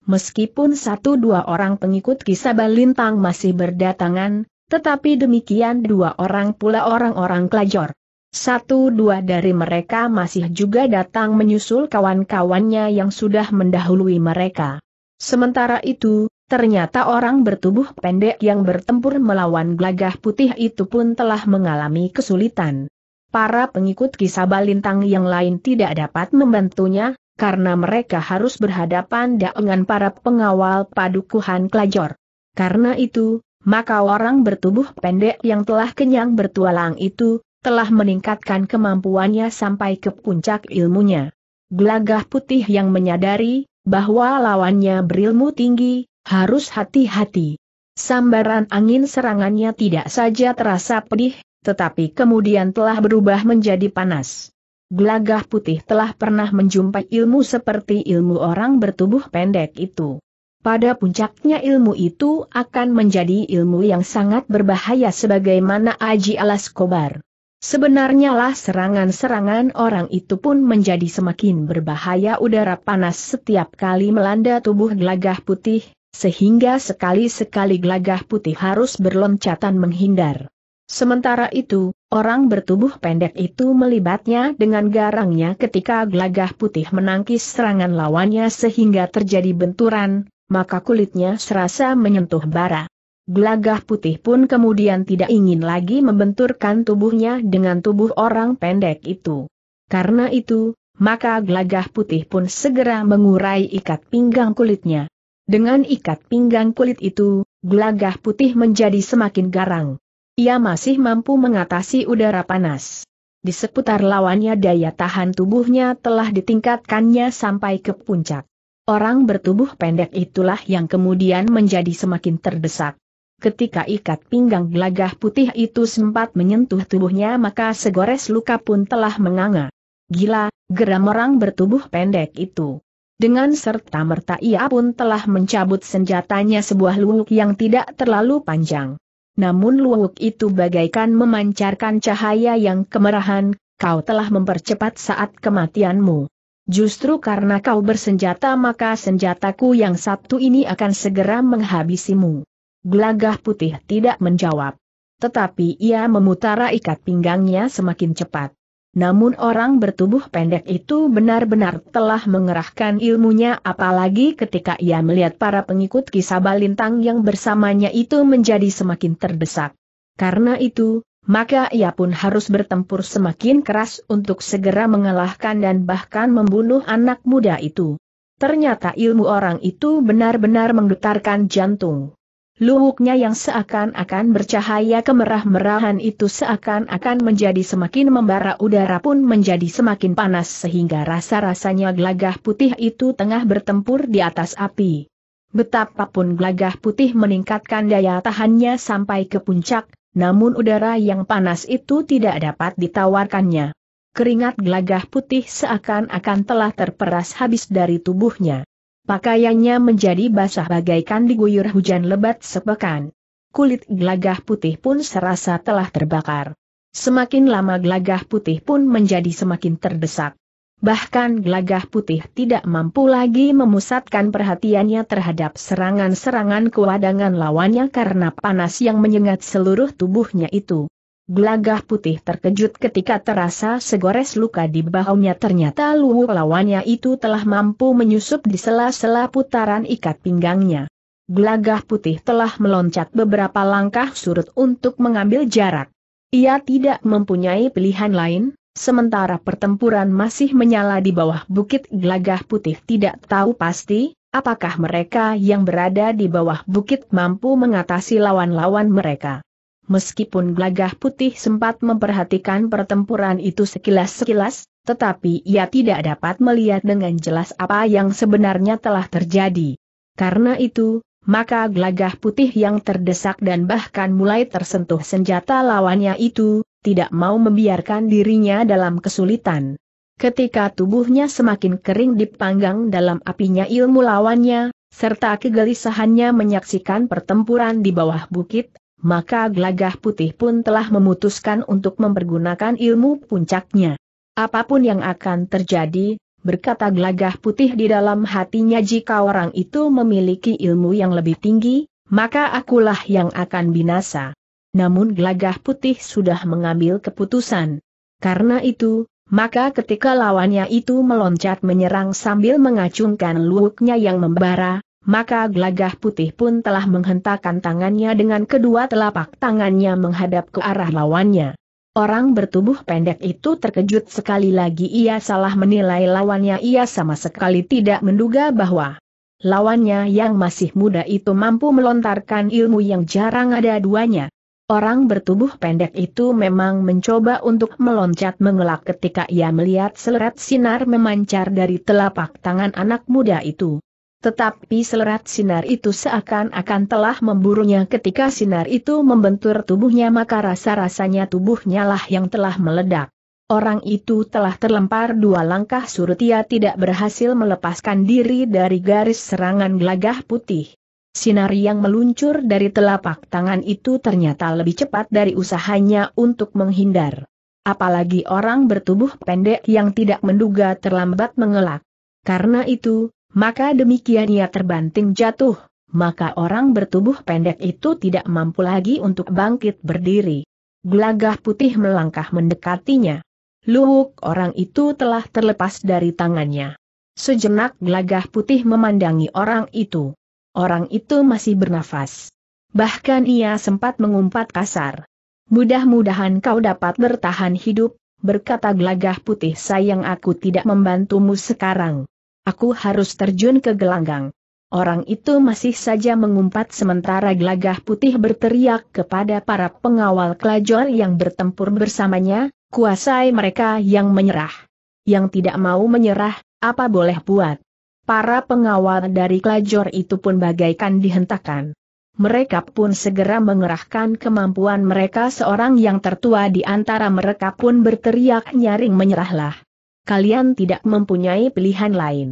Meskipun satu dua orang pengikut kisah Balintang masih berdatangan, tetapi demikian dua orang pula orang-orang Klajor. Satu dua dari mereka masih juga datang menyusul kawan-kawannya yang sudah mendahului mereka. Sementara itu, Ternyata orang bertubuh pendek yang bertempur melawan gelagah putih itu pun telah mengalami kesulitan. Para pengikut Kisaba Lintang yang lain tidak dapat membantunya, karena mereka harus berhadapan dengan para pengawal padukuhan klajor. Karena itu, maka orang bertubuh pendek yang telah kenyang bertualang itu, telah meningkatkan kemampuannya sampai ke puncak ilmunya. Gelagah putih yang menyadari, bahwa lawannya berilmu tinggi, harus hati-hati. Sambaran angin serangannya tidak saja terasa pedih, tetapi kemudian telah berubah menjadi panas. Gelagah putih telah pernah menjumpai ilmu seperti ilmu orang bertubuh pendek itu. Pada puncaknya ilmu itu akan menjadi ilmu yang sangat berbahaya sebagaimana Aji Alas Kobar. Sebenarnya lah serangan-serangan orang itu pun menjadi semakin berbahaya udara panas setiap kali melanda tubuh gelagah putih, sehingga sekali-sekali gelagah putih harus berloncatan menghindar. Sementara itu, orang bertubuh pendek itu melibatnya dengan garangnya ketika gelagah putih menangkis serangan lawannya sehingga terjadi benturan, maka kulitnya serasa menyentuh bara. Gelagah putih pun kemudian tidak ingin lagi membenturkan tubuhnya dengan tubuh orang pendek itu. Karena itu, maka gelagah putih pun segera mengurai ikat pinggang kulitnya. Dengan ikat pinggang kulit itu, gelagah putih menjadi semakin garang. Ia masih mampu mengatasi udara panas. Di seputar lawannya daya tahan tubuhnya telah ditingkatkannya sampai ke puncak. Orang bertubuh pendek itulah yang kemudian menjadi semakin terdesak. Ketika ikat pinggang gelagah putih itu sempat menyentuh tubuhnya maka segores luka pun telah menganga. Gila, geram orang bertubuh pendek itu. Dengan serta-merta ia pun telah mencabut senjatanya sebuah luwuk yang tidak terlalu panjang. Namun luwuk itu bagaikan memancarkan cahaya yang kemerahan, kau telah mempercepat saat kematianmu. Justru karena kau bersenjata maka senjataku yang satu ini akan segera menghabisimu. Gelagah putih tidak menjawab. Tetapi ia memutara ikat pinggangnya semakin cepat namun orang bertubuh pendek itu benar-benar telah mengerahkan ilmunya apalagi ketika ia melihat para pengikut kisah balintang yang bersamanya itu menjadi semakin terdesak. Karena itu, maka ia pun harus bertempur semakin keras untuk segera mengalahkan dan bahkan membunuh anak muda itu. Ternyata ilmu orang itu benar-benar menggetarkan jantung. Luwuknya yang seakan-akan bercahaya kemerah-merahan itu seakan-akan menjadi semakin membara udara pun menjadi semakin panas sehingga rasa-rasanya gelagah putih itu tengah bertempur di atas api. Betapapun gelagah putih meningkatkan daya tahannya sampai ke puncak, namun udara yang panas itu tidak dapat ditawarkannya. Keringat gelagah putih seakan-akan telah terperas habis dari tubuhnya. Pakaiannya menjadi basah bagaikan diguyur hujan lebat sepekan. Kulit gelagah putih pun serasa telah terbakar. Semakin lama gelagah putih pun menjadi semakin terdesak. Bahkan gelagah putih tidak mampu lagi memusatkan perhatiannya terhadap serangan-serangan kewadangan lawannya karena panas yang menyengat seluruh tubuhnya itu. Gelagah putih terkejut ketika terasa segores luka di bahunya ternyata luwu lawannya itu telah mampu menyusup di sela-sela putaran ikat pinggangnya. Gelagah putih telah meloncat beberapa langkah surut untuk mengambil jarak. Ia tidak mempunyai pilihan lain, sementara pertempuran masih menyala di bawah bukit gelagah putih tidak tahu pasti, apakah mereka yang berada di bawah bukit mampu mengatasi lawan-lawan mereka. Meskipun Glagah Putih sempat memperhatikan pertempuran itu sekilas-sekilas, tetapi ia tidak dapat melihat dengan jelas apa yang sebenarnya telah terjadi. Karena itu, maka Glagah Putih yang terdesak dan bahkan mulai tersentuh senjata lawannya itu, tidak mau membiarkan dirinya dalam kesulitan. Ketika tubuhnya semakin kering dipanggang dalam apinya ilmu lawannya, serta kegelisahannya menyaksikan pertempuran di bawah bukit, maka Glagah putih pun telah memutuskan untuk mempergunakan ilmu puncaknya. Apapun yang akan terjadi, berkata Glagah putih di dalam hatinya jika orang itu memiliki ilmu yang lebih tinggi, maka akulah yang akan binasa. Namun Glagah putih sudah mengambil keputusan. Karena itu, maka ketika lawannya itu meloncat menyerang sambil mengacungkan luwuknya yang membara, maka gelagah putih pun telah menghentakkan tangannya dengan kedua telapak tangannya menghadap ke arah lawannya. Orang bertubuh pendek itu terkejut sekali lagi ia salah menilai lawannya ia sama sekali tidak menduga bahwa lawannya yang masih muda itu mampu melontarkan ilmu yang jarang ada duanya. Orang bertubuh pendek itu memang mencoba untuk meloncat mengelak ketika ia melihat seleret sinar memancar dari telapak tangan anak muda itu. Tetapi selerat sinar itu seakan-akan telah memburunya ketika sinar itu membentur tubuhnya maka rasa-rasanya tubuhnya lah yang telah meledak. Orang itu telah terlempar dua langkah surut ia tidak berhasil melepaskan diri dari garis serangan gelagah putih. Sinar yang meluncur dari telapak tangan itu ternyata lebih cepat dari usahanya untuk menghindar. Apalagi orang bertubuh pendek yang tidak menduga terlambat mengelak. Karena itu, maka demikian ia terbanting jatuh, maka orang bertubuh pendek itu tidak mampu lagi untuk bangkit berdiri. Gelagah putih melangkah mendekatinya. Luhuk orang itu telah terlepas dari tangannya. Sejenak gelagah putih memandangi orang itu. Orang itu masih bernafas. Bahkan ia sempat mengumpat kasar. Mudah-mudahan kau dapat bertahan hidup, berkata gelagah putih sayang aku tidak membantumu sekarang. Aku harus terjun ke gelanggang. Orang itu masih saja mengumpat sementara gelagah putih berteriak kepada para pengawal kelajuan yang bertempur bersamanya, kuasai mereka yang menyerah. Yang tidak mau menyerah, apa boleh buat? Para pengawal dari Klajor itu pun bagaikan dihentakan. Mereka pun segera mengerahkan kemampuan mereka seorang yang tertua di antara mereka pun berteriak nyaring menyerahlah kalian tidak mempunyai pilihan lain.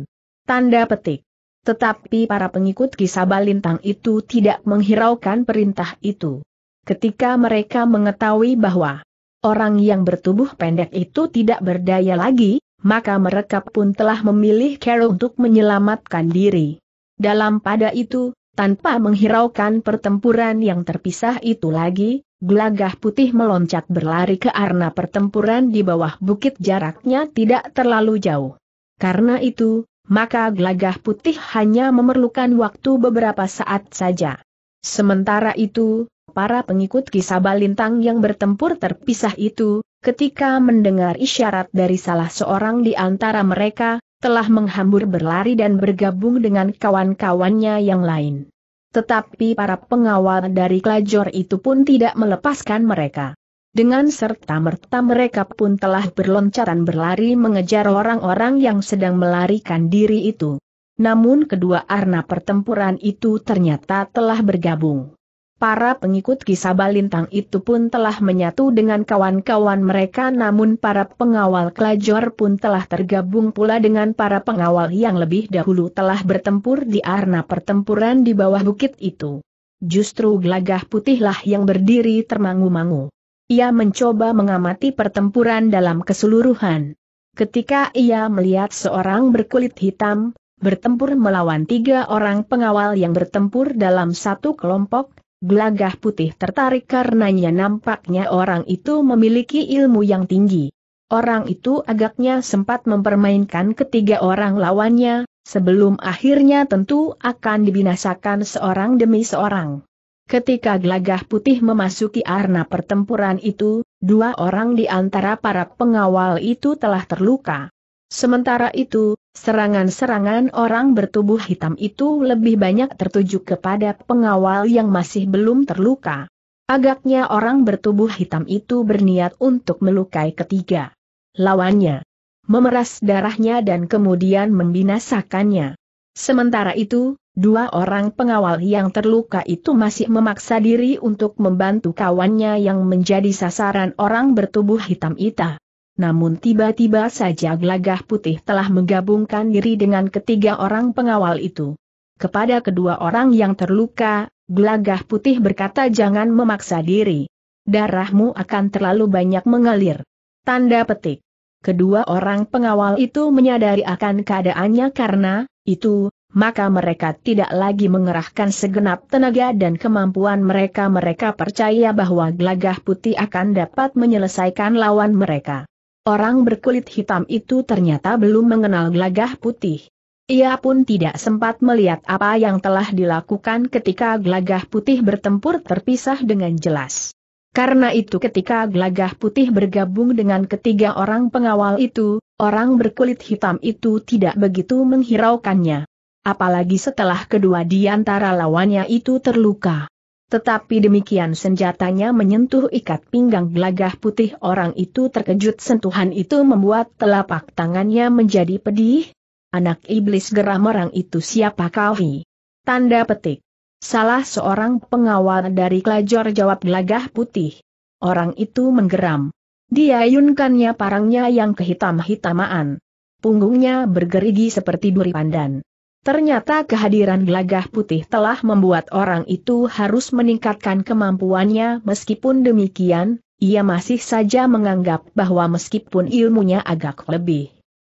Tanda petik. Tetapi para pengikut kisah balintang itu tidak menghiraukan perintah itu. Ketika mereka mengetahui bahwa orang yang bertubuh pendek itu tidak berdaya lagi, maka mereka pun telah memilih Carol untuk menyelamatkan diri. Dalam pada itu, tanpa menghiraukan pertempuran yang terpisah itu lagi, Gelagah putih meloncat berlari ke arena pertempuran di bawah bukit jaraknya tidak terlalu jauh. Karena itu, maka gelagah putih hanya memerlukan waktu beberapa saat saja. Sementara itu, para pengikut kisah balintang yang bertempur terpisah itu, ketika mendengar isyarat dari salah seorang di antara mereka, telah menghambur berlari dan bergabung dengan kawan-kawannya yang lain. Tetapi para pengawal dari Klajor itu pun tidak melepaskan mereka. Dengan serta-merta mereka pun telah berloncatan berlari mengejar orang-orang yang sedang melarikan diri itu. Namun kedua arna pertempuran itu ternyata telah bergabung. Para pengikut kisah balintang itu pun telah menyatu dengan kawan-kawan mereka namun para pengawal Kelajor pun telah tergabung pula dengan para pengawal yang lebih dahulu telah bertempur di arena pertempuran di bawah bukit itu. Justru gelagah putihlah yang berdiri termangu-mangu. Ia mencoba mengamati pertempuran dalam keseluruhan. Ketika ia melihat seorang berkulit hitam, bertempur melawan tiga orang pengawal yang bertempur dalam satu kelompok, Gelagah putih tertarik karenanya nampaknya orang itu memiliki ilmu yang tinggi. Orang itu agaknya sempat mempermainkan ketiga orang lawannya, sebelum akhirnya tentu akan dibinasakan seorang demi seorang. Ketika gelagah putih memasuki arena pertempuran itu, dua orang di antara para pengawal itu telah terluka. Sementara itu, serangan-serangan orang bertubuh hitam itu lebih banyak tertuju kepada pengawal yang masih belum terluka. Agaknya orang bertubuh hitam itu berniat untuk melukai ketiga lawannya, memeras darahnya dan kemudian membinasakannya. Sementara itu, dua orang pengawal yang terluka itu masih memaksa diri untuk membantu kawannya yang menjadi sasaran orang bertubuh hitam itu. Namun tiba-tiba saja gelagah putih telah menggabungkan diri dengan ketiga orang pengawal itu. Kepada kedua orang yang terluka, gelagah putih berkata jangan memaksa diri. Darahmu akan terlalu banyak mengalir. Tanda petik. Kedua orang pengawal itu menyadari akan keadaannya karena, itu, maka mereka tidak lagi mengerahkan segenap tenaga dan kemampuan mereka. Mereka percaya bahwa gelagah putih akan dapat menyelesaikan lawan mereka. Orang berkulit hitam itu ternyata belum mengenal gelagah putih. Ia pun tidak sempat melihat apa yang telah dilakukan ketika gelagah putih bertempur terpisah dengan jelas. Karena itu ketika gelagah putih bergabung dengan ketiga orang pengawal itu, orang berkulit hitam itu tidak begitu menghiraukannya. Apalagi setelah kedua di antara lawannya itu terluka. Tetapi demikian senjatanya menyentuh ikat pinggang gelagah putih orang itu terkejut sentuhan itu membuat telapak tangannya menjadi pedih. Anak iblis geram orang itu siapa kau hi? Tanda petik. Salah seorang pengawal dari kelajor jawab gelagah putih. Orang itu menggeram. Dia ayunkannya parangnya yang kehitam-hitamaan. Punggungnya bergerigi seperti duri pandan. Ternyata kehadiran gelagah putih telah membuat orang itu harus meningkatkan kemampuannya meskipun demikian, ia masih saja menganggap bahwa meskipun ilmunya agak lebih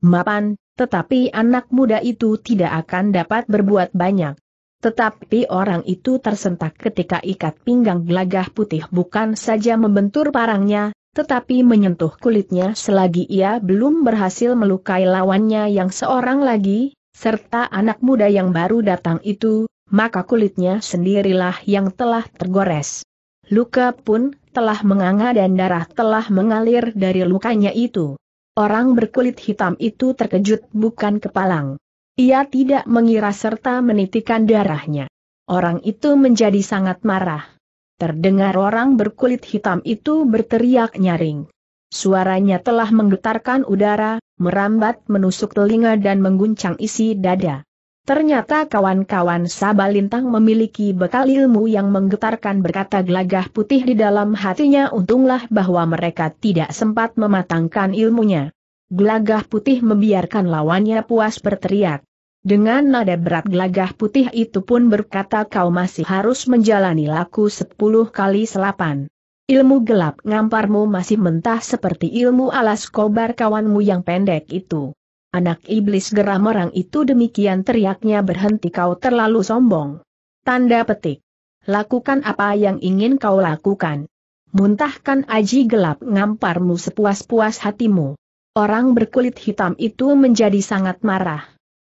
mapan, tetapi anak muda itu tidak akan dapat berbuat banyak. Tetapi orang itu tersentak ketika ikat pinggang gelagah putih bukan saja membentur parangnya, tetapi menyentuh kulitnya selagi ia belum berhasil melukai lawannya yang seorang lagi, serta anak muda yang baru datang itu, maka kulitnya sendirilah yang telah tergores. Luka pun telah menganga dan darah telah mengalir dari lukanya itu. Orang berkulit hitam itu terkejut bukan kepalang. Ia tidak mengira serta menitikan darahnya. Orang itu menjadi sangat marah. Terdengar orang berkulit hitam itu berteriak nyaring. Suaranya telah menggetarkan udara, merambat menusuk telinga dan mengguncang isi dada. Ternyata kawan-kawan Sabalintang memiliki bekal ilmu yang menggetarkan berkata gelagah putih di dalam hatinya untunglah bahwa mereka tidak sempat mematangkan ilmunya. Gelagah putih membiarkan lawannya puas berteriak. Dengan nada berat gelagah putih itu pun berkata kau masih harus menjalani laku sepuluh kali selapan. Ilmu gelap ngamparmu masih mentah seperti ilmu alas kobar kawanmu yang pendek itu. Anak iblis geram orang itu demikian teriaknya berhenti kau terlalu sombong. Tanda petik. Lakukan apa yang ingin kau lakukan. Muntahkan aji gelap ngamparmu sepuas-puas hatimu. Orang berkulit hitam itu menjadi sangat marah.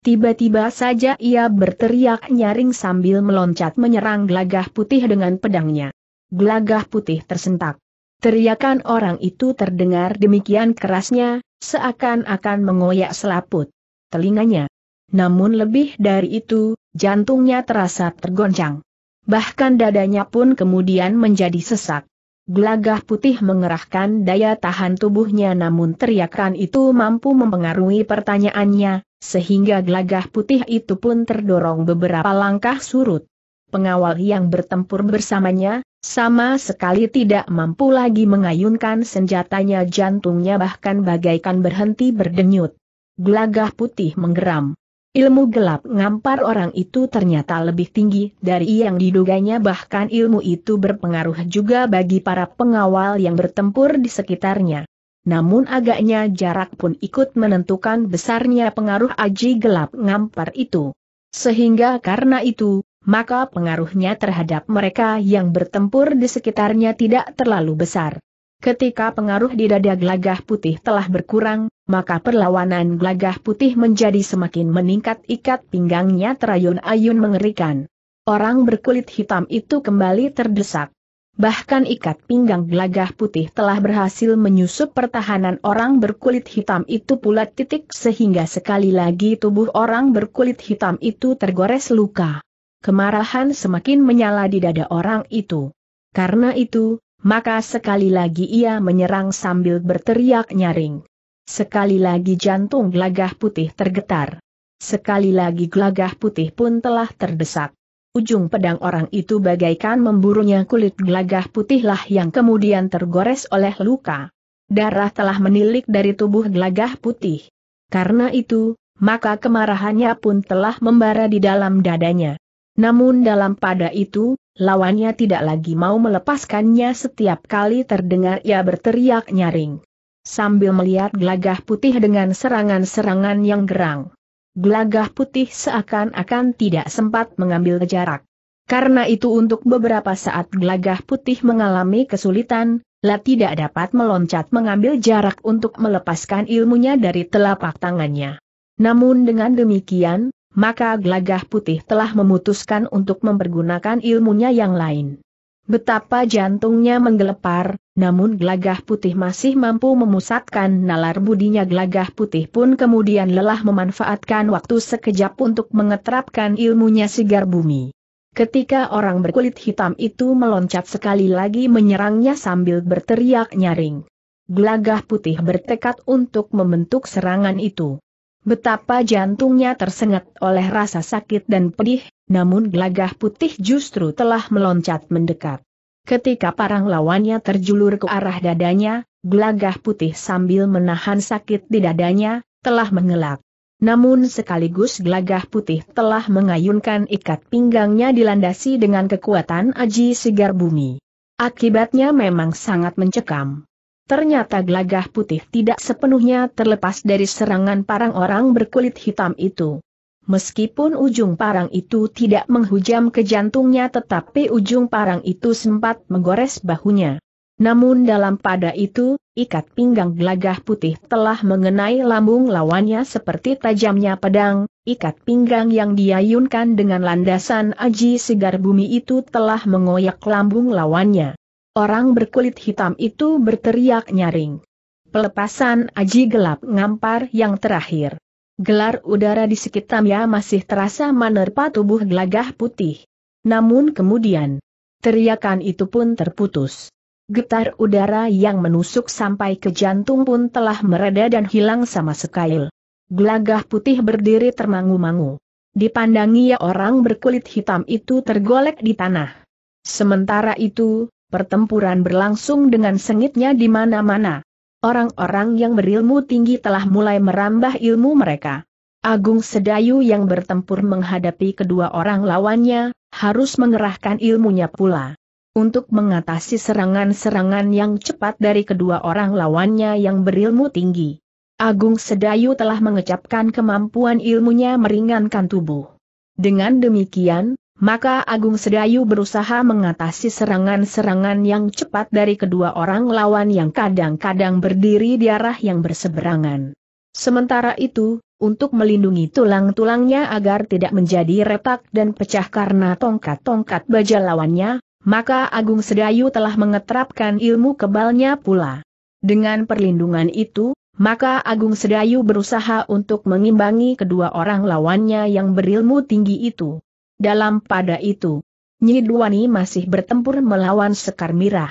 Tiba-tiba saja ia berteriak nyaring sambil meloncat menyerang gelagah putih dengan pedangnya gelagah putih tersentak. Teriakan orang itu terdengar demikian kerasnya, seakan-akan mengoyak selaput telinganya. Namun lebih dari itu, jantungnya terasa tergoncang. Bahkan dadanya pun kemudian menjadi sesak. Gelagah putih mengerahkan daya tahan tubuhnya namun teriakan itu mampu mempengaruhi pertanyaannya, sehingga gelagah putih itu pun terdorong beberapa langkah surut pengawal yang bertempur bersamanya, sama sekali tidak mampu lagi mengayunkan senjatanya jantungnya bahkan bagaikan berhenti berdenyut. Gelagah putih menggeram. Ilmu gelap ngampar orang itu ternyata lebih tinggi dari yang diduganya bahkan ilmu itu berpengaruh juga bagi para pengawal yang bertempur di sekitarnya. Namun agaknya jarak pun ikut menentukan besarnya pengaruh aji gelap ngampar itu. Sehingga karena itu, maka pengaruhnya terhadap mereka yang bertempur di sekitarnya tidak terlalu besar. Ketika pengaruh di dada gelagah putih telah berkurang, maka perlawanan gelagah putih menjadi semakin meningkat ikat pinggangnya terayun-ayun mengerikan. Orang berkulit hitam itu kembali terdesak. Bahkan ikat pinggang gelagah putih telah berhasil menyusup pertahanan orang berkulit hitam itu pula titik sehingga sekali lagi tubuh orang berkulit hitam itu tergores luka kemarahan semakin menyala di dada orang itu. Karena itu, maka sekali lagi ia menyerang sambil berteriak nyaring. Sekali lagi jantung gelagah putih tergetar. Sekali lagi gelagah putih pun telah terdesak. Ujung pedang orang itu bagaikan memburunya kulit gelagah putihlah yang kemudian tergores oleh luka. Darah telah menilik dari tubuh gelagah putih. Karena itu, maka kemarahannya pun telah membara di dalam dadanya. Namun dalam pada itu, lawannya tidak lagi mau melepaskannya setiap kali terdengar ia berteriak nyaring. Sambil melihat gelagah putih dengan serangan-serangan yang gerang. Gelagah putih seakan-akan tidak sempat mengambil jarak. Karena itu untuk beberapa saat gelagah putih mengalami kesulitan, La tidak dapat meloncat mengambil jarak untuk melepaskan ilmunya dari telapak tangannya. Namun dengan demikian, maka Glagah Putih telah memutuskan untuk mempergunakan ilmunya yang lain. Betapa jantungnya menggelepar, namun Glagah Putih masih mampu memusatkan nalar budinya Glagah Putih pun kemudian lelah memanfaatkan waktu sekejap untuk mengeterapkan ilmunya sigar bumi. Ketika orang berkulit hitam itu meloncat sekali lagi menyerangnya sambil berteriak nyaring. Glagah putih bertekad untuk membentuk serangan itu. Betapa jantungnya tersengat oleh rasa sakit dan pedih, namun gelagah putih justru telah meloncat mendekat. Ketika parang lawannya terjulur ke arah dadanya, gelagah putih sambil menahan sakit di dadanya, telah mengelak. Namun sekaligus gelagah putih telah mengayunkan ikat pinggangnya dilandasi dengan kekuatan aji segar bumi. Akibatnya memang sangat mencekam. Ternyata gelagah putih tidak sepenuhnya terlepas dari serangan parang orang berkulit hitam itu. Meskipun ujung parang itu tidak menghujam ke jantungnya tetapi ujung parang itu sempat menggores bahunya. Namun dalam pada itu, ikat pinggang gelagah putih telah mengenai lambung lawannya seperti tajamnya pedang, ikat pinggang yang diayunkan dengan landasan aji segar bumi itu telah mengoyak lambung lawannya. Orang berkulit hitam itu berteriak nyaring. Pelepasan aji gelap ngampar yang terakhir. Gelar udara di sekitarnya masih terasa menerpa tubuh gelagah putih. Namun kemudian, teriakan itu pun terputus. Getar udara yang menusuk sampai ke jantung pun telah mereda dan hilang sama sekali. Gelagah putih berdiri termangu-mangu. Dipandangi ya orang berkulit hitam itu tergolek di tanah. Sementara itu, pertempuran berlangsung dengan sengitnya di mana-mana. Orang-orang yang berilmu tinggi telah mulai merambah ilmu mereka. Agung Sedayu yang bertempur menghadapi kedua orang lawannya, harus mengerahkan ilmunya pula. Untuk mengatasi serangan-serangan yang cepat dari kedua orang lawannya yang berilmu tinggi. Agung Sedayu telah mengecapkan kemampuan ilmunya meringankan tubuh. Dengan demikian, maka Agung Sedayu berusaha mengatasi serangan-serangan yang cepat dari kedua orang lawan yang kadang-kadang berdiri di arah yang berseberangan. Sementara itu, untuk melindungi tulang-tulangnya agar tidak menjadi retak dan pecah karena tongkat-tongkat baja lawannya, maka Agung Sedayu telah mengetrapkan ilmu kebalnya pula. Dengan perlindungan itu, maka Agung Sedayu berusaha untuk mengimbangi kedua orang lawannya yang berilmu tinggi itu. Dalam pada itu, Nyidwani masih bertempur melawan Sekar Mirah.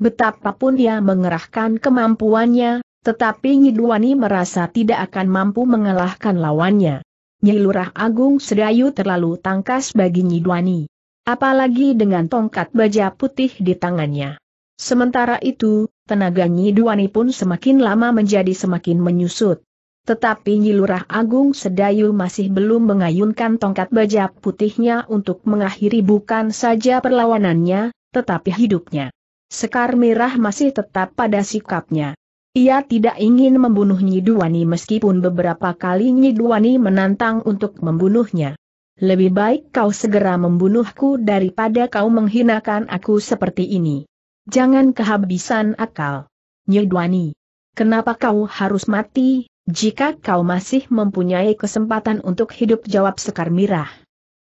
Betapapun ia mengerahkan kemampuannya, tetapi Nyidwani merasa tidak akan mampu mengalahkan lawannya. Nyilurah Agung Sedayu terlalu tangkas bagi Nyidwani, Apalagi dengan tongkat baja putih di tangannya. Sementara itu, tenaga Nyidwani pun semakin lama menjadi semakin menyusut. Tetapi Nyilurah Agung Sedayu masih belum mengayunkan tongkat baja putihnya untuk mengakhiri bukan saja perlawanannya, tetapi hidupnya. Sekar Merah masih tetap pada sikapnya. Ia tidak ingin membunuh Nyiduani meskipun beberapa kali Nyiduani menantang untuk membunuhnya. Lebih baik kau segera membunuhku daripada kau menghinakan aku seperti ini. Jangan kehabisan akal. Nyiduani, kenapa kau harus mati, jika kau masih mempunyai kesempatan untuk hidup jawab Sekar Mirah.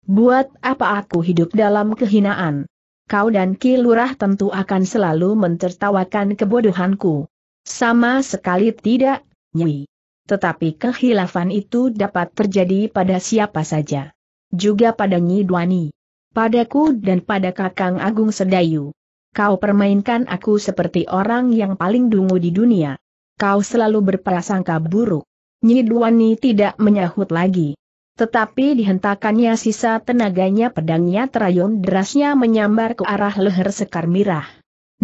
Buat apa aku hidup dalam kehinaan? Kau dan Ki Lurah tentu akan selalu mentertawakan kebodohanku. Sama sekali tidak, Nyi. Tetapi kehilafan itu dapat terjadi pada siapa saja. Juga pada Nyi Duani. Padaku dan pada Kakang Agung Sedayu. Kau permainkan aku seperti orang yang paling dungu di dunia kau selalu berprasangka buruk. Nyidwani tidak menyahut lagi. Tetapi dihentakannya sisa tenaganya pedangnya terayun derasnya menyambar ke arah leher Sekar Mirah.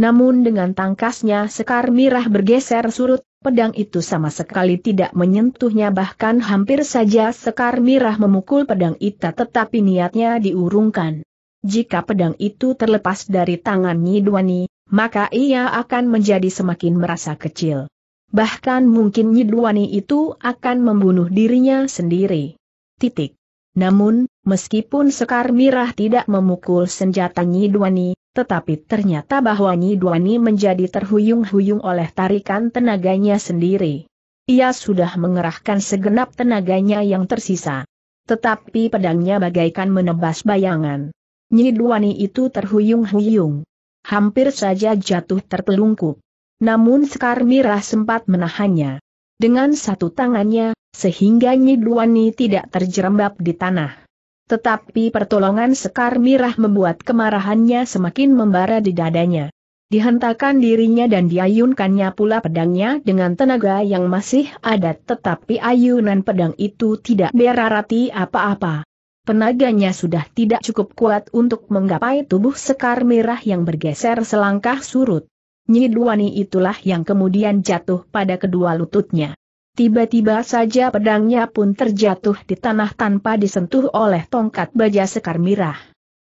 Namun dengan tangkasnya Sekar Mirah bergeser surut, pedang itu sama sekali tidak menyentuhnya bahkan hampir saja Sekar Mirah memukul pedang itu, tetapi niatnya diurungkan. Jika pedang itu terlepas dari tangan Nyidwani, maka ia akan menjadi semakin merasa kecil bahkan mungkin Nyidwani itu akan membunuh dirinya sendiri. Titik. Namun, meskipun Sekar Mirah tidak memukul senjata Nyidwani, tetapi ternyata bahwa Nyidwani menjadi terhuyung-huyung oleh tarikan tenaganya sendiri. Ia sudah mengerahkan segenap tenaganya yang tersisa. Tetapi pedangnya bagaikan menebas bayangan. Nyidwani itu terhuyung-huyung. Hampir saja jatuh tertelungkup. Namun Sekar Mirah sempat menahannya. Dengan satu tangannya, sehingga Nyidwani tidak terjerembab di tanah. Tetapi pertolongan Sekar Mirah membuat kemarahannya semakin membara di dadanya. Dihentakkan dirinya dan diayunkannya pula pedangnya dengan tenaga yang masih ada tetapi ayunan pedang itu tidak berarati apa-apa. Penaganya sudah tidak cukup kuat untuk menggapai tubuh Sekar Mirah yang bergeser selangkah surut. Nyi Nyiduani itulah yang kemudian jatuh pada kedua lututnya. Tiba-tiba saja pedangnya pun terjatuh di tanah tanpa disentuh oleh tongkat baja sekar mirah.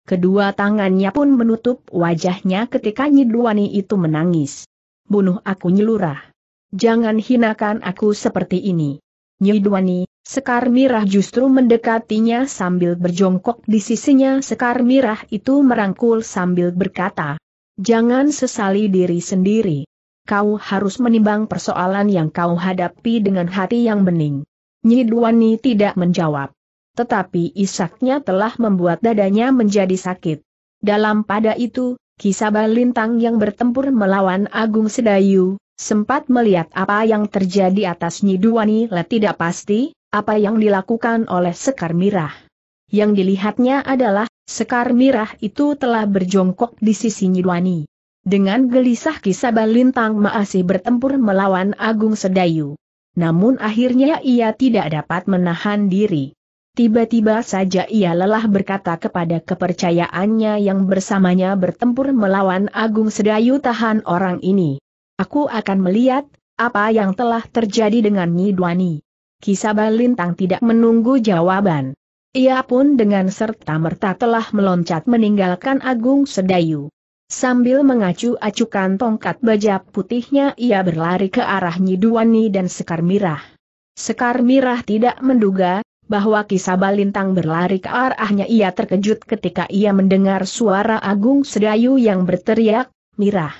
Kedua tangannya pun menutup wajahnya ketika Nyi Nyiduani itu menangis. Bunuh aku nyelurah. Jangan hinakan aku seperti ini. Nyi Nyiduani, Sekar Mirah justru mendekatinya sambil berjongkok di sisinya Sekar Mirah itu merangkul sambil berkata, Jangan sesali diri sendiri. Kau harus menimbang persoalan yang kau hadapi dengan hati yang bening. Nyiduani tidak menjawab. Tetapi isaknya telah membuat dadanya menjadi sakit. Dalam pada itu, kisah lintang yang bertempur melawan Agung Sedayu, sempat melihat apa yang terjadi atas Nyiduani lah tidak pasti, apa yang dilakukan oleh Sekar Mirah. Yang dilihatnya adalah Sekar mirah itu telah berjongkok di sisi Nyidwani. Dengan gelisah kisah Balintang masih bertempur melawan Agung Sedayu. Namun akhirnya ia tidak dapat menahan diri. Tiba-tiba saja ia lelah berkata kepada kepercayaannya yang bersamanya bertempur melawan Agung Sedayu tahan orang ini. Aku akan melihat apa yang telah terjadi dengan Nyidwani. Kisah Balintang tidak menunggu jawaban. Ia pun dengan serta-merta telah meloncat meninggalkan Agung Sedayu. Sambil mengacu-acukan tongkat baja putihnya ia berlari ke arah Nyiduani dan Sekar Mirah. Sekar Mirah tidak menduga, bahwa Kisabalintang berlari ke arahnya ia terkejut ketika ia mendengar suara Agung Sedayu yang berteriak, Mirah.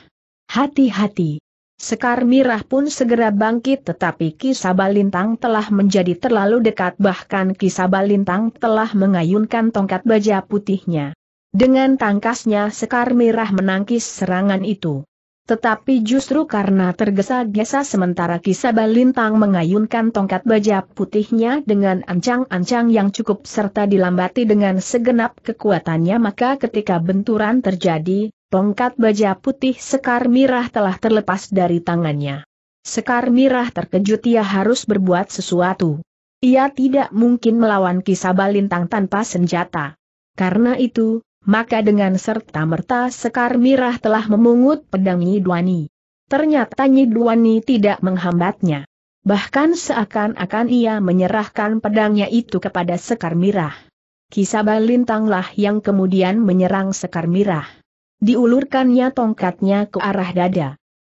Hati-hati. Sekar Mirah pun segera bangkit tetapi Kisabalintang telah menjadi terlalu dekat bahkan Kisabalintang telah mengayunkan tongkat baja putihnya. Dengan tangkasnya Sekar Mirah menangkis serangan itu. Tetapi justru karena tergesa-gesa sementara Kisabalintang mengayunkan tongkat baja putihnya dengan ancang-ancang yang cukup serta dilambati dengan segenap kekuatannya maka ketika benturan terjadi, Tongkat baja putih sekar mirah telah terlepas dari tangannya. Sekar mirah terkejut ia harus berbuat sesuatu. Ia tidak mungkin melawan Kisabalintang tanpa senjata. Karena itu, maka dengan serta-merta Sekar Mirah telah memungut pedang Nyidwani. Ternyata Nyidwani tidak menghambatnya. Bahkan seakan-akan ia menyerahkan pedangnya itu kepada Sekar Mirah. Kisabalintanglah yang kemudian menyerang Sekar Mirah diulurkannya tongkatnya ke arah dada.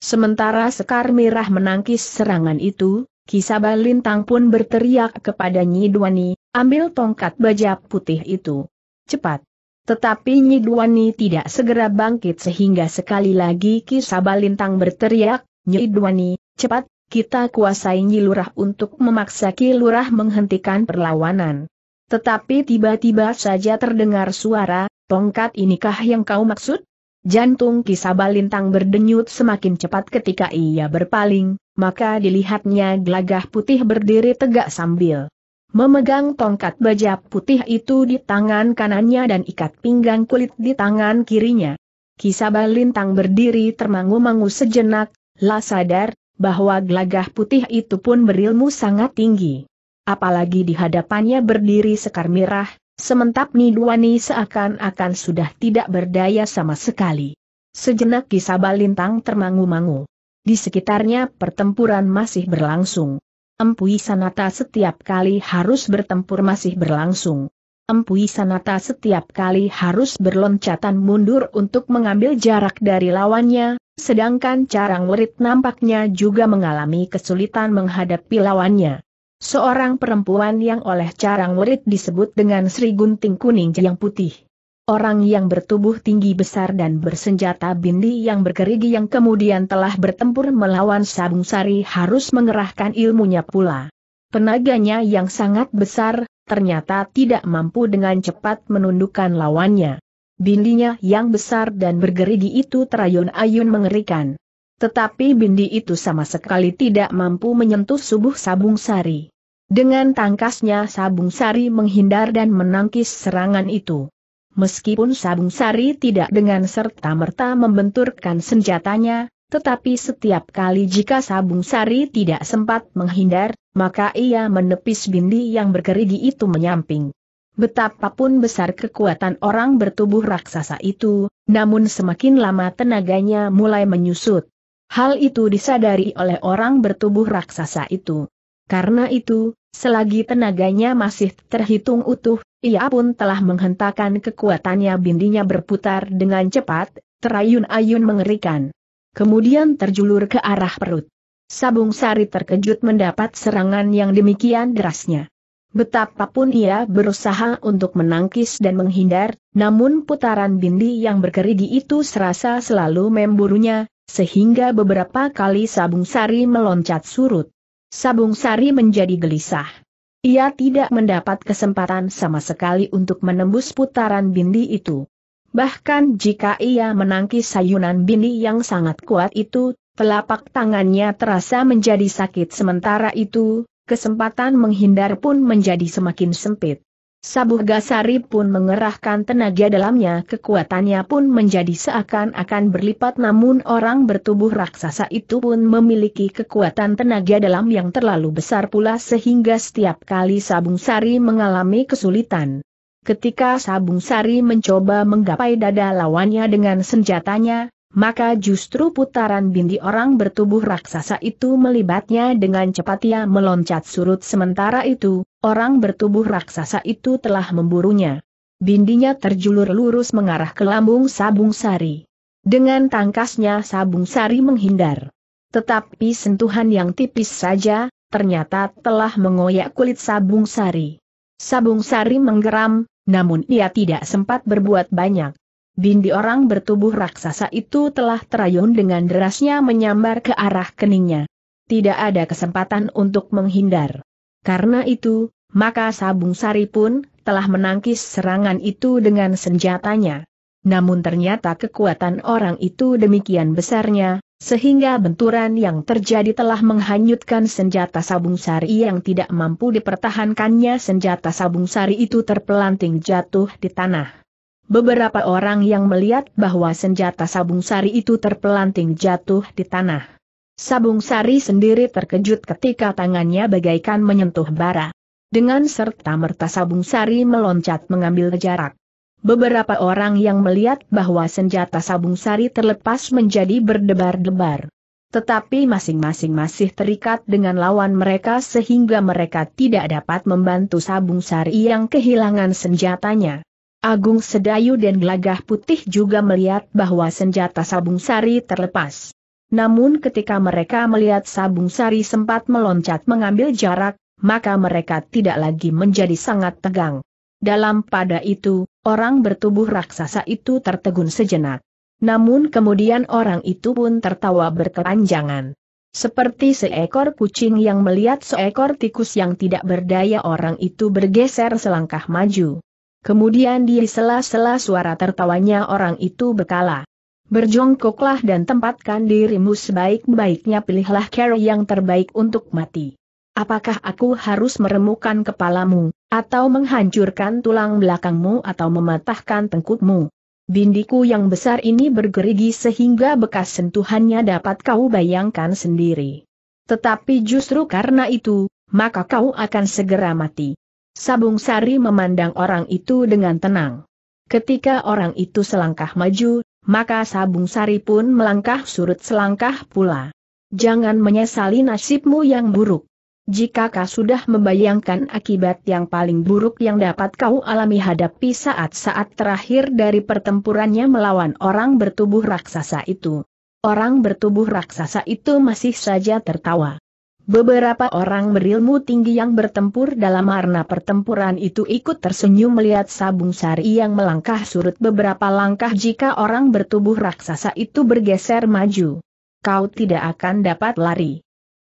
Sementara Sekar merah menangkis serangan itu, Kisaba Lintang pun berteriak kepada Nyiduani, ambil tongkat baja putih itu. Cepat! Tetapi Nyiduani tidak segera bangkit sehingga sekali lagi Kisaba Lintang berteriak, Nyiduani, cepat, kita kuasai Nyilurah untuk memaksa Kilurah menghentikan perlawanan. Tetapi tiba-tiba saja terdengar suara, tongkat inikah yang kau maksud? Jantung Kisabalintang berdenyut semakin cepat ketika ia berpaling, maka dilihatnya gelagah putih berdiri tegak sambil memegang tongkat baja putih itu di tangan kanannya dan ikat pinggang kulit di tangan kirinya. Kisabalintang berdiri termangu-mangu sejenak, lah sadar, bahwa gelagah putih itu pun berilmu sangat tinggi. Apalagi di hadapannya berdiri Sekar Mirah, Sementap Niduani seakan-akan sudah tidak berdaya sama sekali. Sejenak kisah balintang termangu-mangu. Di sekitarnya pertempuran masih berlangsung. Empui Sanata setiap kali harus bertempur masih berlangsung. Empui Sanata setiap kali harus berloncatan mundur untuk mengambil jarak dari lawannya, sedangkan Carang Lerit nampaknya juga mengalami kesulitan menghadapi lawannya. Seorang perempuan yang oleh cara murid disebut dengan Sri Gunting Kuning yang putih. Orang yang bertubuh tinggi besar dan bersenjata bindi yang bergerigi yang kemudian telah bertempur melawan Sabung Sari harus mengerahkan ilmunya pula. Penaganya yang sangat besar, ternyata tidak mampu dengan cepat menundukkan lawannya. Bindinya yang besar dan bergerigi itu terayun-ayun mengerikan. Tetapi Bindi itu sama sekali tidak mampu menyentuh subuh Sabung Sari. Dengan tangkasnya Sabung Sari menghindar dan menangkis serangan itu. Meskipun Sabung Sari tidak dengan serta-merta membenturkan senjatanya, tetapi setiap kali jika Sabung Sari tidak sempat menghindar, maka ia menepis Bindi yang berkerigi itu menyamping. Betapapun besar kekuatan orang bertubuh raksasa itu, namun semakin lama tenaganya mulai menyusut. Hal itu disadari oleh orang bertubuh raksasa itu. Karena itu, selagi tenaganya masih terhitung utuh, ia pun telah menghentakkan kekuatannya bindinya berputar dengan cepat, terayun-ayun mengerikan. Kemudian terjulur ke arah perut. Sabung Sari terkejut mendapat serangan yang demikian derasnya. Betapapun ia berusaha untuk menangkis dan menghindar, namun putaran bindi yang berkerigi itu serasa selalu memburunya, sehingga beberapa kali Sabung Sari meloncat surut. Sabung Sari menjadi gelisah. Ia tidak mendapat kesempatan sama sekali untuk menembus putaran bindi itu. Bahkan jika ia menangkis sayunan bindi yang sangat kuat itu, telapak tangannya terasa menjadi sakit sementara itu, kesempatan menghindar pun menjadi semakin sempit. Sabuh Gasari pun mengerahkan tenaga dalamnya kekuatannya pun menjadi seakan-akan berlipat namun orang bertubuh raksasa itu pun memiliki kekuatan tenaga dalam yang terlalu besar pula sehingga setiap kali Sabung Sari mengalami kesulitan. Ketika Sabung Sari mencoba menggapai dada lawannya dengan senjatanya, maka justru putaran bindi orang bertubuh raksasa itu melibatnya dengan cepat ia meloncat surut sementara itu, orang bertubuh raksasa itu telah memburunya. Bindinya terjulur lurus mengarah ke lambung Sabung Sari. Dengan tangkasnya Sabung Sari menghindar. Tetapi sentuhan yang tipis saja, ternyata telah mengoyak kulit Sabung Sari. Sabung Sari menggeram, namun ia tidak sempat berbuat banyak. Bindi orang bertubuh raksasa itu telah terayun dengan derasnya menyambar ke arah keningnya. Tidak ada kesempatan untuk menghindar. Karena itu, maka Sabung Sari pun telah menangkis serangan itu dengan senjatanya. Namun ternyata kekuatan orang itu demikian besarnya, sehingga benturan yang terjadi telah menghanyutkan senjata Sabung Sari yang tidak mampu dipertahankannya senjata Sabung Sari itu terpelanting jatuh di tanah. Beberapa orang yang melihat bahwa senjata sabung sari itu terpelanting jatuh di tanah. Sabung sari sendiri terkejut ketika tangannya bagaikan menyentuh bara. Dengan serta merta sabung sari meloncat mengambil jarak. Beberapa orang yang melihat bahwa senjata sabung sari terlepas menjadi berdebar-debar. Tetapi masing-masing masih terikat dengan lawan mereka sehingga mereka tidak dapat membantu sabung sari yang kehilangan senjatanya. Agung Sedayu dan Gelagah Putih juga melihat bahwa senjata Sabung Sari terlepas. Namun ketika mereka melihat Sabung Sari sempat meloncat mengambil jarak, maka mereka tidak lagi menjadi sangat tegang. Dalam pada itu, orang bertubuh raksasa itu tertegun sejenak. Namun kemudian orang itu pun tertawa berkepanjangan. Seperti seekor kucing yang melihat seekor tikus yang tidak berdaya orang itu bergeser selangkah maju. Kemudian di sela-sela suara tertawanya orang itu berkala. Berjongkoklah dan tempatkan dirimu sebaik-baiknya pilihlah cara yang terbaik untuk mati. Apakah aku harus meremukkan kepalamu, atau menghancurkan tulang belakangmu atau mematahkan tengkukmu? Bindiku yang besar ini bergerigi sehingga bekas sentuhannya dapat kau bayangkan sendiri. Tetapi justru karena itu, maka kau akan segera mati. Sabung Sari memandang orang itu dengan tenang. Ketika orang itu selangkah maju, maka Sabung Sari pun melangkah surut selangkah pula. Jangan menyesali nasibmu yang buruk. Jika kau sudah membayangkan akibat yang paling buruk yang dapat kau alami hadapi saat-saat terakhir dari pertempurannya melawan orang bertubuh raksasa itu. Orang bertubuh raksasa itu masih saja tertawa. Beberapa orang berilmu tinggi yang bertempur dalam arena pertempuran itu ikut tersenyum melihat sabung sari yang melangkah surut beberapa langkah jika orang bertubuh raksasa itu bergeser maju. Kau tidak akan dapat lari.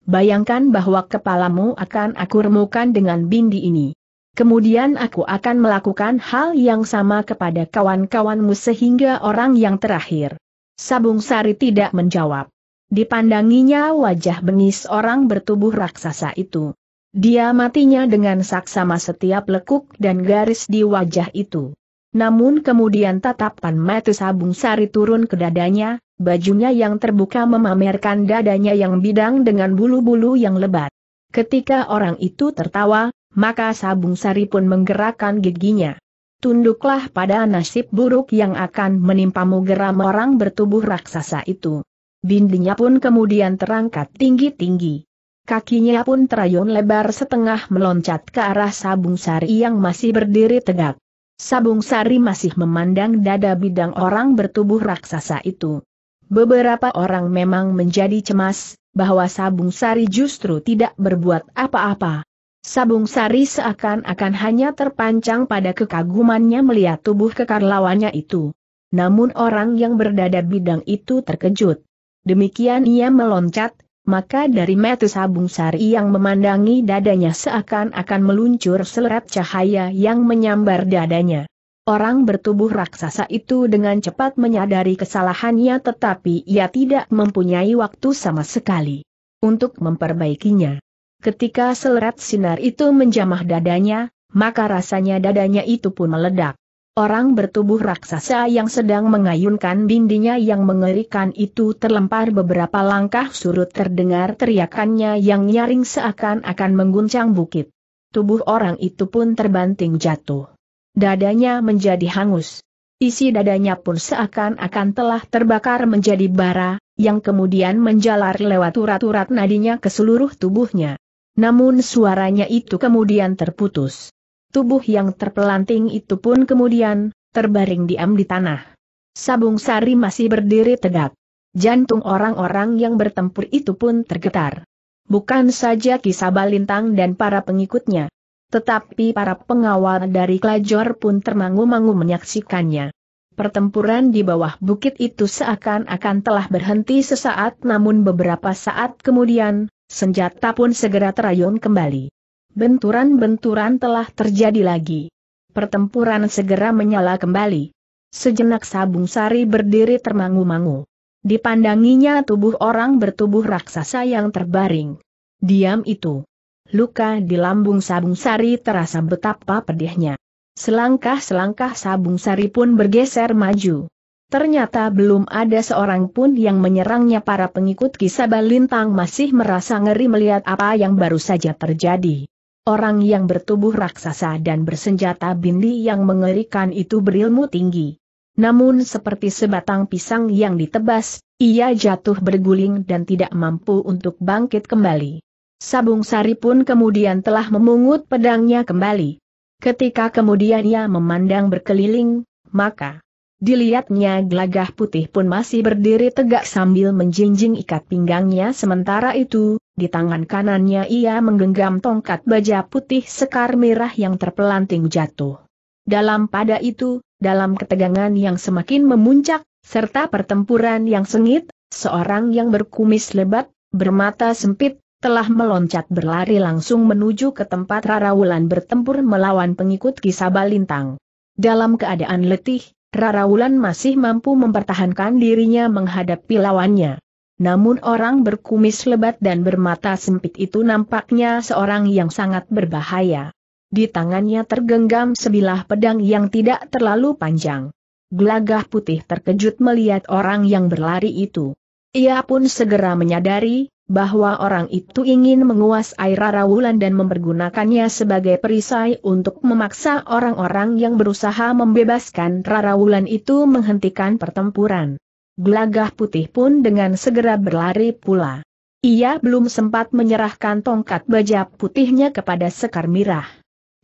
Bayangkan bahwa kepalamu akan aku remukan dengan bindi ini. Kemudian aku akan melakukan hal yang sama kepada kawan-kawanmu sehingga orang yang terakhir. Sabung Sari tidak menjawab. Dipandanginya wajah bengis orang bertubuh raksasa itu. Dia matinya dengan saksama setiap lekuk dan garis di wajah itu. Namun kemudian tatapan mata sabung sari turun ke dadanya, bajunya yang terbuka memamerkan dadanya yang bidang dengan bulu-bulu yang lebat. Ketika orang itu tertawa, maka sabung sari pun menggerakkan giginya. Tunduklah pada nasib buruk yang akan menimpamu geram orang bertubuh raksasa itu. Bindinya pun kemudian terangkat tinggi-tinggi. Kakinya pun terayun lebar setengah meloncat ke arah Sabung Sari yang masih berdiri tegak. Sabung Sari masih memandang dada bidang orang bertubuh raksasa itu. Beberapa orang memang menjadi cemas, bahwa Sabung Sari justru tidak berbuat apa-apa. Sabung Sari seakan-akan hanya terpancang pada kekagumannya melihat tubuh kekar lawannya itu. Namun orang yang berdada bidang itu terkejut. Demikian ia meloncat, maka dari mata sabung sari yang memandangi dadanya seakan-akan meluncur selerat cahaya yang menyambar dadanya. Orang bertubuh raksasa itu dengan cepat menyadari kesalahannya tetapi ia tidak mempunyai waktu sama sekali untuk memperbaikinya. Ketika selerat sinar itu menjamah dadanya, maka rasanya dadanya itu pun meledak. Orang bertubuh raksasa yang sedang mengayunkan bindinya yang mengerikan itu terlempar beberapa langkah surut terdengar teriakannya yang nyaring seakan-akan mengguncang bukit. Tubuh orang itu pun terbanting jatuh. Dadanya menjadi hangus. Isi dadanya pun seakan-akan telah terbakar menjadi bara, yang kemudian menjalar lewat urat-urat nadinya ke seluruh tubuhnya. Namun suaranya itu kemudian terputus. Tubuh yang terpelanting itu pun kemudian, terbaring diam di tanah. Sabung Sari masih berdiri tegak. Jantung orang-orang yang bertempur itu pun tergetar. Bukan saja kisah Balintang dan para pengikutnya. Tetapi para pengawal dari Klajor pun termangu-mangu menyaksikannya. Pertempuran di bawah bukit itu seakan-akan telah berhenti sesaat namun beberapa saat kemudian, senjata pun segera terayun kembali benturan-benturan telah terjadi lagi. Pertempuran segera menyala kembali. Sejenak Sabung Sari berdiri termangu-mangu. Dipandanginya tubuh orang bertubuh raksasa yang terbaring. Diam itu. Luka di lambung Sabung Sari terasa betapa pedihnya. Selangkah-selangkah Sabung Sari pun bergeser maju. Ternyata belum ada seorang pun yang menyerangnya para pengikut kisah balintang masih merasa ngeri melihat apa yang baru saja terjadi. Orang yang bertubuh raksasa dan bersenjata bindi yang mengerikan itu berilmu tinggi. Namun seperti sebatang pisang yang ditebas, ia jatuh berguling dan tidak mampu untuk bangkit kembali. Sabung Sari pun kemudian telah memungut pedangnya kembali. Ketika kemudian ia memandang berkeliling, maka dilihatnya gelagah putih pun masih berdiri tegak sambil menjinjing ikat pinggangnya sementara itu, di tangan kanannya ia menggenggam tongkat baja putih sekar merah yang terpelanting jatuh. Dalam pada itu, dalam ketegangan yang semakin memuncak, serta pertempuran yang sengit, seorang yang berkumis lebat, bermata sempit, telah meloncat berlari langsung menuju ke tempat Rara Wulan bertempur melawan pengikut kisah Balintang. Dalam keadaan letih, Rara Wulan masih mampu mempertahankan dirinya menghadapi lawannya. Namun orang berkumis lebat dan bermata sempit itu nampaknya seorang yang sangat berbahaya. Di tangannya tergenggam sebilah pedang yang tidak terlalu panjang. Gelagah putih terkejut melihat orang yang berlari itu. Ia pun segera menyadari, bahwa orang itu ingin menguasai Wulan dan mempergunakannya sebagai perisai untuk memaksa orang-orang yang berusaha membebaskan Wulan itu menghentikan pertempuran. Gelagah putih pun dengan segera berlari pula. Ia belum sempat menyerahkan tongkat baja putihnya kepada Sekar Mirah.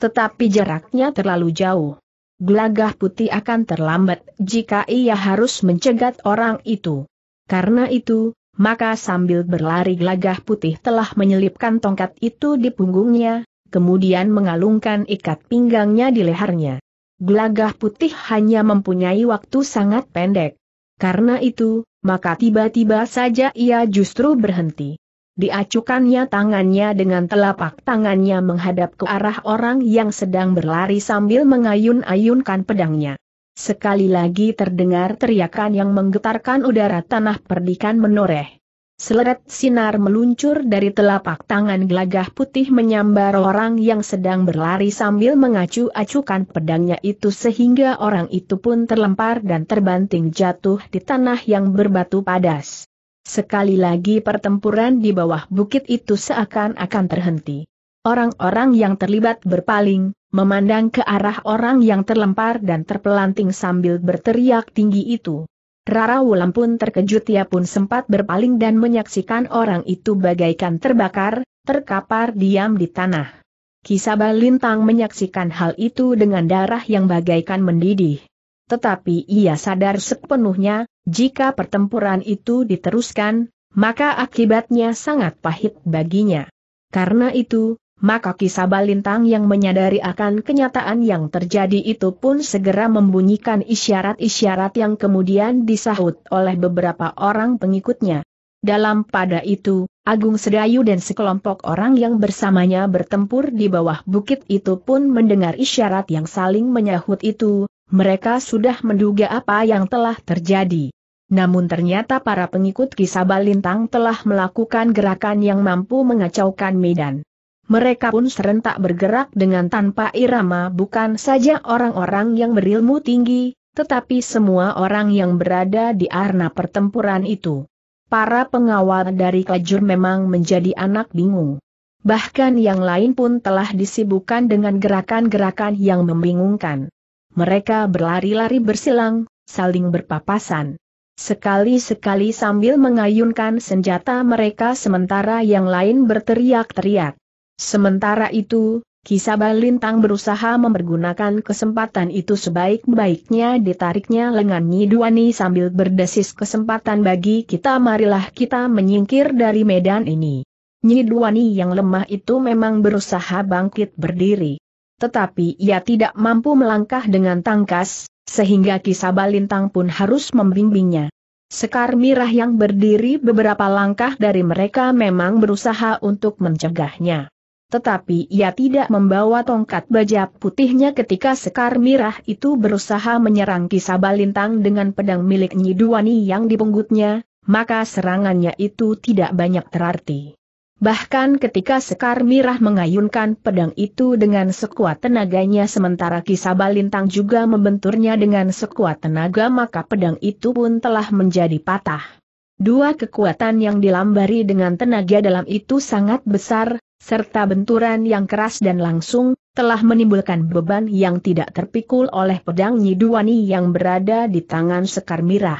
Tetapi jaraknya terlalu jauh. Gelagah putih akan terlambat jika ia harus mencegat orang itu. Karena itu, maka sambil berlari gelagah putih telah menyelipkan tongkat itu di punggungnya, kemudian mengalungkan ikat pinggangnya di lehernya. Gelagah putih hanya mempunyai waktu sangat pendek. Karena itu, maka tiba-tiba saja ia justru berhenti. Diacukannya tangannya dengan telapak tangannya menghadap ke arah orang yang sedang berlari sambil mengayun-ayunkan pedangnya. Sekali lagi terdengar teriakan yang menggetarkan udara tanah perdikan menoreh. Seleret sinar meluncur dari telapak tangan gelagah putih menyambar orang yang sedang berlari sambil mengacu-acukan pedangnya itu sehingga orang itu pun terlempar dan terbanting jatuh di tanah yang berbatu padas. Sekali lagi pertempuran di bawah bukit itu seakan-akan terhenti. Orang-orang yang terlibat berpaling, memandang ke arah orang yang terlempar dan terpelanting sambil berteriak tinggi itu. Rara Wulan pun terkejut ia pun sempat berpaling dan menyaksikan orang itu bagaikan terbakar, terkapar diam di tanah. Kisaba Lintang menyaksikan hal itu dengan darah yang bagaikan mendidih. Tetapi ia sadar sepenuhnya, jika pertempuran itu diteruskan, maka akibatnya sangat pahit baginya. Karena itu, maka kisah balintang yang menyadari akan kenyataan yang terjadi itu pun segera membunyikan isyarat-isyarat yang kemudian disahut oleh beberapa orang pengikutnya. Dalam pada itu, Agung Sedayu dan sekelompok orang yang bersamanya bertempur di bawah bukit itu pun mendengar isyarat yang saling menyahut itu, mereka sudah menduga apa yang telah terjadi. Namun ternyata para pengikut kisah Balintang telah melakukan gerakan yang mampu mengacaukan medan mereka pun serentak bergerak dengan tanpa irama bukan saja orang-orang yang berilmu tinggi, tetapi semua orang yang berada di arena pertempuran itu. Para pengawal dari Kajur memang menjadi anak bingung. Bahkan yang lain pun telah disibukkan dengan gerakan-gerakan yang membingungkan. Mereka berlari-lari bersilang, saling berpapasan. Sekali-sekali sambil mengayunkan senjata mereka sementara yang lain berteriak-teriak. Sementara itu, Kisah Lintang berusaha mempergunakan kesempatan itu sebaik-baiknya ditariknya lengan Nyiduani sambil berdesis kesempatan bagi kita marilah kita menyingkir dari medan ini. Nyiduani yang lemah itu memang berusaha bangkit berdiri. Tetapi ia tidak mampu melangkah dengan tangkas, sehingga Kisah Lintang pun harus membimbingnya. Sekar Mirah yang berdiri beberapa langkah dari mereka memang berusaha untuk mencegahnya tetapi ia tidak membawa tongkat baja putihnya ketika Sekar Mirah itu berusaha menyerang Kisabalintang dengan pedang milik Nyiduani yang dipunggutnya, maka serangannya itu tidak banyak terarti. Bahkan ketika Sekar Mirah mengayunkan pedang itu dengan sekuat tenaganya sementara Kisabalintang juga membenturnya dengan sekuat tenaga maka pedang itu pun telah menjadi patah. Dua kekuatan yang dilambari dengan tenaga dalam itu sangat besar, serta benturan yang keras dan langsung, telah menimbulkan beban yang tidak terpikul oleh pedang Nyiduani yang berada di tangan Sekar Mirah.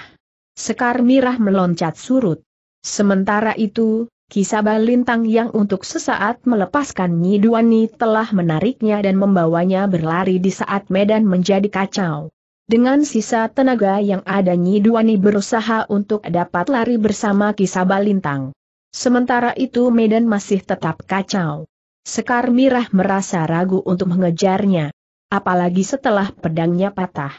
Sekar Mirah meloncat surut. Sementara itu, Kisabah Lintang yang untuk sesaat melepaskan Nyiduani telah menariknya dan membawanya berlari di saat medan menjadi kacau. Dengan sisa tenaga yang ada Nyiduani berusaha untuk dapat lari bersama Kisabah Lintang. Sementara itu medan masih tetap kacau. Sekar Mirah merasa ragu untuk mengejarnya. Apalagi setelah pedangnya patah.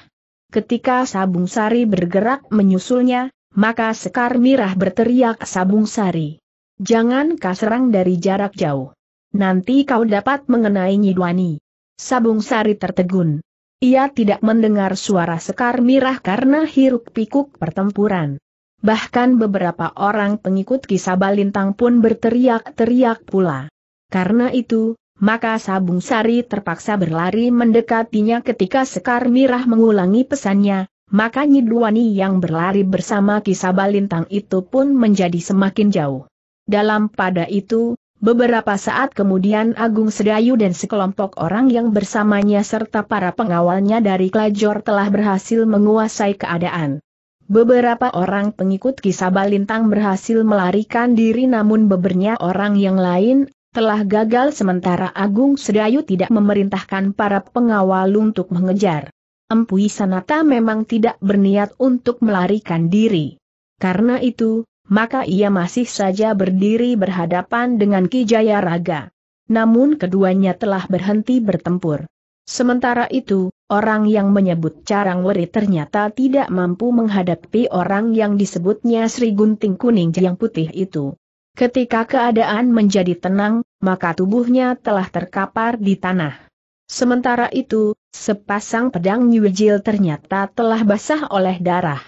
Ketika Sabung Sari bergerak menyusulnya, maka Sekar Mirah berteriak Sabung Sari. Jangan kau serang dari jarak jauh. Nanti kau dapat mengenai Nyidwani. Sabung Sari tertegun. Ia tidak mendengar suara Sekar Mirah karena hiruk pikuk pertempuran. Bahkan beberapa orang pengikut kisah Balintang pun berteriak-teriak pula. Karena itu, maka Sabung Sari terpaksa berlari mendekatinya ketika Sekar Mirah mengulangi pesannya, maka Nyidwani yang berlari bersama kisah Balintang itu pun menjadi semakin jauh. Dalam pada itu, beberapa saat kemudian Agung Sedayu dan sekelompok orang yang bersamanya serta para pengawalnya dari Klajor telah berhasil menguasai keadaan. Beberapa orang pengikut kisah Balintang berhasil melarikan diri namun bebernya orang yang lain telah gagal sementara Agung Sedayu tidak memerintahkan para pengawal untuk mengejar. Empu Sanata memang tidak berniat untuk melarikan diri. Karena itu, maka ia masih saja berdiri berhadapan dengan Kijaya Raga. Namun keduanya telah berhenti bertempur. Sementara itu, orang yang menyebut Carang Weri ternyata tidak mampu menghadapi orang yang disebutnya Sri Gunting Kuning yang putih itu. Ketika keadaan menjadi tenang, maka tubuhnya telah terkapar di tanah. Sementara itu, sepasang pedang Nyuwijil ternyata telah basah oleh darah.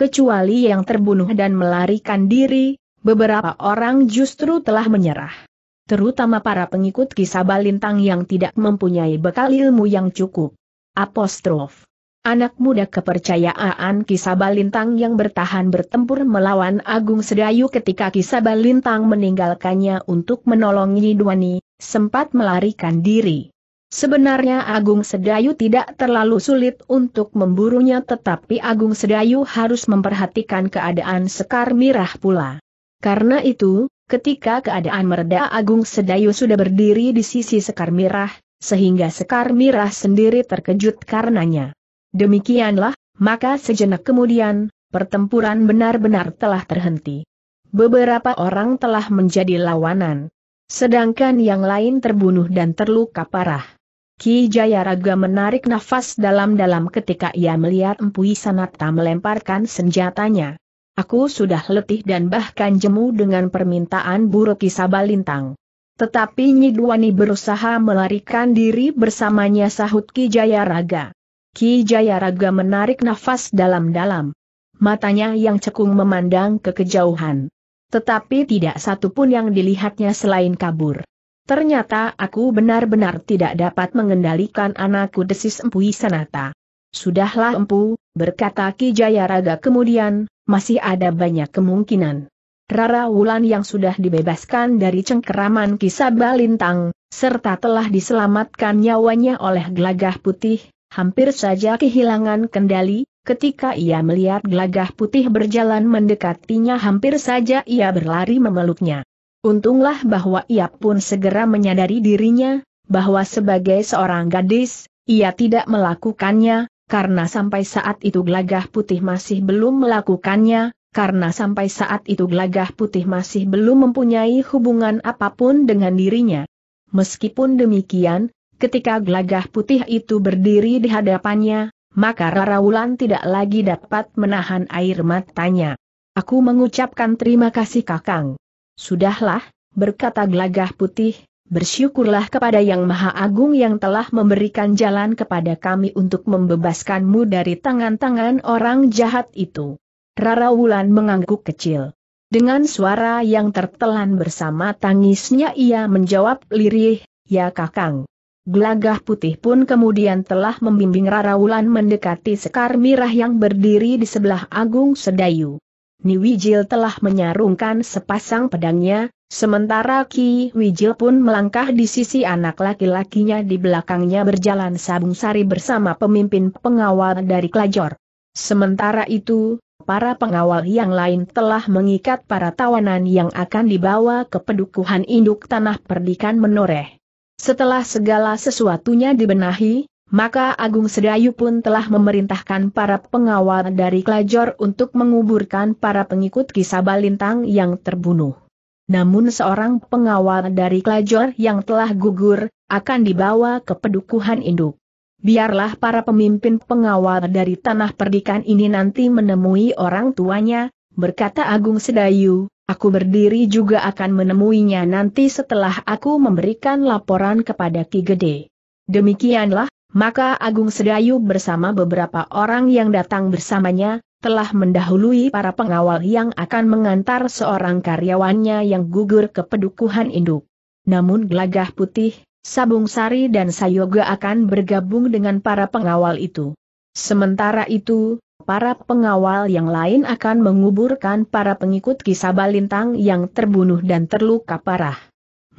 Kecuali yang terbunuh dan melarikan diri, beberapa orang justru telah menyerah terutama para pengikut kisah balintang yang tidak mempunyai bekal ilmu yang cukup. Apostrof. Anak muda kepercayaan kisah balintang yang bertahan bertempur melawan Agung Sedayu ketika kisah balintang meninggalkannya untuk menolong Yidwani, sempat melarikan diri. Sebenarnya Agung Sedayu tidak terlalu sulit untuk memburunya tetapi Agung Sedayu harus memperhatikan keadaan Sekar Mirah pula. Karena itu, Ketika keadaan mereda Agung Sedayu sudah berdiri di sisi Sekar Mirah, sehingga Sekar Mirah sendiri terkejut karenanya. Demikianlah, maka sejenak kemudian, pertempuran benar-benar telah terhenti. Beberapa orang telah menjadi lawanan. Sedangkan yang lain terbunuh dan terluka parah. Ki Jayaraga menarik nafas dalam-dalam ketika ia melihat Empu Sanata melemparkan senjatanya. Aku sudah letih dan bahkan jemu dengan permintaan buruk Kisabalintang. Tetapi Nyi Nyidwani berusaha melarikan diri bersamanya sahut Ki Jayaraga. Ki Jayaraga menarik nafas dalam-dalam. Matanya yang cekung memandang ke kejauhan. Tetapi tidak satu pun yang dilihatnya selain kabur. Ternyata aku benar-benar tidak dapat mengendalikan anakku desis Empu Sanata. Sudahlah Empu, berkata Ki Jayaraga kemudian, masih ada banyak kemungkinan. Rara Wulan yang sudah dibebaskan dari cengkeraman kisah Balintang, serta telah diselamatkan nyawanya oleh Glagah putih, hampir saja kehilangan kendali, ketika ia melihat Glagah putih berjalan mendekatinya hampir saja ia berlari memeluknya. Untunglah bahwa ia pun segera menyadari dirinya, bahwa sebagai seorang gadis, ia tidak melakukannya, karena sampai saat itu gelagah putih masih belum melakukannya, karena sampai saat itu gelagah putih masih belum mempunyai hubungan apapun dengan dirinya. Meskipun demikian, ketika gelagah putih itu berdiri di hadapannya, maka Rara Wulan tidak lagi dapat menahan air matanya. Aku mengucapkan terima kasih kakang. Sudahlah, berkata gelagah putih, bersyukurlah kepada Yang Maha Agung yang telah memberikan jalan kepada kami untuk membebaskanmu dari tangan-tangan orang jahat itu. Rara Wulan mengangguk kecil. Dengan suara yang tertelan bersama tangisnya ia menjawab lirih, ya kakang. Gelagah putih pun kemudian telah membimbing Rara Wulan mendekati sekar mirah yang berdiri di sebelah Agung Sedayu. Niwijil telah menyarungkan sepasang pedangnya, Sementara Ki Wijil pun melangkah di sisi anak laki-lakinya di belakangnya berjalan Sabung Sari bersama pemimpin pengawal dari Klajor. Sementara itu, para pengawal yang lain telah mengikat para tawanan yang akan dibawa ke pedukuhan induk tanah perdikan menoreh. Setelah segala sesuatunya dibenahi, maka Agung Sedayu pun telah memerintahkan para pengawal dari Klajor untuk menguburkan para pengikut kisah balintang yang terbunuh namun seorang pengawal dari Klajor yang telah gugur, akan dibawa ke pedukuhan induk. Biarlah para pemimpin pengawal dari tanah perdikan ini nanti menemui orang tuanya, berkata Agung Sedayu, aku berdiri juga akan menemuinya nanti setelah aku memberikan laporan kepada Ki Gede. Demikianlah, maka Agung Sedayu bersama beberapa orang yang datang bersamanya, telah mendahului para pengawal yang akan mengantar seorang karyawannya yang gugur ke pedukuhan induk. Namun gelagah putih, Sabung Sari dan Sayoga akan bergabung dengan para pengawal itu. Sementara itu, para pengawal yang lain akan menguburkan para pengikut kisah balintang yang terbunuh dan terluka parah.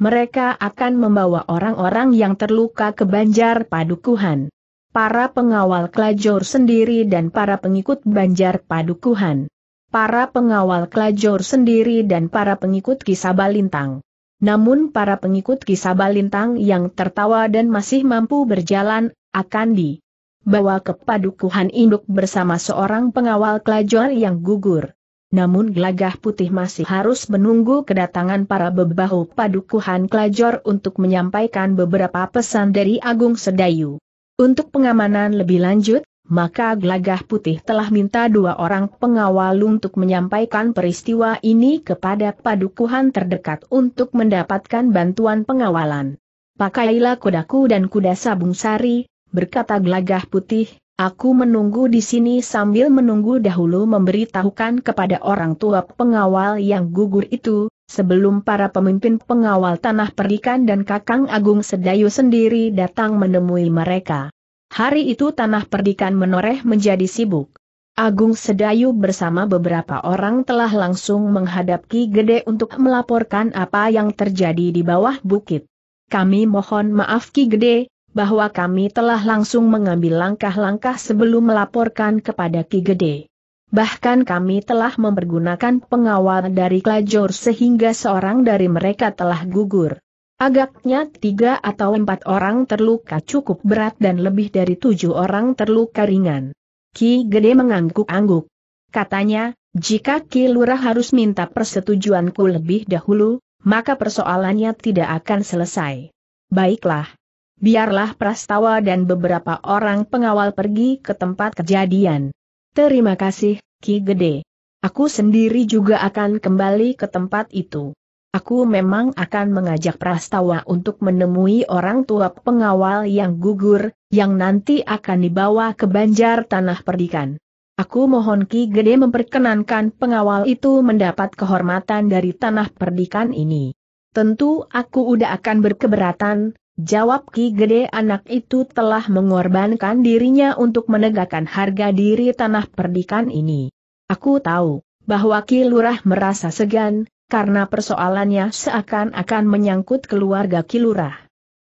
Mereka akan membawa orang-orang yang terluka ke Banjar Padukuhan para pengawal Klajor sendiri dan para pengikut Banjar Padukuhan. Para pengawal Klajor sendiri dan para pengikut Kisabalintang. Namun para pengikut Kisabalintang yang tertawa dan masih mampu berjalan, akan dibawa ke padukuhan induk bersama seorang pengawal Klajor yang gugur. Namun gelagah putih masih harus menunggu kedatangan para bebahu padukuhan Klajor untuk menyampaikan beberapa pesan dari Agung Sedayu. Untuk pengamanan lebih lanjut, maka Gelagah Putih telah minta dua orang pengawal untuk menyampaikan peristiwa ini kepada padukuhan terdekat untuk mendapatkan bantuan pengawalan. Pakailah kudaku dan kuda sabung sari, berkata Gelagah Putih, aku menunggu di sini sambil menunggu dahulu memberitahukan kepada orang tua pengawal yang gugur itu, Sebelum para pemimpin pengawal tanah perikan dan Kakang Agung Sedayu sendiri datang menemui mereka. Hari itu tanah perdikan menoreh menjadi sibuk. Agung Sedayu bersama beberapa orang telah langsung menghadap Ki Gede untuk melaporkan apa yang terjadi di bawah bukit. Kami mohon maaf Ki Gede, bahwa kami telah langsung mengambil langkah-langkah sebelum melaporkan kepada Ki Gede. Bahkan kami telah mempergunakan pengawal dari Klajor sehingga seorang dari mereka telah gugur. Agaknya tiga atau empat orang terluka cukup berat dan lebih dari tujuh orang terluka ringan. Ki Gede mengangguk-angguk. Katanya, jika Ki Lurah harus minta persetujuanku lebih dahulu, maka persoalannya tidak akan selesai. Baiklah. Biarlah Prastawa dan beberapa orang pengawal pergi ke tempat kejadian. Terima kasih, Ki Gede. Aku sendiri juga akan kembali ke tempat itu. Aku memang akan mengajak Prastawa untuk menemui orang tua pengawal yang gugur, yang nanti akan dibawa ke banjar tanah perdikan. Aku mohon Ki Gede memperkenankan pengawal itu mendapat kehormatan dari tanah perdikan ini. Tentu aku udah akan berkeberatan, Jawab Ki Gede anak itu telah mengorbankan dirinya untuk menegakkan harga diri tanah perdikan ini. Aku tahu, bahwa Ki Lurah merasa segan, karena persoalannya seakan-akan menyangkut keluarga Ki Lurah.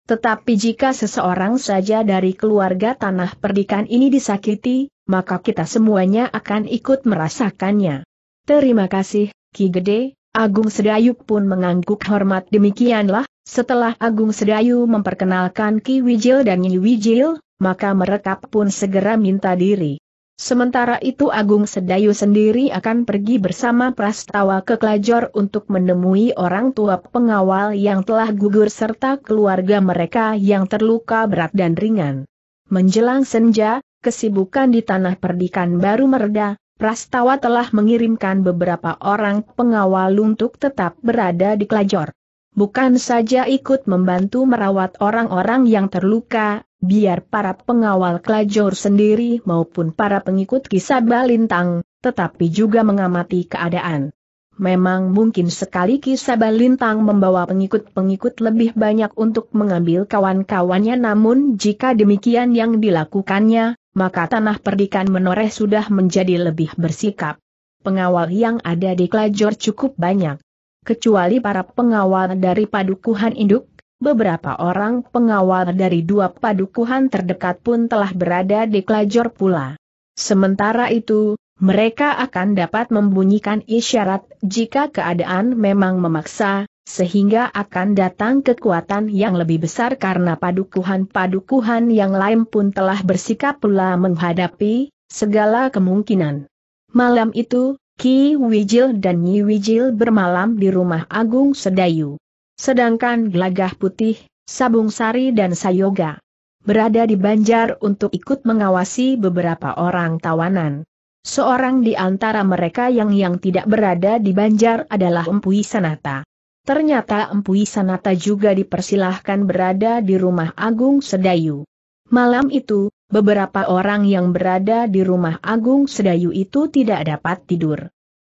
Tetapi jika seseorang saja dari keluarga tanah perdikan ini disakiti, maka kita semuanya akan ikut merasakannya. Terima kasih, Ki Gede, Agung Sedayu pun mengangguk hormat demikianlah, setelah Agung Sedayu memperkenalkan Ki Wijil dan Nyi Wijil, maka mereka pun segera minta diri. Sementara itu Agung Sedayu sendiri akan pergi bersama Prastawa ke Klajor untuk menemui orang tua pengawal yang telah gugur serta keluarga mereka yang terluka berat dan ringan. Menjelang senja, kesibukan di tanah perdikan baru mereda, Prastawa telah mengirimkan beberapa orang pengawal untuk tetap berada di klajor. Bukan saja ikut membantu merawat orang-orang yang terluka, biar para pengawal klajor sendiri maupun para pengikut kisah Balintang, tetapi juga mengamati keadaan. Memang mungkin sekali kisah Balintang membawa pengikut-pengikut lebih banyak untuk mengambil kawan-kawannya namun jika demikian yang dilakukannya, maka tanah perdikan menoreh sudah menjadi lebih bersikap. Pengawal yang ada di Klajor cukup banyak. Kecuali para pengawal dari padukuhan induk, beberapa orang pengawal dari dua padukuhan terdekat pun telah berada di Klajor pula. Sementara itu, mereka akan dapat membunyikan isyarat jika keadaan memang memaksa, sehingga akan datang kekuatan yang lebih besar karena padukuhan-padukuhan yang lain pun telah bersikap pula menghadapi segala kemungkinan. Malam itu, Ki Wijil dan Nyi Wijil bermalam di rumah Agung Sedayu. Sedangkan Gelagah Putih, Sabung Sari dan Sayoga berada di Banjar untuk ikut mengawasi beberapa orang tawanan. Seorang di antara mereka yang yang tidak berada di Banjar adalah Empu Sanata. Ternyata Empu Sanata juga dipersilahkan berada di rumah Agung Sedayu. Malam itu, beberapa orang yang berada di rumah Agung Sedayu itu tidak dapat tidur.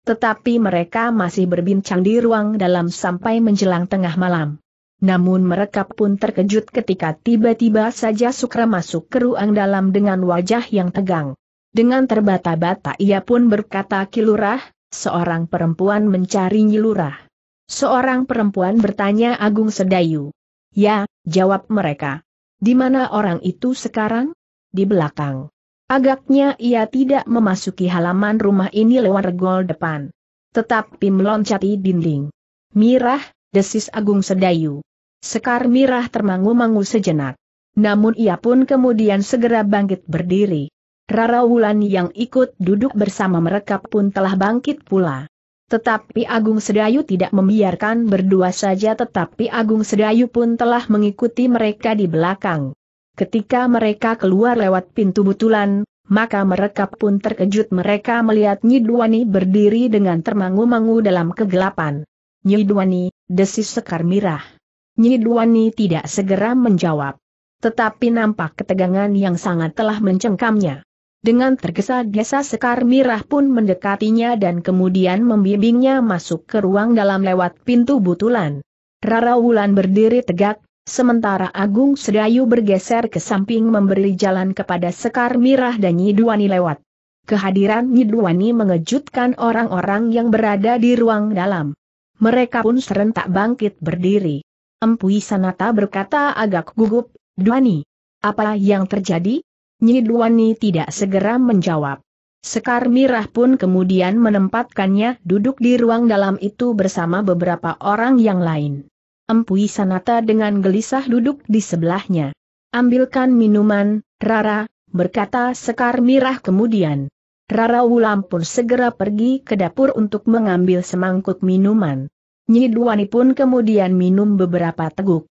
Tetapi mereka masih berbincang di ruang dalam sampai menjelang tengah malam. Namun mereka pun terkejut ketika tiba-tiba saja Sukra masuk ke ruang dalam dengan wajah yang tegang. Dengan terbata-bata ia pun berkata kilurah, seorang perempuan mencari nyilurah. Seorang perempuan bertanya Agung Sedayu. Ya, jawab mereka. Di mana orang itu sekarang? Di belakang. Agaknya ia tidak memasuki halaman rumah ini lewat regol depan. Tetapi meloncati dinding. Mirah, desis Agung Sedayu. Sekar Mirah termangu-mangu sejenak. Namun ia pun kemudian segera bangkit berdiri. Rara Wulan yang ikut duduk bersama mereka pun telah bangkit pula. Tetapi Agung Sedayu tidak membiarkan berdua saja tetapi Agung Sedayu pun telah mengikuti mereka di belakang. Ketika mereka keluar lewat pintu butulan, maka mereka pun terkejut mereka melihat Nyidwani berdiri dengan termangu-mangu dalam kegelapan. Nyidwani, desis Sekar Mirah. Nyidwani tidak segera menjawab. Tetapi nampak ketegangan yang sangat telah mencengkamnya. Dengan tergesa-gesa Sekar Mirah pun mendekatinya dan kemudian membimbingnya masuk ke ruang dalam lewat pintu butulan. Rara Wulan berdiri tegak, sementara Agung Sedayu bergeser ke samping memberi jalan kepada Sekar Mirah dan Nyiduani lewat. Kehadiran Nyiduani mengejutkan orang-orang yang berada di ruang dalam. Mereka pun serentak bangkit berdiri. Empu Sanata berkata agak gugup, Duani, apa yang terjadi? Nyidwani tidak segera menjawab. Sekar Mirah pun kemudian menempatkannya duduk di ruang dalam itu bersama beberapa orang yang lain. Empui Sanata dengan gelisah duduk di sebelahnya. Ambilkan minuman, Rara, berkata Sekar Mirah kemudian. Rara Wulam pun segera pergi ke dapur untuk mengambil semangkuk minuman. Nyidwani pun kemudian minum beberapa teguk.